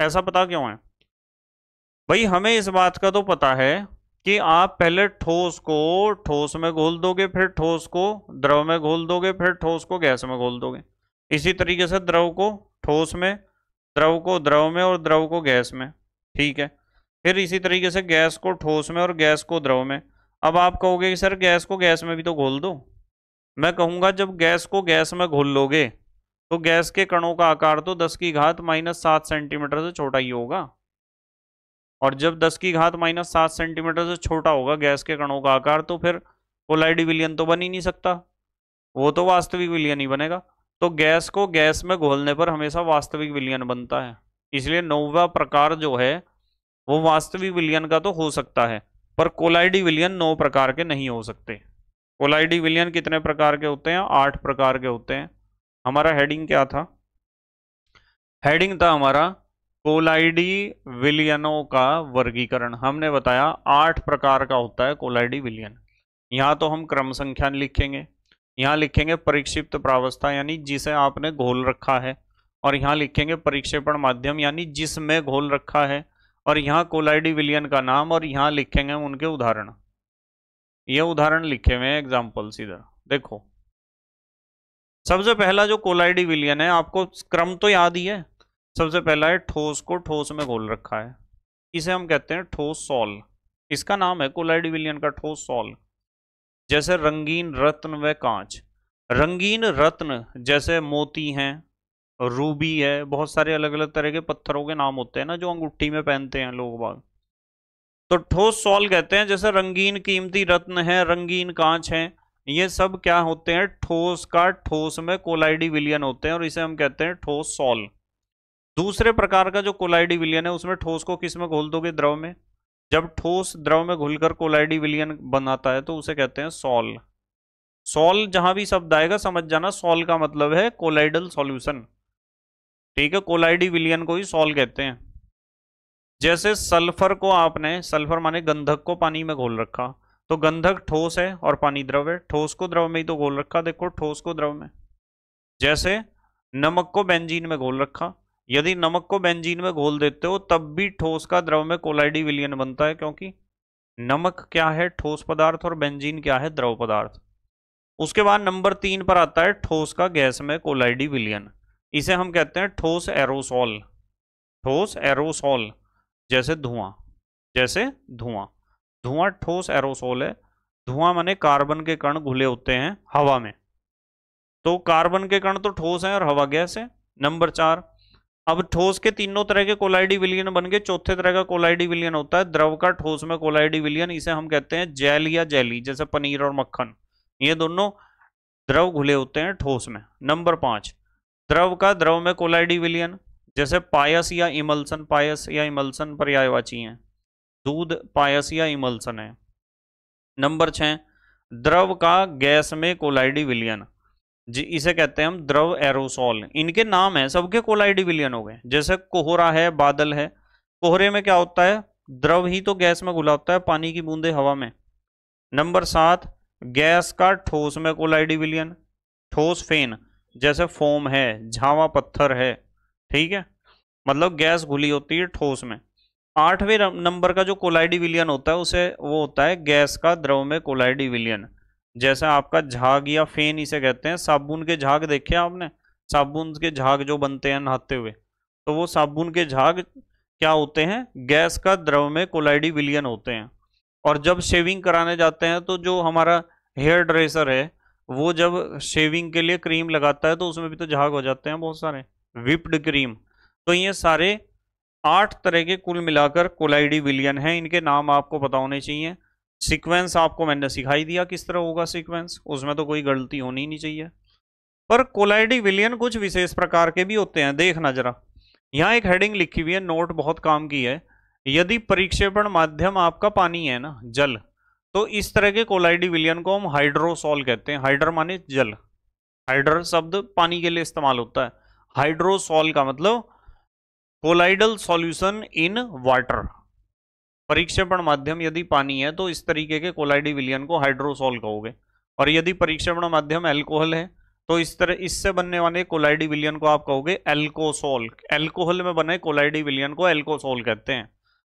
Speaker 1: ऐसा पता क्यों है भाई हमें इस बात का तो पता है कि आप पहले ठोस को ठोस में घोल दोगे फिर ठोस को द्रव में घोल दोगे फिर ठोस को गैस में घोल दोगे इसी तरीके से द्रव को ठोस में द्रव को द्रव में और द्रव को गैस में ठीक है फिर इसी तरीके से गैस को ठोस में और गैस को द्रव में अब आप कहोगे कि सर गैस को गैस में भी तो घोल दो मैं कहूँगा जब गैस को गैस में घोल लोगे तो गैस के कणों का आकार तो दस की घात माइनस सात सेंटीमीटर से छोटा ही होगा और जब दस की घात माइनस सात सेंटीमीटर से छोटा होगा गैस के कणों का आकार तो फिर कोलाइडी विलियन तो बन ही नहीं सकता वो तो वास्तविक विलियन ही बनेगा तो गैस को गैस में घोलने पर हमेशा वास्तविक विलियन बनता है इसलिए नौवा प्रकार जो है वो वास्तविक विलियन का तो हो सकता है पर कोलाइडी विलियन नौ प्रकार के नहीं हो सकते कोलाइडी विलियन कितने प्रकार के होते हैं आठ प्रकार के होते हैं हमारा हेडिंग क्या था हेडिंग था हमारा कोलाइडी विलियनों का वर्गीकरण हमने बताया आठ प्रकार का होता है कोलाइडी विलियन यहाँ तो हम क्रम संख्या लिखेंगे यहाँ लिखेंगे परिक्षिप्त प्रावस्था यानी जिसे आपने घोल रखा है और यहाँ लिखेंगे परिक्षेपण माध्यम यानी जिसमें घोल रखा है और यहाँ कोलाइडी विलियन का नाम और यहाँ लिखेंगे उनके उदाहरण ये उदाहरण लिखे हुए हैं एग्जाम्पल्स इधर देखो सबसे पहला जो कोलाइडी विलियन है आपको क्रम तो याद ही है सबसे पहला है ठोस को ठोस में घोल रखा है इसे हम कहते हैं ठोस सॉल इसका नाम है कोलाइडी विलियन का ठोस सॉल जैसे रंगीन रत्न व कांच रंगीन रत्न जैसे मोती हैं रूबी है बहुत सारे अलग अलग तरह के पत्थरों के नाम होते हैं ना जो अंगूठी में पहनते हैं लोग बाग तो ठोस सॉल कहते हैं जैसे रंगीन कीमती रत्न है रंगीन कांच है ये सब क्या होते हैं ठोस का ठोस में कोलाइडी विलियन होते हैं और इसे हम कहते हैं ठोस सॉल दूसरे प्रकार का जो कोलाइडी विलियन है उसमें ठोस को किस में घोल दोगे द्रव में जब ठोस द्रव में घुलकर कोलाइडी विलियन बनाता है तो उसे कहते हैं सॉल सॉल जहां भी शब्द आएगा समझ जाना सॉल का मतलब है कोलाइडल सॉल्यूशन ठीक है कोलाइडी विलियन को ही सॉल कहते हैं जैसे सल्फर को आपने सल्फर माने गंधक को पानी में घोल रखा तो गंधक ठोस है और पानी द्रव है ठोस को द्रव में ही तो घोल रखा देखो ठोस को द्रव में जैसे नमक को बेंजीन में घोल रखा यदि नमक को बेंजीन में घोल देते हो तब भी ठोस का द्रव में कोलाइडी विलियन बनता है क्योंकि नमक क्या है ठोस पदार्थ और बेंजीन क्या है द्रव पदार्थ उसके बाद नंबर तीन पर आता है ठोस का गैस में कोलाइडी विलियन इसे हम कहते हैं ठोस एरोसोल ठोस एरोसोल जैसे धुआं जैसे धुआं धुआं ठोस एरोसोल है धुआं माने कार्बन के कण घुले होते हैं हवा में तो कार्बन के कण तो ठोस हैं और हवा गैस है नंबर चार अब ठोस के तीनों तरह के कोलाइडी विलियन बन गए चौथे तरह का कोलाइडी विलियन होता है द्रव का ठोस में कोलाइडी विलियन इसे हम कहते हैं जेल या जेली जैसे पनीर और मक्खन ये दोनों द्रव घुले होते हैं ठोस में नंबर पांच द्रव का द्रव में कोलाइडी विलियन जैसे पायस या इमल्सन पायस या इमल्सन पर्यायवाची हैं दूध पायस या इमल्सन है नंबर छह द्रव का गैस में कोलाइडी विलियन जी इसे कहते हैं हम द्रव एरोसोल इनके नाम है सबके कोलाइडी विलियन हो गए जैसे कोहरा है बादल है कोहरे में क्या होता है द्रव ही तो गैस में घुला होता है पानी की बूंदे हवा में नंबर सात गैस का ठोस में कोलाइडी विलियन ठोस फेन जैसे फोम है झावा पत्थर है ठीक है मतलब गैस घुली होती है ठोस में आठवें नंबर का जो कोलाइडी विलियन होता है उसे वो होता है गैस का द्रव में कोलाइडी विलियन जैसे आपका झाग या फेन इसे कहते हैं साबुन के झाग देखे आपने साबुन के झाग जो बनते हैं नहाते हुए तो वो साबुन के झाग क्या होते हैं गैस का द्रव में कोलाइडी विलियन होते हैं और जब शेविंग कराने जाते हैं तो जो हमारा हेयर ड्रेसर है वो जब शेविंग के लिए क्रीम लगाता है तो उसमें भी तो झाग हो जाते हैं बहुत सारे विप्ड क्रीम तो ये सारे आठ तरह के कुल मिलाकर कोलाइडी विलियन हैं इनके नाम आपको पता होने चाहिए सीक्वेंस आपको मैंने सिखाई दिया किस तरह होगा सीक्वेंस उसमें तो कोई गलती होनी नहीं चाहिए पर कोलाइडी विलियन कुछ विशेष प्रकार के भी होते हैं देखना जरा यहाँ एक हेडिंग लिखी हुई है नोट बहुत काम की है यदि परीक्षेपण माध्यम आपका पानी है ना जल तो इस तरह के कोलाइडी विलियन को हम हाइड्रोसॉल कहते हैं हाइड्र माने जल हाइड्र शब्द पानी के लिए इस्तेमाल होता है हाइड्रोसॉल का मतलब कोलाइडल सॉल्यूशन इन वाटर परीक्षेपण माध्यम यदि पानी है तो इस तरीके के कोलाइडी विलियन को हाइड्रोसोल कहोगे और यदि परीक्षेपण माध्यम एल्कोहल है तो इस तरह इससे बनने वाले कोलाइडी विलियन को आप कहोगे एल्कोसोल एल्कोहल में बने कोलाइडी विलियन को एल्कोसोल कहते हैं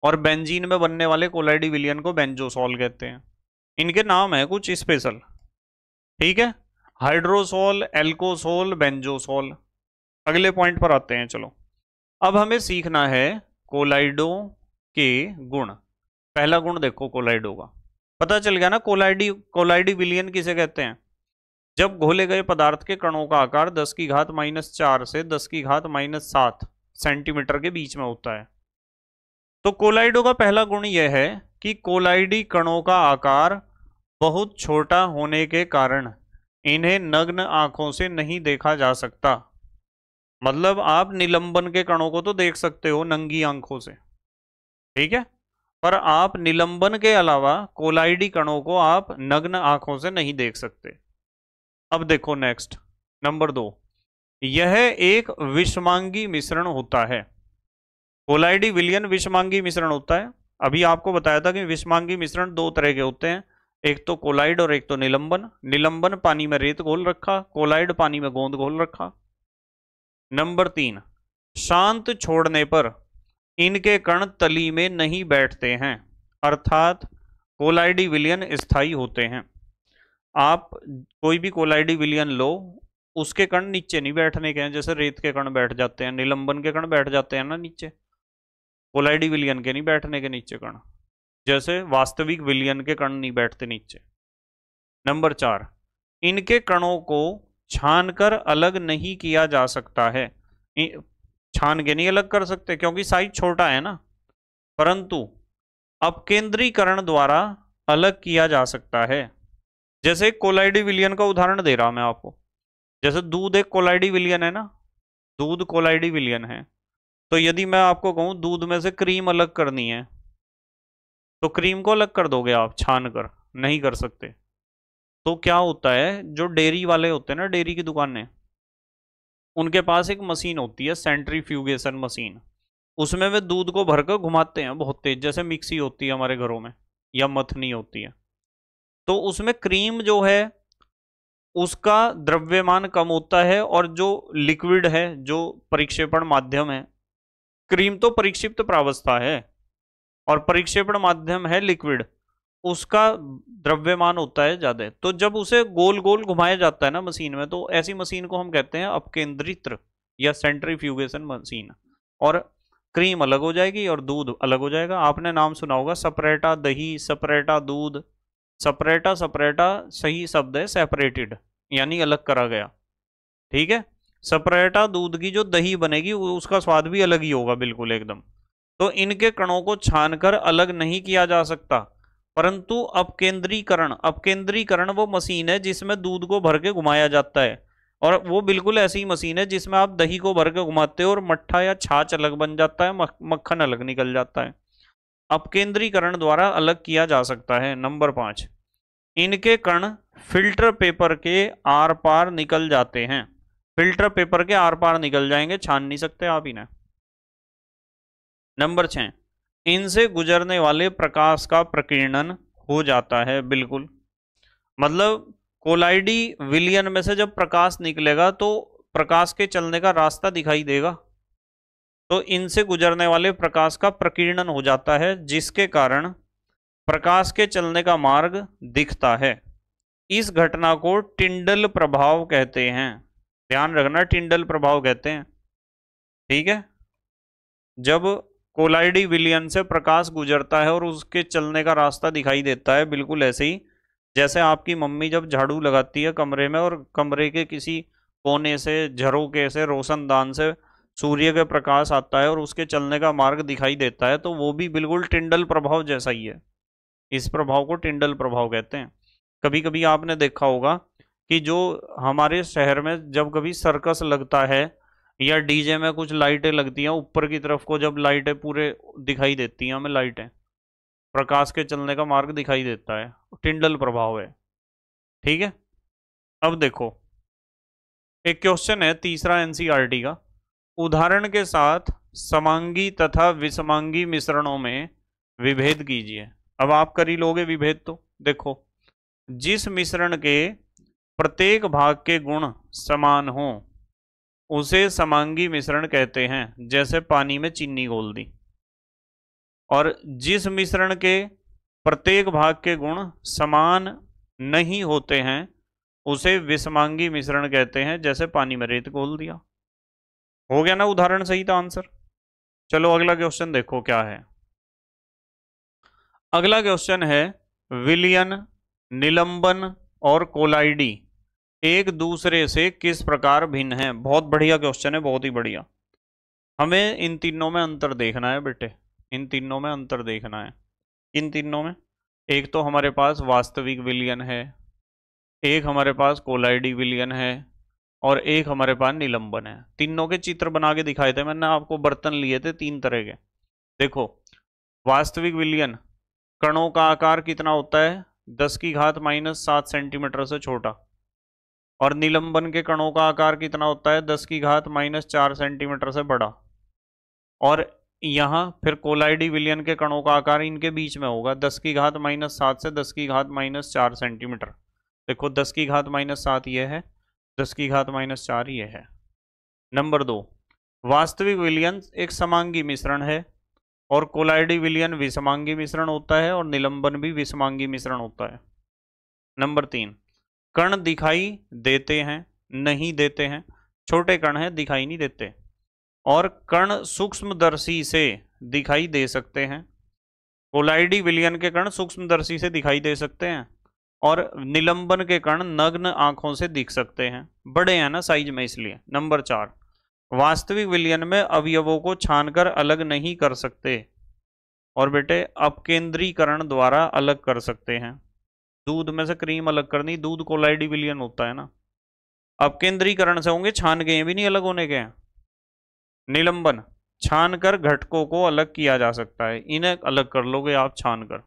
Speaker 1: और बेंजीन में बनने वाले कोलाइडी विलियन को बेंजोसोल कहते हैं इनके नाम है कुछ स्पेशल ठीक है हाइड्रोसोल एल्कोसोल बेंजोसोल अगले पॉइंट पर आते हैं चलो अब हमें सीखना है कोलाइडो के गुण पहला गुण देखो कोलाइड होगा पता चल गया ना कोलाइडी कोलाइडी विलियन किसे कहते हैं जब घोले गए पदार्थ के कणों का आकार 10 की घात माइनस चार से 10 की घात माइनस सात सेंटीमीटर के बीच में होता है तो कोलाइडो का पहला गुण यह है कि कोलाइडी कणों का आकार बहुत छोटा होने के कारण इन्हें नग्न आंखों से नहीं देखा जा सकता मतलब आप निलंबन के कणों को तो देख सकते हो नंगी आंखों से ठीक है पर आप निलंबन के अलावा कोलाइडी कणों को आप नग्न आंखों से नहीं देख सकते अब देखो नेक्स्ट नंबर दो यह एक विषमांगी मिश्रण होता है कोलाइडी विलियन विषमांगी मिश्रण होता है अभी आपको बताया था कि विषमांगी मिश्रण दो तरह के होते हैं एक तो कोलाइड और एक तो निलंबन निलंबन पानी में रेत घोल रखा कोलाइड पानी में गोंद घोल रखा नंबर तीन शांत छोड़ने पर इनके कण तली में नहीं बैठते हैं अर्थात कोलाइडी विलियन स्थाई होते हैं आप कोई भी कोलाइडी विलियन लो उसके कण नीचे नहीं बैठने के हैं जैसे रेत के कण बैठ जाते हैं निलंबन के कण बैठ जाते हैं ना नीचे कोलाइडी विलियन के नहीं बैठने के नीचे कण जैसे वास्तविक विलियन के कण नहीं बैठते नीचे नंबर चार इनके कणों को छानकर अलग नहीं किया जा सकता है छान के नहीं अलग कर सकते क्योंकि साइज छोटा है ना परंतु अब केंद्रीकरण द्वारा अलग किया जा सकता है जैसे कोलाइडी विलियन का उदाहरण दे रहा हूं मैं आपको जैसे दूध एक कोलाइडी विलियन है ना दूध कोलाइडी विलियन है तो यदि मैं आपको कहूं दूध में से क्रीम अलग करनी है तो क्रीम को अलग कर दोगे आप छान कर नहीं कर सकते तो क्या होता है जो डेयरी वाले होते हैं ना डेयरी की दुकानें उनके पास एक मशीन होती है सेंट्रीफ्यूगेशन मशीन उसमें वे दूध को भरकर घुमाते हैं बहुत तेज जैसे मिक्सी होती है हमारे घरों में या मथनी होती है तो उसमें क्रीम जो है उसका द्रव्यमान कम होता है और जो लिक्विड है जो परिक्षेपण माध्यम है क्रीम तो परिक्षिप्त प्रावस्था है और परिक्षेपण माध्यम है लिक्विड उसका द्रव्यमान होता है ज़्यादा तो जब उसे गोल गोल घुमाया जाता है ना मशीन में तो ऐसी मशीन को हम कहते हैं अपकेंद्रित्र या सेंट्रीफ्यूगेशन मशीन और क्रीम अलग हो जाएगी और दूध अलग हो जाएगा आपने नाम सुना होगा सपरेटा दही सपरेटा दूध सपरेटा सपरेटा सही शब्द है सेपरेटेड यानी अलग करा गया ठीक है सपरेटा दूध की जो दही बनेगी उसका स्वाद भी अलग ही होगा बिल्कुल एकदम तो इनके कणों को छानकर अलग नहीं किया जा सकता परंतु अपकेंद्रीकरण अपकेंद्रीकरण वो मशीन है जिसमें दूध को भर के घुमाया जाता है और वो बिल्कुल ऐसी मशीन है जिसमें आप दही को भर के घुमाते हो और मट्ठा या छाछ अलग बन जाता है मक्खन अलग निकल जाता है अपकेंद्रीकरण द्वारा अलग किया जा सकता है नंबर पाँच इनके कण फिल्टर पेपर के आर पार निकल जाते हैं फिल्टर पेपर के आर पार निकल जाएंगे छान नहीं सकते आप इन्हें नंबर छः इनसे गुजरने वाले प्रकाश का प्रकीर्णन हो जाता है बिल्कुल मतलब कोलाइडी विलियन में से जब प्रकाश निकलेगा तो प्रकाश के चलने का रास्ता दिखाई देगा तो इनसे गुजरने वाले प्रकाश का प्रकीर्णन हो जाता है जिसके कारण प्रकाश के चलने का मार्ग दिखता है इस घटना को टिंडल प्रभाव कहते हैं ध्यान रखना टिंडल प्रभाव कहते हैं ठीक है जब कोलाइडी विलियन से प्रकाश गुजरता है और उसके चलने का रास्ता दिखाई देता है बिल्कुल ऐसे ही जैसे आपकी मम्मी जब झाड़ू लगाती है कमरे में और कमरे के किसी कोने से झरोके से रोशनदान से सूर्य के प्रकाश आता है और उसके चलने का मार्ग दिखाई देता है तो वो भी बिल्कुल टिंडल प्रभाव जैसा ही है इस प्रभाव को टिंडल प्रभाव कहते हैं कभी कभी आपने देखा होगा कि जो हमारे शहर में जब कभी सर्कस लगता है या डीजे में कुछ लाइटें लगती हैं ऊपर की तरफ को जब लाइटें पूरे दिखाई देती हैं हमें लाइटें प्रकाश के चलने का मार्ग दिखाई देता है टिंडल प्रभाव है ठीक है अब देखो एक क्वेश्चन है तीसरा एनसीईआरटी e का उदाहरण के साथ समांगी तथा विसमांगी मिश्रणों में विभेद कीजिए अब आप कर ही लोगे विभेद तो देखो जिस मिश्रण के प्रत्येक भाग के गुण समान हों उसे समांगी मिश्रण कहते हैं जैसे पानी में चीनी घोल दी और जिस मिश्रण के प्रत्येक भाग के गुण समान नहीं होते हैं उसे विषमांगी मिश्रण कहते हैं जैसे पानी में रेत घोल दिया हो गया ना उदाहरण सही था आंसर चलो अगला क्वेश्चन देखो क्या है अगला क्वेश्चन है विलियन निलंबन और कोलाइडी एक दूसरे से किस प्रकार भिन्न है बहुत बढ़िया क्वेश्चन है बहुत ही बढ़िया हमें इन तीनों में अंतर देखना है बेटे इन तीनों में अंतर देखना है इन तीनों में एक तो हमारे पास वास्तविक विलियन है एक हमारे पास कोलाइडी विलियन है और एक हमारे पास निलंबन है तीनों के चित्र बना के दिखाए थे मैंने आपको बर्तन लिए थे तीन तरह के देखो वास्तविक विलियन कणों का आकार कितना होता है दस की घात माइनस सात सेंटीमीटर से छोटा और निलंबन के कणों का आकार कितना होता है दस की घात माइनस चार सेंटीमीटर से बड़ा और यहाँ फिर कोलाइडी विलियन के कणों का आकार इनके बीच में होगा दस की घात माइनस सात से दस की घात माइनस चार सेंटीमीटर देखो दस की घात माइनस सात ये है दस की घात माइनस चार ये है नंबर दो वास्तविक विलियन एक समांगी मिश्रण है और कोलाइडी विलियन विषमांगी मिश्रण होता है और निलंबन भी विषमांगी मिश्रण होता है नंबर तीन कण दिखाई देते हैं नहीं देते हैं छोटे कण हैं दिखाई नहीं देते और कण सूक्ष्मदर्शी से दिखाई दे सकते हैं कोलाइडी विलियन के कण सूक्ष्मदर्शी से दिखाई दे सकते हैं और निलंबन के कण नग्न आंखों से दिख सकते हैं बड़े हैं ना साइज में इसलिए नंबर चार वास्तविक विलियन में अवयवों को छानकर अलग नहीं कर सकते और बेटे अपकेंद्रीकरण द्वारा अलग कर सकते हैं दूध में से क्रीम अलग करनी दूध कोलाइडी विलियन होता है ना अब केंद्रीकरण से होंगे छान गए भी नहीं अलग होने के निलंबन छान कर घटकों को अलग किया जा सकता है इन्हें अलग कर लोगे आप छान कर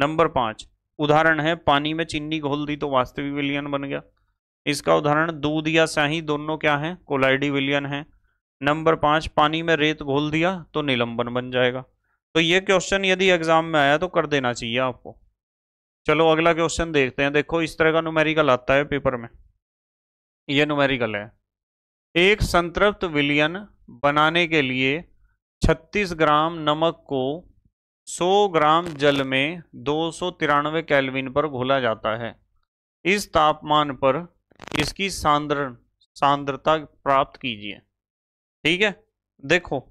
Speaker 1: नंबर पाँच उदाहरण है पानी में चीनी घोल दी तो वास्तविक विलियन बन गया इसका उदाहरण दूध या स्याही दोनों क्या है कोलाइडी विलियन है नंबर पाँच पानी में रेत घोल दिया तो निलंबन बन जाएगा तो ये क्वेश्चन यदि एग्जाम में आया तो कर देना चाहिए आपको चलो अगला क्वेश्चन देखते हैं देखो इस तरह का नुमेरिकल आता है पेपर में ये नुमेरिकल है एक संतृप्त विलियन बनाने के लिए 36 ग्राम नमक को 100 ग्राम जल में दो सौ तिरानवे पर घोला जाता है इस तापमान पर इसकी सांद्र सांद्रता प्राप्त कीजिए ठीक है देखो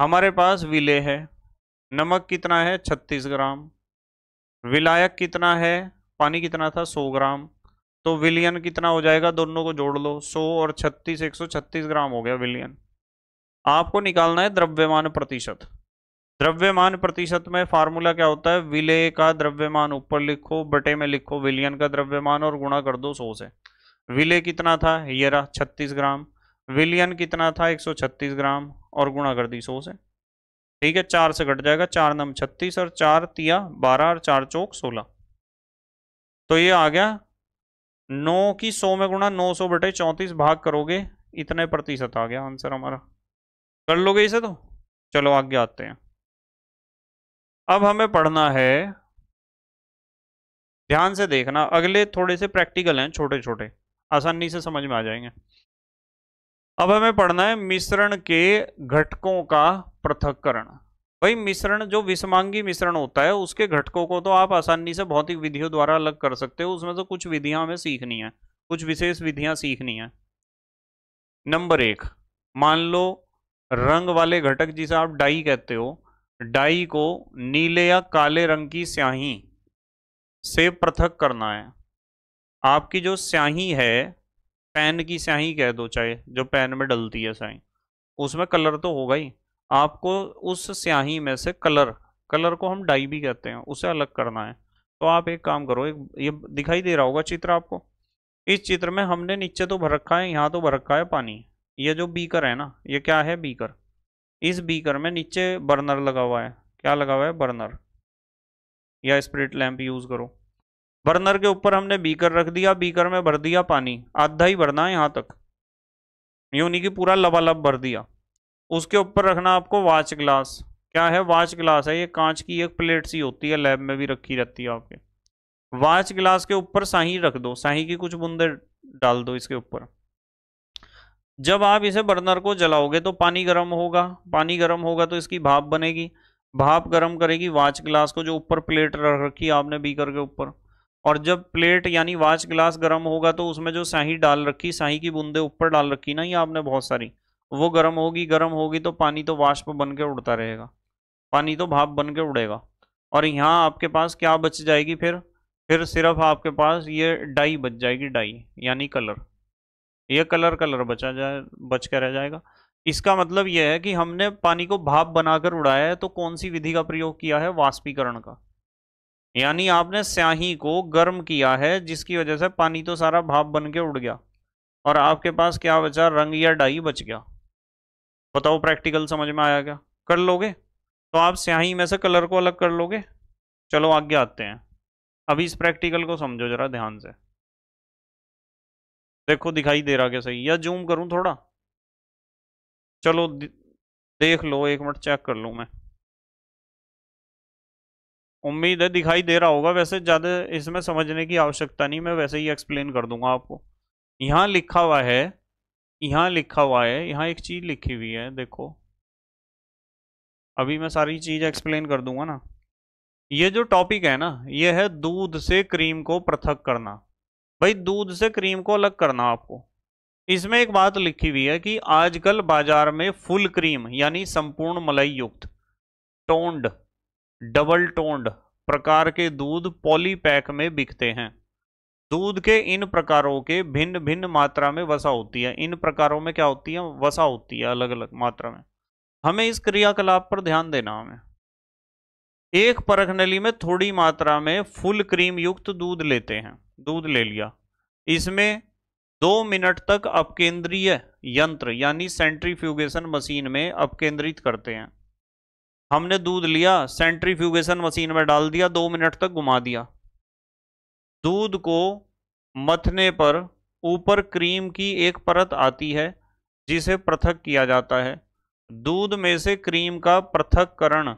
Speaker 1: हमारे पास विले है नमक कितना है 36 ग्राम विलायक कितना है पानी कितना था 100 ग्राम तो विलियन कितना हो जाएगा दोनों को जोड़ लो 100 और 36 136 ग्राम हो गया विलियन आपको निकालना है द्रव्यमान प्रतिशत द्रव्यमान प्रतिशत में फार्मूला क्या होता है विलय का द्रव्यमान ऊपर लिखो बटे में लिखो विलियन का द्रव्यमान और गुणा कर दो सौ से विलय कितना था ये रहा छत्तीस ग्राम विलियन कितना था 136 ग्राम और गुणा कर दी सौ से ठीक है चार से घट जाएगा चार नम छत्तीस और चार तिया बारह और चार चौक सोलह तो ये आ गया नौ की सौ में गुणा नौ सौ बटे चौंतीस भाग करोगे इतने प्रतिशत आ गया आंसर हमारा कर लोगे इसे तो चलो आगे आते हैं अब हमें पढ़ना है ध्यान से देखना अगले थोड़े से प्रैक्टिकल हैं छोटे छोटे आसानी से समझ में आ जाएंगे अब हमें पढ़ना है मिश्रण के घटकों का पृथककरण भाई मिश्रण जो विषमांगी मिश्रण होता है उसके घटकों को तो आप आसानी से भौतिक विधियों द्वारा अलग कर सकते हो उसमें तो कुछ विधियां हमें सीखनी है कुछ विशेष विधियां सीखनी है नंबर एक मान लो रंग वाले घटक जिसे आप डाई कहते हो डाई को नीले या काले रंग की स्याही से पृथक करना है आपकी जो स्याही है पेन की स्याही कह दो चाहे जो पेन में डलती है स्याही उसमें कलर तो होगा ही आपको उस स्याही में से कलर कलर को हम डाई भी कहते हैं उसे अलग करना है तो आप एक काम करो एक ये दिखाई दे रहा होगा चित्र आपको इस चित्र में हमने नीचे तो भर रखा है यहाँ तो भर रखा है पानी ये जो बीकर है ना ये क्या है बीकर इस बीकर में नीचे बर्नर लगा हुआ है क्या लगा हुआ है बर्नर या स्प्रिट लैंप यूज करो बर्नर के ऊपर हमने बीकर रख दिया बीकर में भर दिया पानी आधा ही भरना है यहाँ तक यूनि नहीं कि पूरा लबालब भर दिया उसके ऊपर रखना आपको वाच ग्लास क्या है वाच ग्लास है ये कांच की एक प्लेट सी होती है लैब में भी रखी रहती है आपके वाच ग्लास के ऊपर साही रख दो साही की कुछ बूंदे डाल दो इसके ऊपर जब आप इसे बर्नर को जलाओगे तो पानी गर्म होगा पानी गर्म होगा तो इसकी भाप बनेगी भाप गर्म करेगी वाच ग्लास को जो ऊपर प्लेट रख रखी आपने बीकर के ऊपर और जब प्लेट यानी वाच ग्लास गर्म होगा तो उसमें जो साही डाल रखी साही की बूंदे ऊपर डाल रखी ना ये आपने बहुत सारी वो गर्म होगी गर्म होगी तो पानी तो वाष्प बन के उड़ता रहेगा पानी तो भाप बन के उड़ेगा और यहाँ आपके पास क्या बच जाएगी फिर फिर सिर्फ आपके पास ये डाई बच जाएगी डाई यानी कलर ये कलर कलर बचा जाए बच के रह जाएगा इसका मतलब यह है कि हमने पानी को भाप बनाकर उड़ाया है तो कौन सी विधि का प्रयोग किया है वाष्पीकरण का यानी आपने स्याही को गर्म किया है जिसकी वजह से पानी तो सारा भाप बन के उड़ गया और आपके पास क्या बचा रंग या डाई बच गया बताओ प्रैक्टिकल समझ में आया क्या कर लोगे तो आप स्याही में से कलर को अलग कर लोगे चलो आगे आते हैं अभी इस प्रैक्टिकल को समझो जरा ध्यान से देखो दिखाई दे रहा क्या सही या जूम करूं थोड़ा चलो देख लो एक मिनट चेक कर लूं मैं उम्मीद है दिखाई दे रहा होगा वैसे ज़्यादा इसमें समझने की आवश्यकता नहीं मैं वैसे ही एक्सप्लेन कर दूंगा आपको यहां लिखा हुआ है यहाँ लिखा हुआ है यहाँ एक चीज़ लिखी हुई है देखो अभी मैं सारी चीज़ एक्सप्लेन कर दूंगा ना ये जो टॉपिक है ना ये है दूध से क्रीम को पृथक करना भाई दूध से क्रीम को अलग करना आपको इसमें एक बात लिखी हुई है कि आजकल बाजार में फुल क्रीम यानी संपूर्ण मलाई युक्त टोंड डबल टोंड प्रकार के दूध पॉलीपैक में बिकते हैं दूध के इन प्रकारों के भिन्न भिन्न मात्रा में वसा होती है इन प्रकारों में क्या होती है वसा होती है अलग अलग मात्रा में हमें इस क्रियाकलाप पर ध्यान देना हमें एक परख नली में थोड़ी मात्रा में फुल क्रीम युक्त दूध लेते हैं दूध ले लिया इसमें दो मिनट तक अपकेंद्रीय यंत्र यानी सेंट्रीफ्यूगेशन मशीन में अपकेंद्रित करते हैं हमने दूध लिया सेंट्रीफ्यूगेशन मशीन में डाल दिया दो मिनट तक घुमा दिया दूध को मथने पर ऊपर क्रीम की एक परत आती है जिसे पृथक किया जाता है दूध में से क्रीम का पृथककरण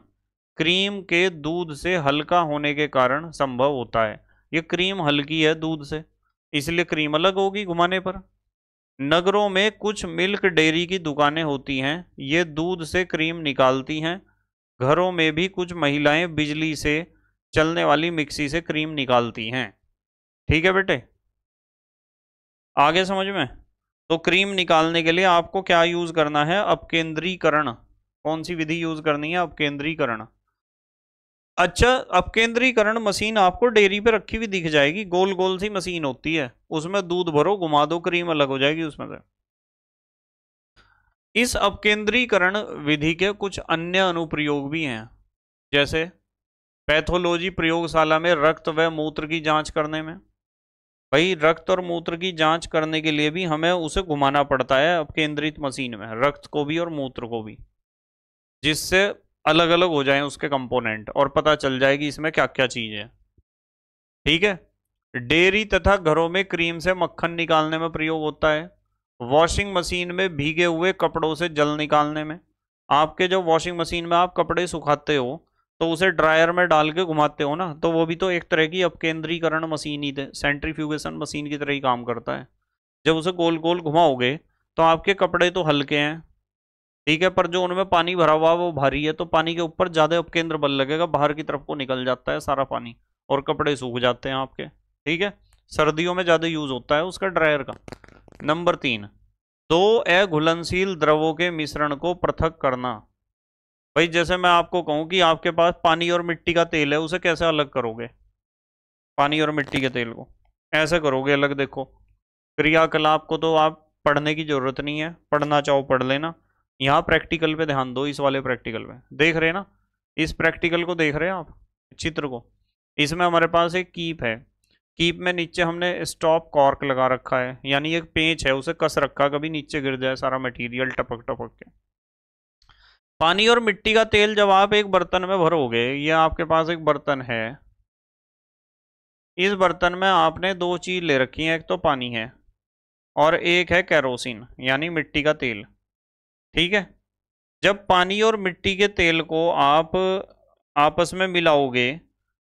Speaker 1: क्रीम के दूध से हल्का होने के कारण संभव होता है ये क्रीम हल्की है दूध से इसलिए क्रीम अलग होगी घुमाने पर नगरों में कुछ मिल्क डेयरी की दुकानें होती हैं ये दूध से क्रीम निकालती हैं घरों में भी कुछ महिलाएं बिजली से चलने वाली मिक्सी से क्रीम निकालती हैं ठीक है बेटे आगे समझ में तो क्रीम निकालने के लिए आपको क्या यूज करना है अपकेंद्रीकरण कौन सी विधि यूज करनी है अपकेंद्रीकरण अच्छा अपकेंद्रीकरण मशीन आपको डेयरी पे रखी हुई दिख जाएगी गोल गोल सी मशीन होती है उसमें दूध भरो घुमा दो क्रीम अलग हो जाएगी उसमें से इस अपकेंद्रीकरण विधि के कुछ अन्य अनुप्रयोग भी हैं जैसे पैथोलॉजी प्रयोगशाला में रक्त व मूत्र की जांच करने में भाई रक्त और मूत्र की जांच करने के लिए भी हमें उसे घुमाना पड़ता है अब केंद्रित मशीन में रक्त को भी और मूत्र को भी जिससे अलग अलग हो जाए उसके कंपोनेंट और पता चल जाएगी इसमें क्या क्या चीज़ है ठीक है डेयरी तथा घरों में क्रीम से मक्खन निकालने में प्रयोग होता है वॉशिंग मशीन में भीगे हुए कपड़ों से जल निकालने में आपके जो वॉशिंग मशीन में आप कपड़े सुखाते हो तो उसे ड्रायर में डाल के घुमाते हो ना तो वो भी तो एक तरह की अपकेंद्रीकरण मशीन ही सेंट्रीफ्यूगेशन मशीन की तरह ही काम करता है जब उसे गोल गोल घुमाओगे तो आपके कपड़े तो हल्के हैं ठीक है पर जो उनमें पानी भरा हुआ वो भारी है तो पानी के ऊपर ज़्यादा उपकेंद्र बल लगेगा बाहर की तरफ को निकल जाता है सारा पानी और कपड़े सूख जाते हैं आपके ठीक है सर्दियों में ज़्यादा यूज़ होता है उसका ड्रायर का नंबर तीन दो अघुलनशील द्रवों के मिश्रण को पृथक करना भाई जैसे मैं आपको कहूँ कि आपके पास पानी और मिट्टी का तेल है उसे कैसे अलग करोगे पानी और मिट्टी के तेल को ऐसे करोगे अलग देखो क्रियाकलाप को तो आप पढ़ने की ज़रूरत नहीं है पढ़ना चाहो पढ़ लेना यहाँ प्रैक्टिकल पे ध्यान दो इस वाले प्रैक्टिकल पे देख रहे ना इस प्रैक्टिकल को देख रहे हैं आप चित्र को इसमें हमारे पास एक कीप है कीप में नीचे हमने स्टॉप कॉर्क लगा रखा है यानी एक पेंच है उसे कस रखा कभी नीचे गिर जाए सारा मटेरियल टपक टपक के पानी और मिट्टी का तेल जब आप एक बर्तन में भरोगे ये आपके पास एक बर्तन है इस बर्तन में आपने दो चीज ले रखी है एक तो पानी है और एक है कैरोसिन यानी मिट्टी का तेल ठीक है जब पानी और मिट्टी के तेल को आप आपस में मिलाओगे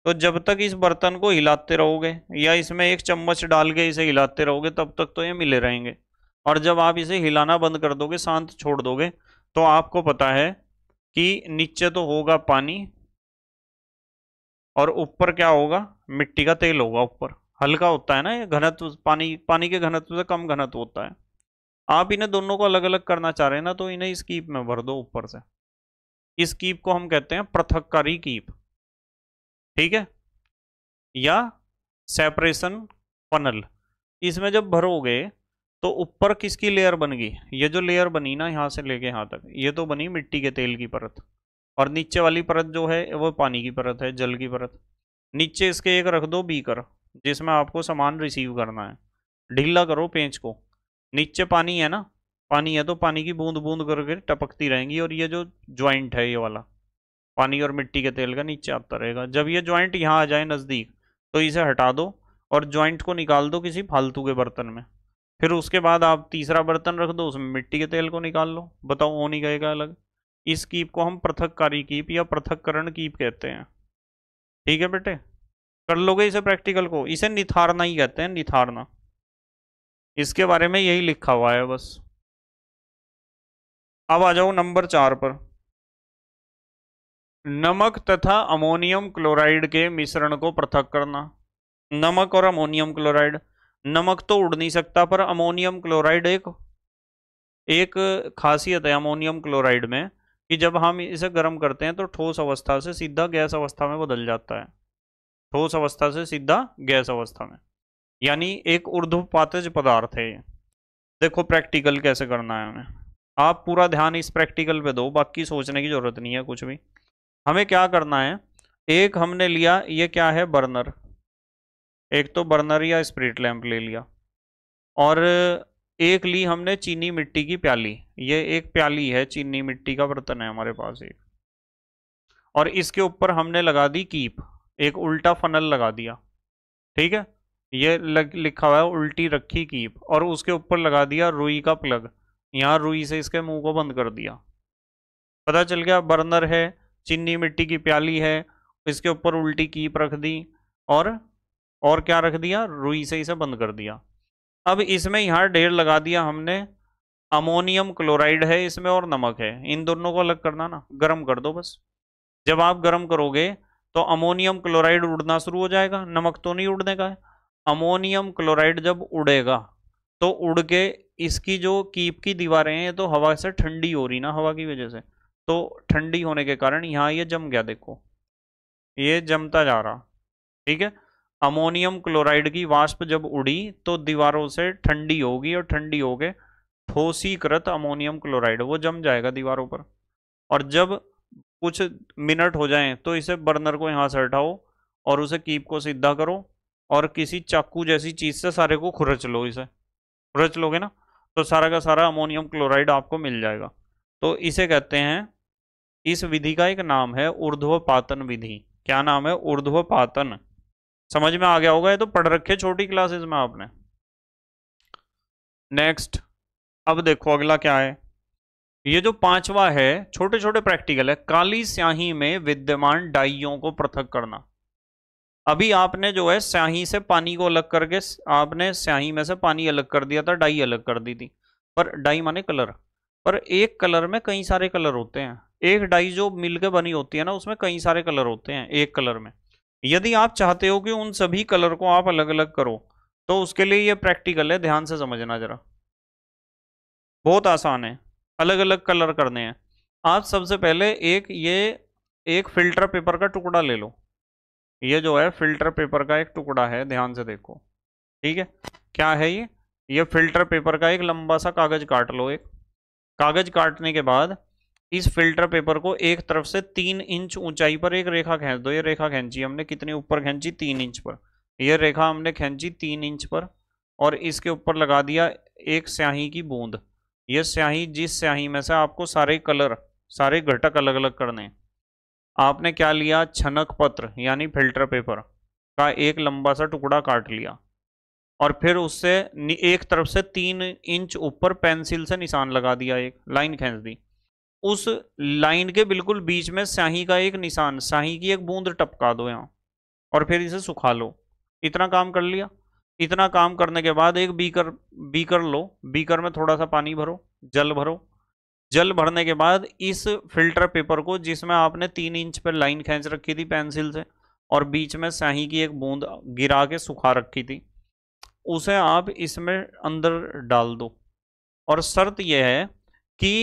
Speaker 1: तो जब तक इस बर्तन को हिलाते रहोगे या इसमें एक चम्मच डाल के इसे हिलाते रहोगे तब तक तो ये मिले रहेंगे और जब आप इसे हिलाना बंद कर दोगे शांत छोड़ दोगे तो आपको पता है कि नीचे तो होगा पानी और ऊपर क्या होगा मिट्टी का तेल होगा ऊपर हल्का होता है ना ये घनत्व पानी पानी के घनत्व से कम घनत्व होता है आप इन्हें दोनों को अलग अलग करना चाह रहे हैं ना तो इन्हें इस कीप में भर दो ऊपर से इस कीप को हम कहते हैं पृथककारी कीप ठीक है या सेपरेशन फनल इसमें जब भरोगे तो ऊपर किसकी लेयर बन गई ये जो लेयर बनी ना यहाँ से लेके यहाँ तक ये तो बनी मिट्टी के तेल की परत और नीचे वाली परत जो है वो पानी की परत है जल की परत नीचे इसके एक रख दो बीकर जिसमें आपको सामान रिसीव करना है ढीला करो पेंच को नीचे पानी है ना पानी है तो पानी की बूंद बूंद करके टपकती रहेंगी और ये जो ज्वाइंट है ये वाला पानी और मिट्टी के तेल का नीचे आता रहेगा जब ये ज्वाइंट यहाँ आ जाए नज़दीक तो इसे हटा दो और ज्वाइंट को निकाल दो किसी फालतू के बर्तन में फिर उसके बाद आप तीसरा बर्तन रख दो उसमें मिट्टी के तेल को निकाल लो बताओ वो नहीं गएगा अलग इस कीप को हम पृथककारी कीप या पृथककरण कीप कहते हैं ठीक है बेटे कर लोगे इसे प्रैक्टिकल को इसे निथारना ही कहते हैं निथारना इसके बारे में यही लिखा हुआ है बस अब आ जाओ नंबर चार पर नमक तथा अमोनियम क्लोराइड के मिश्रण को पृथक करना नमक और अमोनियम क्लोराइड नमक तो उड़ नहीं सकता पर अमोनियम क्लोराइड एक एक खासियत है अमोनियम क्लोराइड में कि जब हम इसे गर्म करते हैं तो ठोस अवस्था से सीधा गैस अवस्था में बदल जाता है ठोस अवस्था से सीधा गैस अवस्था में यानी एक ऊर्ध्वपातज पदार्थ है ये देखो प्रैक्टिकल कैसे करना है हमें आप पूरा ध्यान इस प्रैक्टिकल पे दो बाकी सोचने की ज़रूरत नहीं है कुछ भी हमें क्या करना है एक हमने लिया ये क्या है बर्नर एक तो बर्नर या स्प्रिट लैंप ले लिया और एक ली हमने चीनी मिट्टी की प्याली ये एक प्याली है चीनी मिट्टी का बर्तन है हमारे पास एक और इसके ऊपर हमने लगा दी कीप एक उल्टा फनल लगा दिया ठीक है ये लग, लिखा हुआ है उल्टी रखी कीप और उसके ऊपर लगा दिया रुई का प्लग यहाँ रुई से इसके मुंह को बंद कर दिया पता चल गया बर्नर है चीनी मिट्टी की प्याली है इसके ऊपर उल्टी कीप रख दी और और क्या रख दिया रुई से इसे बंद कर दिया अब इसमें यहाँ ढेर लगा दिया हमने अमोनियम क्लोराइड है इसमें और नमक है इन दोनों को अलग करना ना गर्म कर दो बस जब आप गर्म करोगे तो अमोनियम क्लोराइड उड़ना शुरू हो जाएगा नमक तो नहीं उड़ने का है अमोनियम क्लोराइड जब उड़ेगा तो उड़ के इसकी जो कीप की दीवारें हैं तो हवा से ठंडी हो रही ना हवा की वजह से तो ठंडी होने के कारण यहाँ ये जम गया देखो ये जमता जा रहा ठीक है अमोनियम क्लोराइड की वाष्प जब उड़ी तो दीवारों से ठंडी होगी और ठंडी होके ठोसीकृत अमोनियम क्लोराइड वो जम जाएगा दीवारों पर और जब कुछ मिनट हो जाएं तो इसे बर्नर को यहाँ से हटाओ और उसे कीप को सीधा करो और किसी चाकू जैसी चीज़ से सारे को खुरच लो इसे खुरच लोगे ना तो सारा का सारा अमोनियम क्लोराइड आपको मिल जाएगा तो इसे कहते हैं इस विधि का एक नाम है ऊर्ध्वपातन विधि क्या नाम है ऊर्ध्वपातन समझ में आ गया होगा ये तो पढ़ रखे छोटी क्लासेस में आपने नेक्स्ट अब देखो अगला क्या है ये जो पांचवा है छोटे छोटे प्रैक्टिकल है काली स्याही में विद्यमान डाइयों को पृथक करना अभी आपने जो है स्याही से पानी को अलग करके आपने स्याही में से पानी अलग कर दिया था डाई अलग कर दी थी पर डाई माने कलर पर एक कलर में कई सारे कलर होते हैं एक डाई जो मिलकर बनी होती है ना उसमें कई सारे कलर होते हैं एक कलर में यदि आप चाहते हो कि उन सभी कलर को आप अलग अलग करो तो उसके लिए ये प्रैक्टिकल है ध्यान से समझना ज़रा बहुत आसान है अलग अलग कलर करने हैं आप सबसे पहले एक ये एक फिल्टर पेपर का टुकड़ा ले लो ये जो है फिल्टर पेपर का एक टुकड़ा है ध्यान से देखो ठीक है क्या है ये ये फिल्टर पेपर का एक लंबा सा कागज़ काट लो एक कागज़ काटने के बाद इस फिल्टर पेपर को एक तरफ से तीन इंच ऊंचाई पर एक रेखा खेच दो ये रेखा खेची हमने कितने ऊपर खेची तीन इंच पर यह रेखा हमने खेची तीन इंच पर और इसके ऊपर लगा दिया एक स्याही की बूंद ये स्याही जिस स्याही में से आपको सारे कलर सारे घटक अलग अलग करने आपने क्या लिया छनक पत्र यानी फिल्टर पेपर का एक लंबा सा टुकड़ा काट लिया और फिर उससे एक तरफ से तीन इंच ऊपर पेंसिल से निशान लगा दिया एक लाइन खींच दी उस लाइन के बिल्कुल बीच में स्याही का एक निशान स्याही की एक बूंद टपका दो यहाँ और फिर इसे सुखा लो इतना काम कर लिया इतना काम करने के बाद एक बीकर बीकर लो बीकर में थोड़ा सा पानी भरो जल भरो जल भरने के बाद इस फिल्टर पेपर को जिसमें आपने तीन इंच पर लाइन खींच रखी थी पेंसिल से और बीच में स्याही की एक बूंद गिरा के सुखा रखी थी उसे आप इसमें अंदर डाल दो और शर्त यह है कि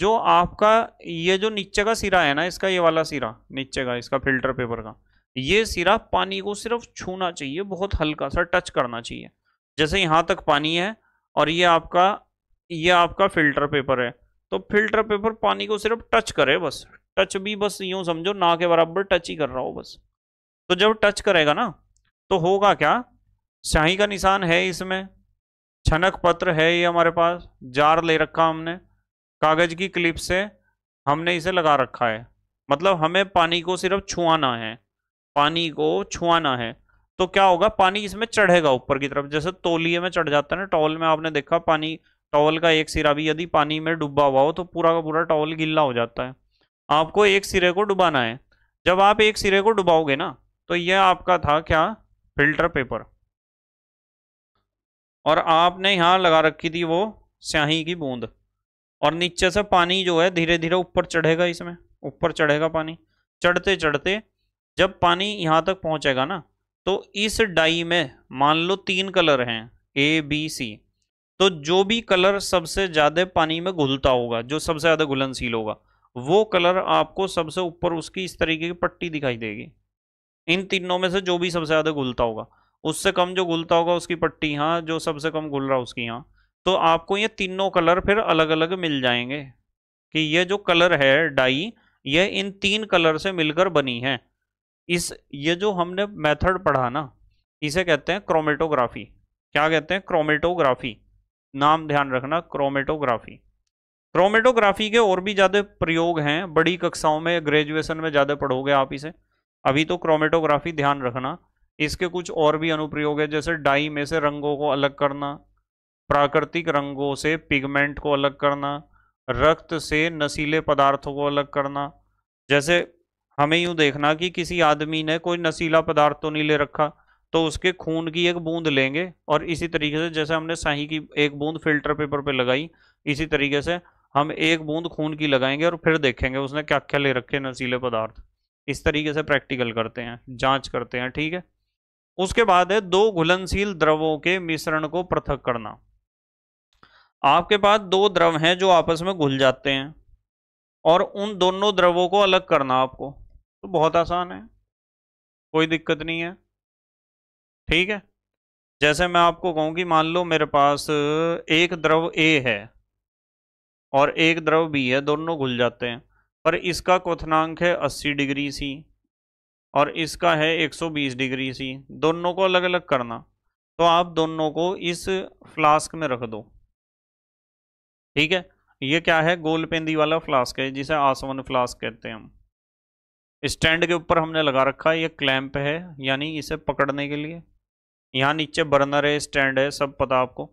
Speaker 1: जो आपका ये जो नीचे का सिरा है ना इसका ये वाला सिरा नीचे का इसका फिल्टर पेपर का ये सिरा पानी को सिर्फ छूना चाहिए बहुत हल्का सा टच करना चाहिए जैसे यहाँ तक पानी है और ये आपका ये आपका फिल्टर पेपर है तो फिल्टर पेपर पानी को सिर्फ टच करे बस टच भी बस यूँ समझो ना के बराबर टच ही कर रहा हो बस तो जब टच करेगा ना तो होगा क्या शाही का निशान है इसमें छनक पत्र है ये हमारे पास जार ले रखा हमने कागज की क्लिप से हमने इसे लगा रखा है मतलब हमें पानी को सिर्फ छुआना है पानी को छुआना है तो क्या होगा पानी इसमें चढ़ेगा ऊपर की तरफ जैसे तोलिए में चढ़ जाता है ना टॉवल में आपने देखा पानी टॉवल का एक सिरा भी यदि पानी में डूबा हुआ हो तो पूरा का पूरा टॉवल गिल्ला हो जाता है आपको एक सिरे को डुबाना है जब आप एक सिरे को डुबाओगे ना तो यह आपका था क्या फिल्टर पेपर और आपने यहाँ लगा रखी थी वो स्याही की बूंद और नीचे से पानी जो है धीरे धीरे ऊपर चढ़ेगा इसमें ऊपर चढ़ेगा पानी चढ़ते चढ़ते जब पानी यहाँ तक पहुँचेगा ना तो इस डाई में मान लो तीन कलर हैं ए बी सी तो जो भी कलर सबसे ज़्यादा पानी में घुलता होगा जो सबसे ज़्यादा घुलनशील होगा वो कलर आपको सबसे ऊपर उसकी इस तरीके की पट्टी दिखाई देगी इन तीनों में से जो भी सबसे ज़्यादा घुलता होगा उससे कम जो घुलता होगा उसकी पट्टी यहाँ जो सबसे कम घुल रहा उसकी यहाँ तो आपको ये तीनों कलर फिर अलग अलग मिल जाएंगे कि ये जो कलर है डाई ये इन तीन कलर से मिलकर बनी है इस ये जो हमने मेथड पढ़ा ना इसे कहते हैं क्रोमेटोग्राफी क्या कहते हैं क्रोमेटोग्राफी नाम ध्यान रखना क्रोमेटोग्राफी क्रोमेटोग्राफी के और भी ज़्यादा प्रयोग हैं बड़ी कक्षाओं में ग्रेजुएशन में ज़्यादा पढ़ोगे आप इसे अभी तो क्रोमेटोग्राफी ध्यान रखना इसके कुछ और भी अनुप्रयोग है जैसे डाई में से रंगों को अलग करना प्राकृतिक रंगों से पिगमेंट को अलग करना रक्त से नशीले पदार्थों को अलग करना जैसे हमें यूं देखना कि किसी आदमी ने कोई नशीला पदार्थ तो नहीं ले रखा तो उसके खून की एक बूंद लेंगे और इसी तरीके से जैसे हमने शाही की एक बूंद फिल्टर पेपर पे लगाई इसी तरीके से हम एक बूंद खून की लगाएंगे और फिर देखेंगे उसने क्या क्या ले रखे नशीले पदार्थ इस तरीके से प्रैक्टिकल करते हैं जाँच करते हैं ठीक है उसके बाद है दो घुलनशील द्रवों के मिश्रण को पृथक करना आपके पास दो द्रव हैं जो आपस में घुल जाते हैं और उन दोनों द्रवों को अलग करना आपको तो बहुत आसान है कोई दिक्कत नहीं है ठीक है जैसे मैं आपको कहूँ कि मान लो मेरे पास एक द्रव ए है और एक द्रव बी है दोनों घुल जाते हैं पर इसका क्वथनांक है अस्सी डिग्री सी और इसका है 120 डिग्री सी दोनों को अलग अलग करना तो आप दोनों को इस फ्लास्क में रख दो ठीक है ये क्या है गोल पेंदी वाला फ्लास्क है जिसे आसवन फ्लास्क कहते हैं हम स्टैंड के ऊपर हमने लगा रखा है ये क्लैंप है यानी इसे पकड़ने के लिए यहाँ नीचे बर्नर है स्टैंड है सब पता आपको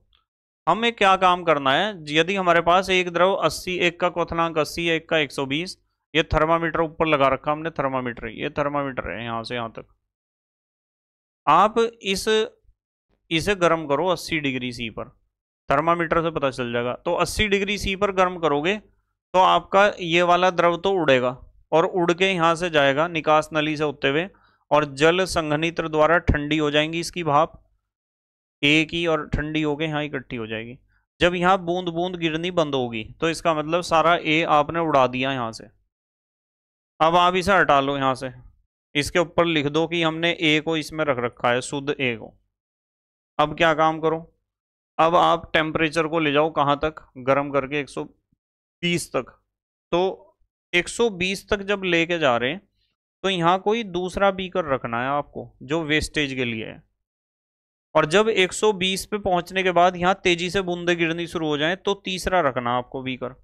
Speaker 1: हमें क्या काम करना है यदि हमारे पास एक द्रव 80 एक का क्वथनांक 80 एक का 120 ये थर्मामीटर ऊपर लगा रखा हमने थर्मामीटर ये थर्मामीटर है यहाँ से यहाँ तक आप इस इसे गर्म करो अस्सी डिग्री सी पर थर्मामीटर से पता चल जाएगा तो 80 डिग्री सी पर गर्म करोगे तो आपका ये वाला द्रव तो उड़ेगा और उड़ के यहाँ से जाएगा निकास नली से होते हुए और जल संघनित्र द्वारा ठंडी हो जाएंगी इसकी भाप एक ही और ठंडी होके यहाँ इकट्ठी हो जाएगी जब यहाँ बूंद बूंद गिरनी बंद होगी तो इसका मतलब सारा ए आपने उड़ा दिया यहाँ से अब आप इसे हटा लो यहाँ से इसके ऊपर लिख दो कि हमने ए को इसमें रख रखा है शुद्ध ए को अब क्या काम करो अब आप टेम्परेचर को ले जाओ कहाँ तक गर्म करके 120 तक तो 120 तक जब लेके जा रहे हैं तो यहाँ कोई दूसरा बीकर रखना है आपको जो वेस्टेज के लिए है और जब 120 पे पहुंचने के बाद यहाँ तेजी से बूंदे गिरनी शुरू हो जाए तो तीसरा रखना आपको बीकर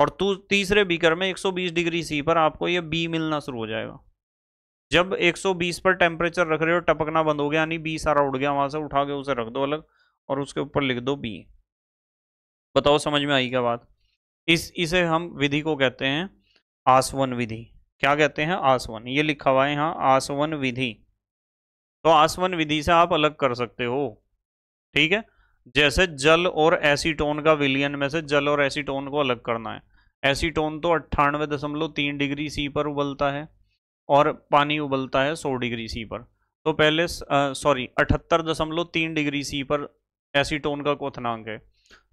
Speaker 1: और तू तीसरे बीकर में 120 डिग्री सी पर आपको ये बी मिलना शुरू हो जाएगा जब 120 पर टेम्परेचर रख रहे हो टपकना बंद हो गया यानी बी सारा उड़ गया वहां से उठा के उसे रख दो अलग और उसके ऊपर लिख दो बी बताओ समझ में आई क्या बात इस इसे हम विधि को कहते हैं आसवन विधि क्या कहते हैं आसवन ये लिखा हुआ है यहाँ आसवन विधि तो आसवन विधि से आप अलग कर सकते हो ठीक है जैसे जल और एसीटोन का विलियन में से जल और एसीटोन को अलग करना है एसीटोन तो अट्ठानवे दशमलव तीन डिग्री सी पर उबलता है और पानी उबलता है सौ डिग्री सी पर तो पहले सॉरी अठहत्तर दशमलव तीन डिग्री सी पर एसीटोन का क्वथनांक है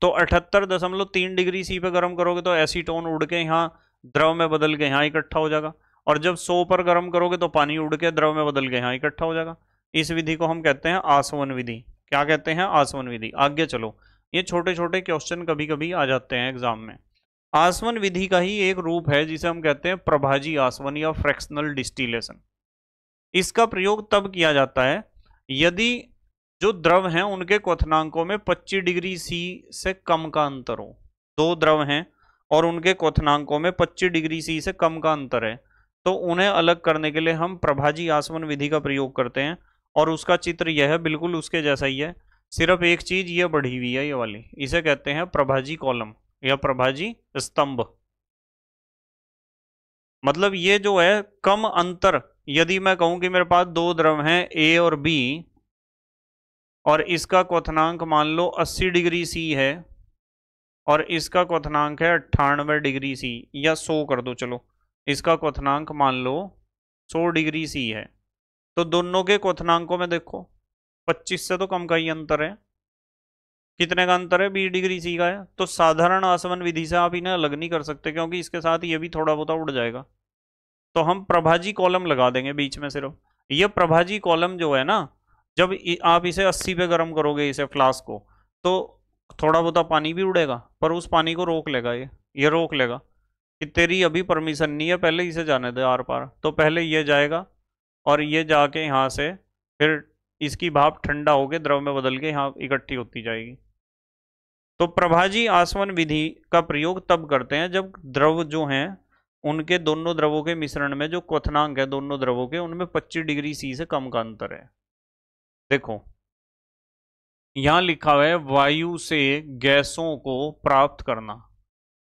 Speaker 1: तो अठहत्तर दशमलव तीन डिग्री सी पे गर्म करोगे तो एसीटोन उड़ के यहाँ द्रव में बदल के यहाँ इकट्ठा हो जाएगा और जब सौ पर गर्म करोगे तो पानी उड़ के द्रव में बदल के यहाँ इकट्ठा हो जाएगा इस विधि को हम कहते हैं आसवन विधि क्या कहते हैं आसवन विधि आगे चलो ये छोटे छोटे क्वेश्चन कभी कभी आ जाते हैं एग्जाम में आसवन विधि का ही एक रूप है जिसे हम कहते हैं प्रभाजी आसवन या फ्रैक्शनल डिस्टिलेशन इसका प्रयोग तब किया जाता है यदि जो द्रव हैं उनके क्वथनांकों में 25 डिग्री सी से कम का अंतर हो दो द्रव हैं और उनके क्वथनांकों में 25 डिग्री सी से कम का अंतर है तो उन्हें अलग करने के लिए हम प्रभाजी आसमन विधि का प्रयोग करते हैं और उसका चित्र यह है बिल्कुल उसके जैसा ही है सिर्फ एक चीज यह बढ़ी हुई है ये वाली इसे कहते हैं प्रभाजी कॉलम या प्रभाजी स्तंभ मतलब ये जो है कम अंतर यदि मैं कहूं कि मेरे पास दो द्रव हैं ए और बी और इसका क्वथनांक मान लो 80 डिग्री सी है और इसका क्वथनांक है अट्ठानवे डिग्री सी या 100 कर दो चलो इसका क्वथनांक मान लो 100 डिग्री सी है तो दोनों के क्वथनांकों में देखो 25 से तो कम का ही अंतर है कितने का अंतर है बीस डिग्री सी का है तो साधारण आसमन विधि से आप इन्हें अलग नहीं कर सकते क्योंकि इसके साथ ये भी थोड़ा बहुत उड़ जाएगा तो हम प्रभाजी कॉलम लगा देंगे बीच में सिर्फ ये प्रभाजी कॉलम जो है ना जब आप इसे अस्सी पे गर्म करोगे इसे फ्लास्क को तो थोड़ा बहुत पानी भी उड़ेगा पर उस पानी को रोक लेगा ये ये रोक लेगा कि तेरी अभी परमिशन नहीं है पहले इसे जाने दे आर पार तो पहले ये जाएगा और ये जाके यहाँ से फिर इसकी भाप ठंडा होके द्रव में बदल के यहाँ इकट्ठी होती जाएगी तो प्रभाजी आसवन विधि का प्रयोग तब करते हैं जब द्रव जो हैं उनके दोनों द्रवों के मिश्रण में जो क्वथनांक है दोनों द्रवों के उनमें 25 डिग्री सी से कम का अंतर है देखो यहां लिखा हुआ है वायु से गैसों को प्राप्त करना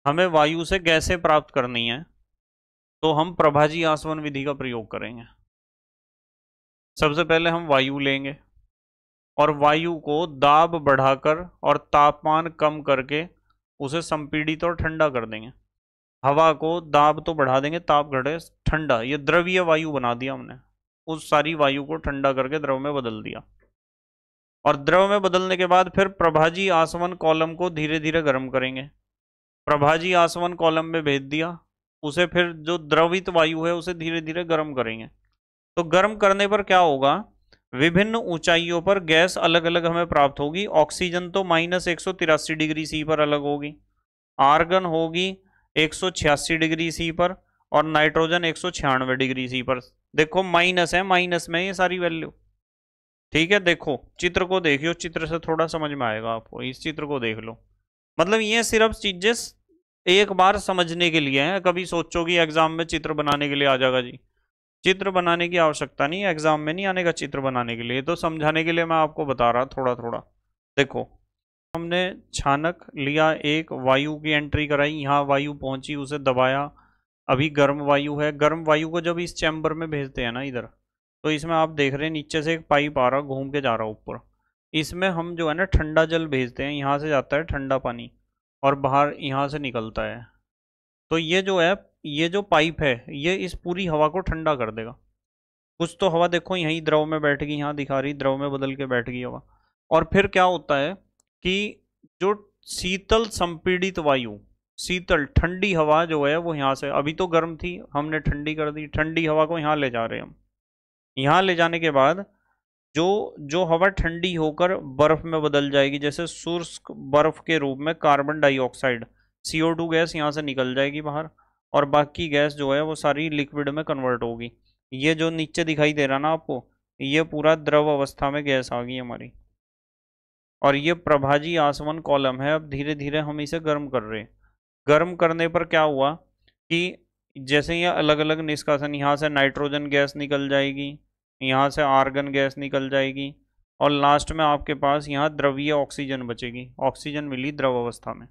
Speaker 1: हमें वायु से गैसें प्राप्त करनी है तो हम प्रभाजी आसवन विधि का प्रयोग करेंगे सबसे पहले हम वायु लेंगे और वायु को दाब बढ़ाकर और तापमान कम करके उसे संपीड़ित और ठंडा कर देंगे हवा को दाब तो बढ़ा देंगे ताप घटे ठंडा ये द्रवीय वायु बना दिया हमने उस सारी वायु को ठंडा करके द्रव में बदल दिया और द्रव में बदलने के बाद फिर प्रभाजी आसवन कॉलम को धीरे धीरे गर्म करेंगे प्रभाजी आसवन कॉलम में भेज दिया उसे फिर जो द्रवित वायु है उसे धीरे धीरे गर्म करेंगे तो गर्म करने पर क्या होगा विभिन्न ऊंचाइयों पर गैस अलग अलग हमें प्राप्त होगी ऑक्सीजन तो माइनस एक डिग्री सी पर अलग होगी आर्गन होगी एक डिग्री सी पर और नाइट्रोजन एक डिग्री सी पर देखो माइनस है माइनस में ये सारी वैल्यू ठीक है देखो चित्र को देखियो चित्र से थोड़ा समझ में आएगा आपको इस चित्र को देख लो मतलब ये सिर्फ चीजें एक बार समझने के लिए हैं कभी सोचोगी एग्जाम में चित्र बनाने के लिए आ जाएगा जी चित्र बनाने की आवश्यकता नहीं एग्जाम में नहीं आने का चित्र बनाने के लिए तो समझाने के लिए मैं आपको बता रहा थोड़ा थोड़ा देखो हमने छानक लिया एक वायु की एंट्री कराई यहाँ वायु पहुंची उसे दबाया अभी गर्म वायु है गर्म वायु को जब इस चैम्बर में भेजते हैं ना इधर तो इसमें आप देख रहे हैं नीचे से एक पाइप आ रहा घूम के जा रहा ऊपर इसमें हम जो है ना ठंडा जल भेजते हैं यहाँ से जाता है ठंडा पानी और बाहर यहाँ से निकलता है तो ये जो है ये जो पाइप है ये इस पूरी हवा को ठंडा कर देगा कुछ तो हवा देखो यहीं द्रव में बैठ गई यहाँ दिखा रही द्रव में बदल के बैठ गई हवा और फिर क्या होता है कि जो शीतल संपीड़ित वायु शीतल ठंडी हवा जो है वो यहाँ से अभी तो गर्म थी हमने ठंडी कर दी ठंडी हवा को यहाँ ले जा रहे हम यहाँ ले जाने के बाद जो जो हवा ठंडी होकर बर्फ में बदल जाएगी जैसे शुष्क बर्फ के रूप में carbon dioxide CO two gas यहाँ से निकल जाएगी बाहर और बाकी गैस जो है वो सारी लिक्विड में कन्वर्ट होगी ये जो नीचे दिखाई दे रहा ना आपको ये पूरा द्रव अवस्था में गैस आ गई हमारी और ये प्रभाजी आसवन कॉलम है अब धीरे धीरे हम इसे गर्म कर रहे हैं गर्म करने पर क्या हुआ कि जैसे ये अलग अलग निष्कासन यहाँ से नाइट्रोजन गैस निकल जाएगी यहाँ से आर्गन गैस निकल जाएगी और लास्ट में आपके पास यहाँ द्रवीय ऑक्सीजन बचेगी ऑक्सीजन मिली द्रव अवस्था में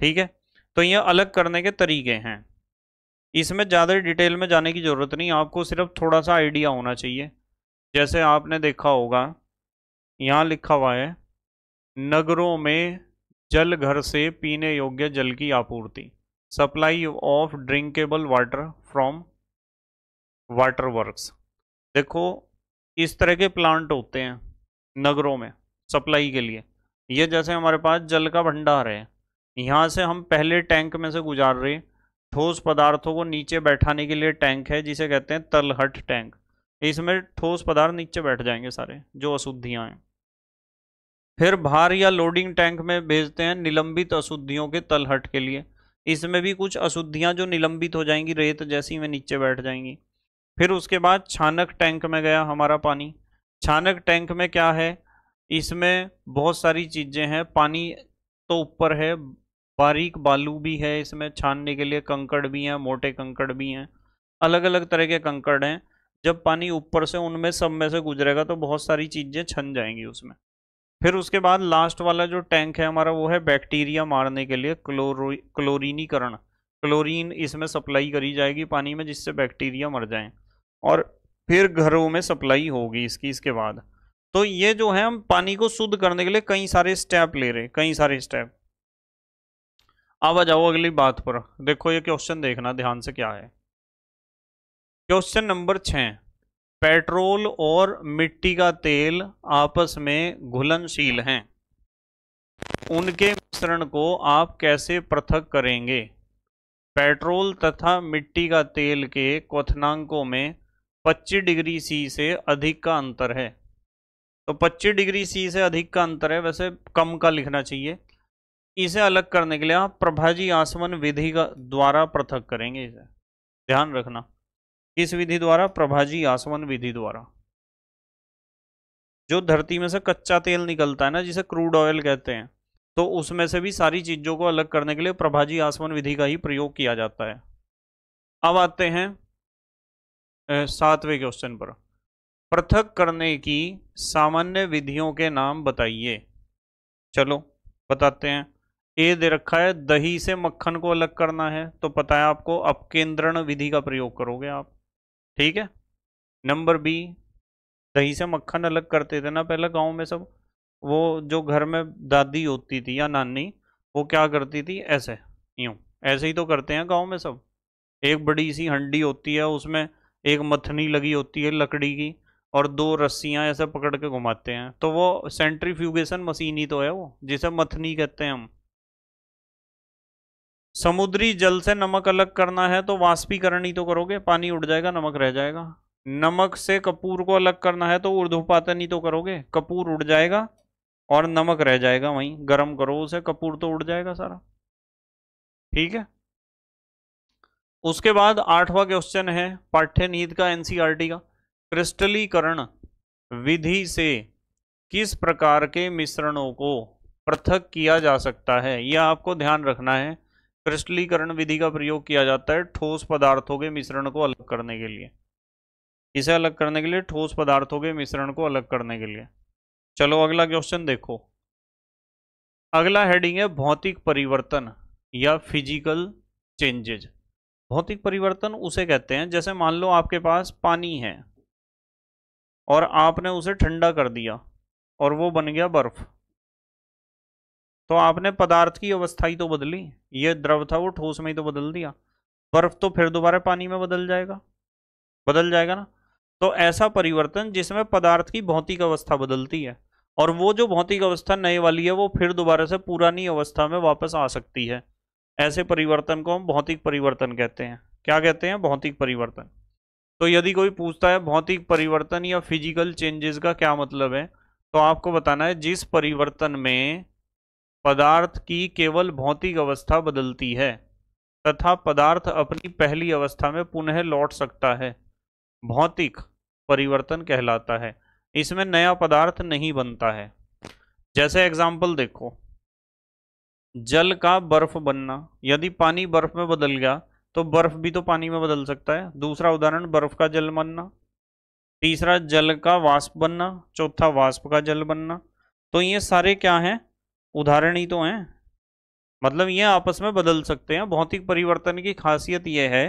Speaker 1: ठीक है तो ये अलग करने के तरीके हैं इसमें ज़्यादा डिटेल में जाने की ज़रूरत नहीं आपको सिर्फ थोड़ा सा आइडिया होना चाहिए जैसे आपने देखा होगा यहाँ लिखा हुआ है नगरों में जल घर से पीने योग्य जल की आपूर्ति supply of drinkable water from water works देखो इस तरह के प्लांट होते हैं नगरों में सप्लाई के लिए ये जैसे हमारे पास जल का भंडार है यहाँ से हम पहले टैंक में से गुजार रहे ठोस पदार्थों को नीचे बैठाने के लिए टैंक है जिसे कहते हैं तलहट टैंक इसमें ठोस पदार्थ नीचे बैठ जाएंगे सारे जो अशुद्धियाँ हैं फिर भार या लोडिंग टैंक में भेजते हैं निलंबित अशुद्धियों के तलहट के लिए इसमें भी कुछ अशुद्धियाँ जो निलंबित हो जाएंगी रेत जैसी में नीचे बैठ जाएंगी फिर उसके बाद छानक टैंक में गया हमारा पानी छानक टैंक में क्या है इसमें बहुत सारी चीज़ें हैं पानी तो ऊपर है बारीक बालू भी है इसमें छानने के लिए कंकड़ भी हैं मोटे कंकड़ भी हैं अलग अलग तरह के कंकड़ हैं जब पानी ऊपर से उनमें सब में से गुजरेगा तो बहुत सारी चीज़ें छन जाएंगी उसमें फिर उसके बाद लास्ट वाला जो टैंक है हमारा वो है बैक्टीरिया मारने के लिए क्लोरो क्लोरीनीकरण क्लोरीन इसमें सप्लाई करी जाएगी पानी में जिससे बैक्टीरिया मर जाए और फिर घरों में सप्लाई होगी इसकी इसके बाद तो ये जो है हम पानी को शुद्ध करने के लिए कई सारे स्टेप ले रहे कई सारे स्टेप अब आ जाओ अगली बात पर देखो ये क्वेश्चन देखना ध्यान से क्या है क्वेश्चन नंबर छः पेट्रोल और मिट्टी का तेल आपस में घुलनशील हैं उनके मिश्रण को आप कैसे पृथक करेंगे पेट्रोल तथा मिट्टी का तेल के क्वनांकों में 25 डिग्री सी से अधिक का अंतर है तो 25 डिग्री सी से अधिक का अंतर है वैसे कम का लिखना चाहिए इसे अलग करने के लिए आप प्रभाजी आसमन विधि का द्वारा पृथक करेंगे इसे ध्यान रखना किस विधि द्वारा प्रभाजी आसवन विधि द्वारा जो धरती में से कच्चा तेल निकलता है ना जिसे क्रूड ऑयल कहते हैं तो उसमें से भी सारी चीजों को अलग करने के लिए प्रभाजी आसवन विधि का ही प्रयोग किया जाता है अब आते हैं सातवें क्वेश्चन पर पृथक करने की सामान्य विधियों के नाम बताइए चलो बताते हैं ए दे रखा है दही से मक्खन को अलग करना है तो पता है आपको अपकेंद्रण विधि का प्रयोग करोगे आप ठीक है नंबर बी दही से मक्खन अलग करते थे ना पहले गांव में सब वो जो घर में दादी होती थी या नानी वो क्या करती थी ऐसे यूँ ऐसे ही तो करते हैं गांव में सब एक बड़ी सी हंडी होती है उसमें एक मथनी लगी होती है लकड़ी की और दो रस्सियाँ ऐसे पकड़ के घुमाते हैं तो वो सेंट्रीफ्यूगेशन मशीन ही तो है वो जिसे मथनी कहते हैं हम समुद्री जल से नमक अलग करना है तो वाष्पीकरण ही तो करोगे पानी उड़ जाएगा नमक रह जाएगा नमक से कपूर को अलग करना है तो उर्धुपातन ही तो करोगे कपूर उड़ जाएगा और नमक रह जाएगा वहीं गर्म करो उसे कपूर तो उड़ जाएगा सारा ठीक है उसके बाद आठवां क्वेश्चन है पाठ्य नीत का एनसीआरटी e का क्रिस्टलीकरण विधि से किस प्रकार के मिश्रणों को पृथक किया जा सकता है यह आपको ध्यान रखना है क्रिस्टलीकरण विधि का प्रयोग किया जाता है ठोस पदार्थों के मिश्रण को अलग करने के लिए इसे अलग करने के लिए ठोस पदार्थों के मिश्रण को अलग करने के लिए चलो अगला क्वेश्चन देखो अगला हेडिंग है भौतिक परिवर्तन या फिजिकल चेंजेज भौतिक परिवर्तन उसे कहते हैं जैसे मान लो आपके पास पानी है और आपने उसे ठंडा कर दिया और वो बन गया बर्फ तो आपने पदार्थ की अवस्था ही तो बदली ये द्रव था वो ठोस में ही तो बदल दिया बर्फ तो फिर दोबारा पानी में बदल जाएगा बदल जाएगा ना तो ऐसा परिवर्तन जिसमें पदार्थ की भौतिक अवस्था बदलती है और वो जो भौतिक अवस्था नए वाली है वो फिर दोबारा से पुरानी अवस्था में वापस आ सकती है ऐसे परिवर्तन को हम भौतिक परिवर्तन कहते हैं क्या कहते हैं भौतिक परिवर्तन तो यदि कोई पूछता है भौतिक परिवर्तन या फिजिकल चेंजेस का क्या मतलब है तो आपको बताना है जिस परिवर्तन में पदार्थ की केवल भौतिक अवस्था बदलती है तथा पदार्थ अपनी पहली अवस्था में पुनः लौट सकता है भौतिक परिवर्तन कहलाता है इसमें नया पदार्थ नहीं बनता है जैसे एग्जाम्पल देखो जल का बर्फ बनना यदि पानी बर्फ में बदल गया तो बर्फ भी तो पानी में बदल सकता है दूसरा उदाहरण बर्फ का जल बनना तीसरा जल का वाष्प बनना चौथा वाष्प का जल बनना तो ये सारे क्या हैं उदाहरण ही तो हैं मतलब ये आपस में बदल सकते हैं भौतिक परिवर्तन की खासियत यह है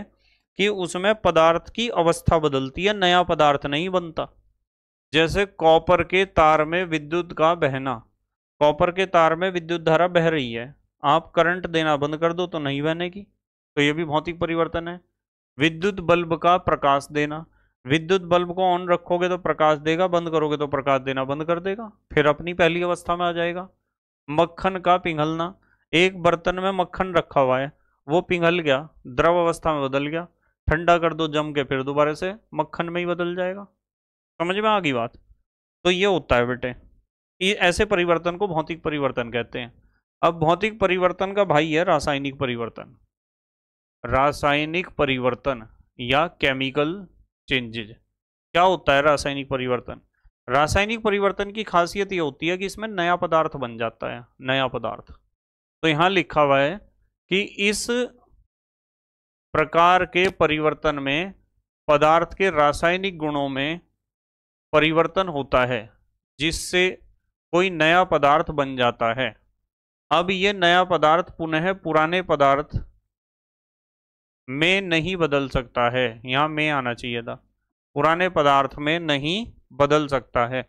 Speaker 1: कि उसमें पदार्थ की अवस्था बदलती है नया पदार्थ नहीं बनता जैसे कॉपर के तार में विद्युत का बहना कॉपर के तार में विद्युत धारा बह रही है आप करंट देना बंद कर दो तो नहीं बहनेगी तो ये भी भौतिक परिवर्तन है विद्युत बल्ब का प्रकाश देना विद्युत बल्ब को ऑन रखोगे तो प्रकाश देगा बंद करोगे तो प्रकाश देना बंद कर देगा फिर अपनी पहली अवस्था में आ जाएगा मक्खन का पिघलना एक बर्तन में मक्खन रखा हुआ है वो पिघल गया द्रव अवस्था में बदल गया ठंडा कर दो जम के फिर दोबारा से मक्खन में ही बदल जाएगा समझ में आ गई बात तो ये होता है बेटे ये ऐसे परिवर्तन को भौतिक परिवर्तन कहते हैं अब भौतिक परिवर्तन का भाई है रासायनिक परिवर्तन रासायनिक परिवर्तन या केमिकल चेंजेज क्या होता है रासायनिक परिवर्तन रासायनिक परिवर्तन की खासियत यह होती है कि इसमें नया पदार्थ बन जाता है नया पदार्थ तो यहाँ लिखा हुआ है कि इस प्रकार के परिवर्तन में पदार्थ के रासायनिक गुणों में परिवर्तन होता है जिससे कोई नया पदार्थ बन जाता है अब यह नया पदार्थ पुनः पुराने पदार्थ में नहीं बदल सकता है यहाँ में आना चाहिए था पुराने पदार्थ में नहीं बदल सकता है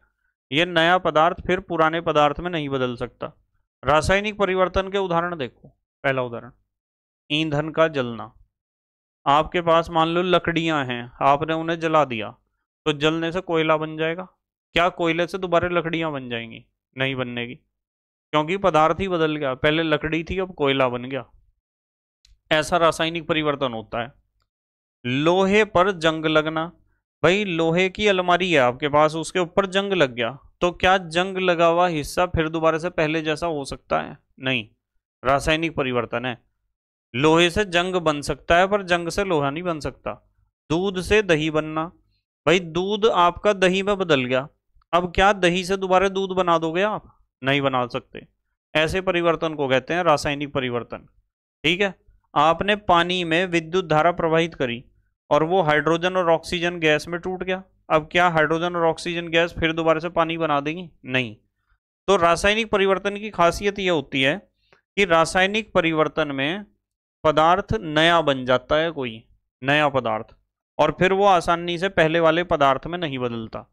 Speaker 1: यह नया पदार्थ फिर पुराने पदार्थ में नहीं बदल सकता रासायनिक परिवर्तन के उदाहरण देखो पहला उदाहरण ईंधन का जलना आपके पास मान लो लकड़ियां हैं आपने उन्हें जला दिया तो जलने से कोयला बन जाएगा क्या कोयले से दोबारा लकड़ियां बन जाएंगी नहीं बनने की क्योंकि पदार्थ ही बदल गया पहले लकड़ी थी अब कोयला बन गया ऐसा रासायनिक परिवर्तन होता है लोहे पर जंग लगना भाई लोहे की अलमारी है आपके पास उसके ऊपर जंग लग गया तो क्या जंग लगा हुआ हिस्सा फिर दोबारा से पहले जैसा हो सकता है नहीं रासायनिक परिवर्तन है लोहे से जंग बन सकता है पर जंग से लोहा नहीं बन सकता दूध से दही बनना भाई दूध आपका दही में बदल गया अब क्या दही से दोबारा दूध बना दोगे आप नहीं बना सकते ऐसे परिवर्तन को कहते हैं रासायनिक परिवर्तन ठीक है आपने पानी में विद्युत धारा प्रवाहित करी और वो हाइड्रोजन और ऑक्सीजन गैस में टूट गया अब क्या हाइड्रोजन और ऑक्सीजन गैस फिर दोबारा से पानी बना देगी नहीं तो रासायनिक परिवर्तन की खासियत यह होती है कि रासायनिक परिवर्तन में पदार्थ नया बन जाता है कोई नया पदार्थ और फिर वो आसानी से पहले वाले पदार्थ में नहीं बदलता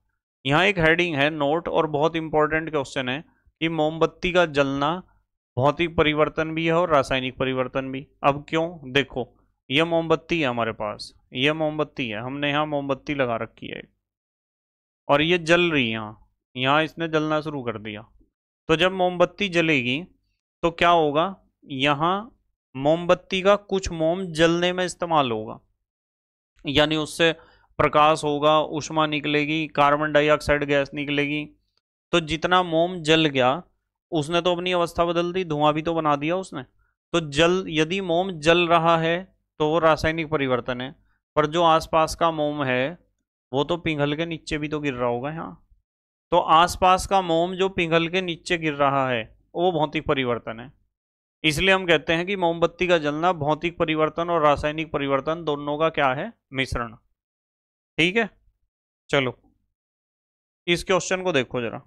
Speaker 1: यहाँ एक हेडिंग है नोट और बहुत इंपॉर्टेंट क्वेश्चन है कि मोमबत्ती का जलना भौतिक परिवर्तन भी है और रासायनिक परिवर्तन भी अब क्यों देखो ये मोमबत्ती है हमारे पास ये मोमबत्ती है हमने यहाँ मोमबत्ती लगा रखी है और ये जल रही है यहाँ यहाँ इसने जलना शुरू कर दिया तो जब मोमबत्ती जलेगी तो क्या होगा यहाँ मोमबत्ती का कुछ मोम जलने में इस्तेमाल होगा यानी उससे प्रकाश होगा उष्मा निकलेगी कार्बन डाइऑक्साइड गैस निकलेगी तो जितना मोम जल गया उसने तो अपनी अवस्था बदल दी धुआं भी तो बना दिया उसने तो जल यदि मोम जल रहा है तो वो रासायनिक परिवर्तन है पर जो आसपास का मोम है वो तो पिघल के नीचे भी तो गिर रहा होगा यहाँ तो आसपास का मोम जो पिघल के नीचे गिर रहा है वो भौतिक परिवर्तन है इसलिए हम कहते हैं कि मोमबत्ती का जलना भौतिक परिवर्तन और रासायनिक परिवर्तन दोनों का क्या है मिश्रण ठीक है चलो इस क्वेश्चन को देखो जरा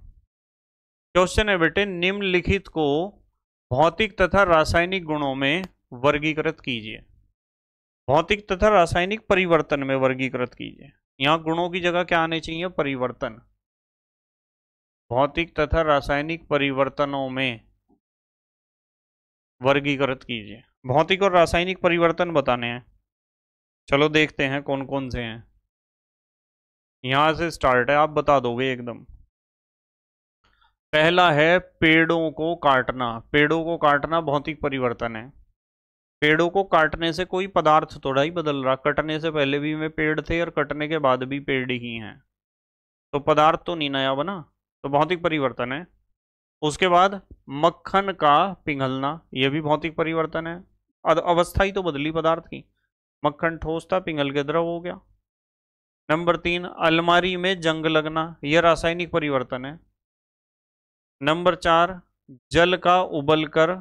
Speaker 1: क्वेश्चन है बेटे निम्नलिखित को भौतिक तथा रासायनिक गुणों में वर्गीकृत कीजिए भौतिक तथा रासायनिक परिवर्तन में वर्गीकृत कीजिए यहाँ गुणों की जगह क्या आने चाहिए परिवर्तन भौतिक तथा रासायनिक परिवर्तनों में वर्गीकृत कीजिए भौतिक और रासायनिक परिवर्तन बताने हैं चलो देखते हैं कौन कौन से हैं यहाँ से स्टार्ट है आप बता दोगे एकदम पहला है पेड़ों को काटना पेड़ों को काटना भौतिक परिवर्तन है पेड़ों को काटने से कोई पदार्थ थोड़ा ही बदल रहा कटने से पहले भी में पेड़ थे और कटने के बाद भी पेड़ ही हैं तो पदार्थ तो नहीं नया बना तो भौतिक परिवर्तन है उसके बाद मक्खन का पिघलना यह भी भौतिक परिवर्तन है अवस्था ही तो बदली पदार्थ की मक्खन ठोस था पिघल के द्रव हो गया नंबर तीन अलमारी में जंग लगना यह रासायनिक परिवर्तन है नंबर चार जल का उबल कर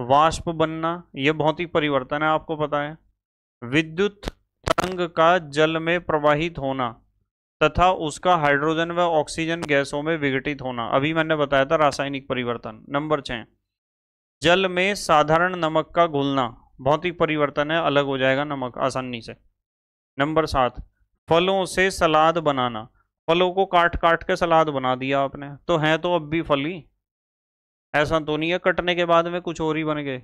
Speaker 1: वाष्प बनना यह भौतिक परिवर्तन है आपको पता है विद्युत तरंग का जल में प्रवाहित होना तथा उसका हाइड्रोजन व ऑक्सीजन गैसों में विघटित होना अभी मैंने बताया था रासायनिक परिवर्तन नंबर छः जल में साधारण नमक का घुलना भौतिक परिवर्तन है अलग हो जाएगा नमक आसानी से नंबर सात फलों से सलाद बनाना फलों को काट काट के सलाद बना दिया आपने तो हैं तो अब भी फली ऐसा तो नहीं है कटने के बाद में कुछ और ही बन गए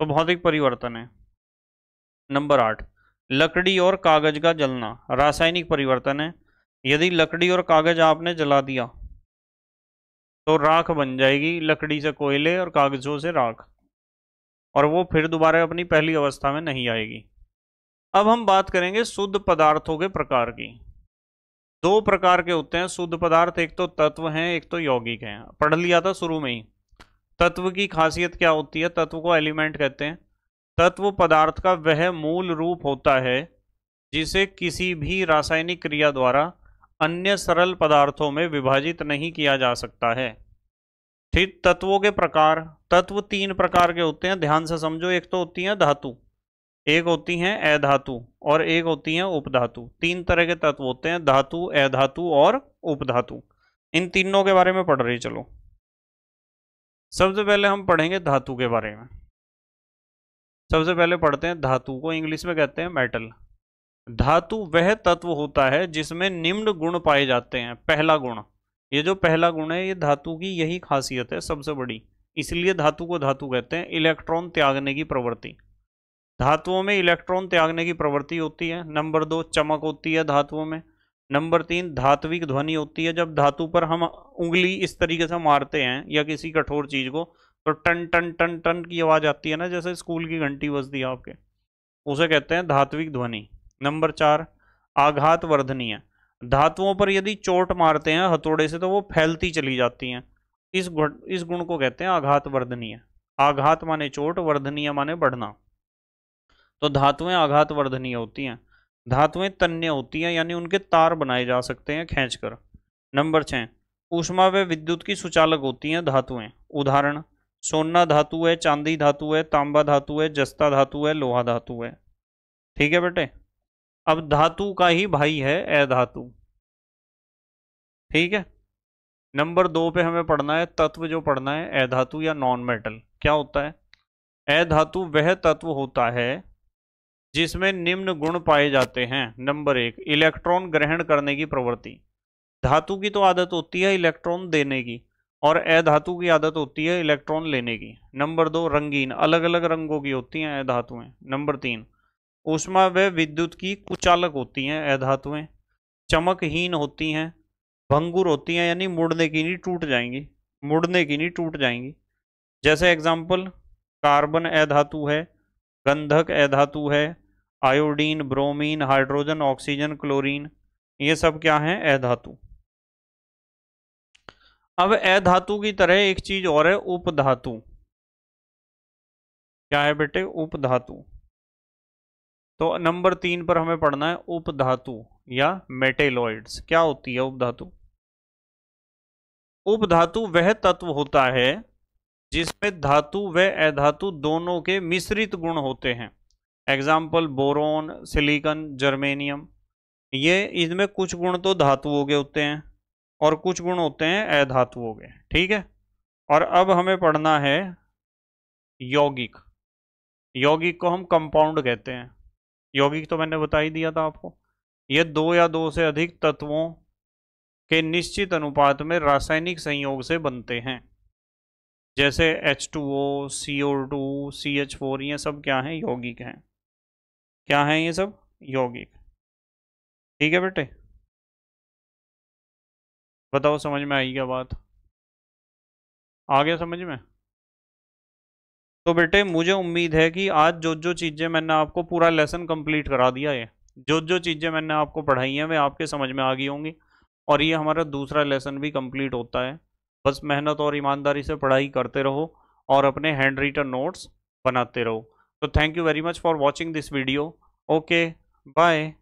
Speaker 1: तो भौतिक परिवर्तन है नंबर आठ लकड़ी और कागज का जलना रासायनिक परिवर्तन है यदि लकड़ी और कागज आपने जला दिया तो राख बन जाएगी लकड़ी से कोयले और कागजों से राख और वो फिर दोबारा अपनी पहली अवस्था में नहीं आएगी अब हम बात करेंगे शुद्ध पदार्थों के प्रकार की दो प्रकार के होते हैं शुद्ध पदार्थ एक तो तत्व हैं एक तो यौगिक हैं पढ़ लिया था शुरू में ही तत्व की खासियत क्या होती है तत्व को एलिमेंट कहते हैं तत्व पदार्थ का वह मूल रूप होता है जिसे किसी भी रासायनिक क्रिया द्वारा अन्य सरल पदार्थों में विभाजित नहीं किया जा सकता है ठीक तत्वों के प्रकार तत्व तीन प्रकार के होते हैं ध्यान से समझो एक तो होती है धातु एक होती हैं अधातु और एक होती हैं उपधातु तीन तरह के तत्व होते हैं धातु अधातु और उपधातु इन तीनों के बारे में पढ़ रही चलो सबसे पहले हम पढ़ेंगे धातु के बारे में सबसे पहले पढ़ते हैं धातु को इंग्लिश में कहते हैं मेटल धातु वह तत्व होता है जिसमें निम्न गुण पाए जाते हैं पहला गुण ये जो पहला गुण है ये धातु की यही खासियत है सबसे बड़ी इसलिए धातु को धातु कहते हैं इलेक्ट्रॉन त्यागने की प्रवृत्ति धातुओं में इलेक्ट्रॉन त्यागने की प्रवृत्ति होती है नंबर दो चमक होती है धातुओं में नंबर तीन धात्विक ध्वनि होती है जब धातु पर हम उंगली इस तरीके से मारते हैं या किसी कठोर चीज़ को तो टन टन टन टन की आवाज़ आती है ना जैसे स्कूल की घंटी बजती है आपके उसे कहते हैं धात्विक ध्वनि नंबर चार आघात वर्धनीय धातुओं पर यदि चोट मारते हैं हथौड़े से तो वो फैलती चली जाती हैं इस गुण इस गुण को कहते हैं आघात वर्धनीय आघात माने चोट वर्धनीय माने बढ़ना तो धातुएं आघात वर्धनीय होती हैं धातुएं तन्य होती हैं यानी उनके तार बनाए जा सकते हैं खींचकर नंबर छः ऊष्मा व विद्युत की सुचालक होती हैं धातुएं उदाहरण सोना धातु है चांदी धातु है तांबा धातु है जस्ता धातु है लोहा धातु है ठीक है बेटे अब धातु का ही भाई है ए धातु ठीक है नंबर दो पे हमें पढ़ना है तत्व जो पढ़ना है ए धातु या नॉन मेटल क्या होता है ए धातु वह तत्व होता है जिसमें निम्न गुण पाए जाते हैं नंबर एक इलेक्ट्रॉन ग्रहण करने की प्रवृत्ति धातु की तो आदत होती है इलेक्ट्रॉन देने की और अधातु की आदत होती है इलेक्ट्रॉन लेने की नंबर दो रंगीन अलग अलग रंगों की होती हैं अधातुएं नंबर तीन उष्मा व विद्युत की कुचालक होती हैं अधातुएं चमकहीन होती हैं भंगुर होती हैं यानी मुड़ने की नहीं टूट जाएंगी मुड़ने की नहीं टूट जाएंगी जैसे एग्जाम्पल कार्बन अधातु है गंधक अधातु है iodine bromine hydrogen oxygen chlorine ये सब क्या है अधातु अब अधातु की तरह एक चीज और है उपधातु क्या है बेटे उपधातु तो नंबर तीन पर हमें पढ़ना है उपधातु या मेटेलॉइड्स क्या होती है उपधातु उपधातु वह तत्व होता है जिसमें धातु व अधातु दोनों के मिश्रित गुण होते हैं एग्जाम्पल बोरोन सिलिकन जर्मेनियम ये इनमें कुछ गुण तो धातुओं के होते हैं और कुछ गुण होते हैं अधातुओं के ठीक है और अब हमें पढ़ना है यौगिक यौगिक को हम कंपाउंड कहते हैं यौगिक तो मैंने बता ही दिया था आपको ये दो या दो से अधिक तत्वों के निश्चित अनुपात में रासायनिक संयोग से बनते हैं जैसे H2O, CO2, CH4 ये सब क्या हैं यौगिक हैं क्या है ये सब यौगिक ठीक है बेटे बताओ समझ में आई क्या बात आ गया समझ में तो बेटे मुझे उम्मीद है कि आज जो जो चीज़ें मैंने आपको पूरा लेसन कंप्लीट करा दिया है जो जो चीज़ें मैंने आपको पढ़ाई हैं वे आपके समझ में आ गई होंगी और ये हमारा दूसरा लेसन भी कंप्लीट होता है बस मेहनत और ईमानदारी से पढ़ाई करते रहो और अपने हैंड रिटन नोट्स बनाते रहो So thank you very much for watching this video. Okay, bye.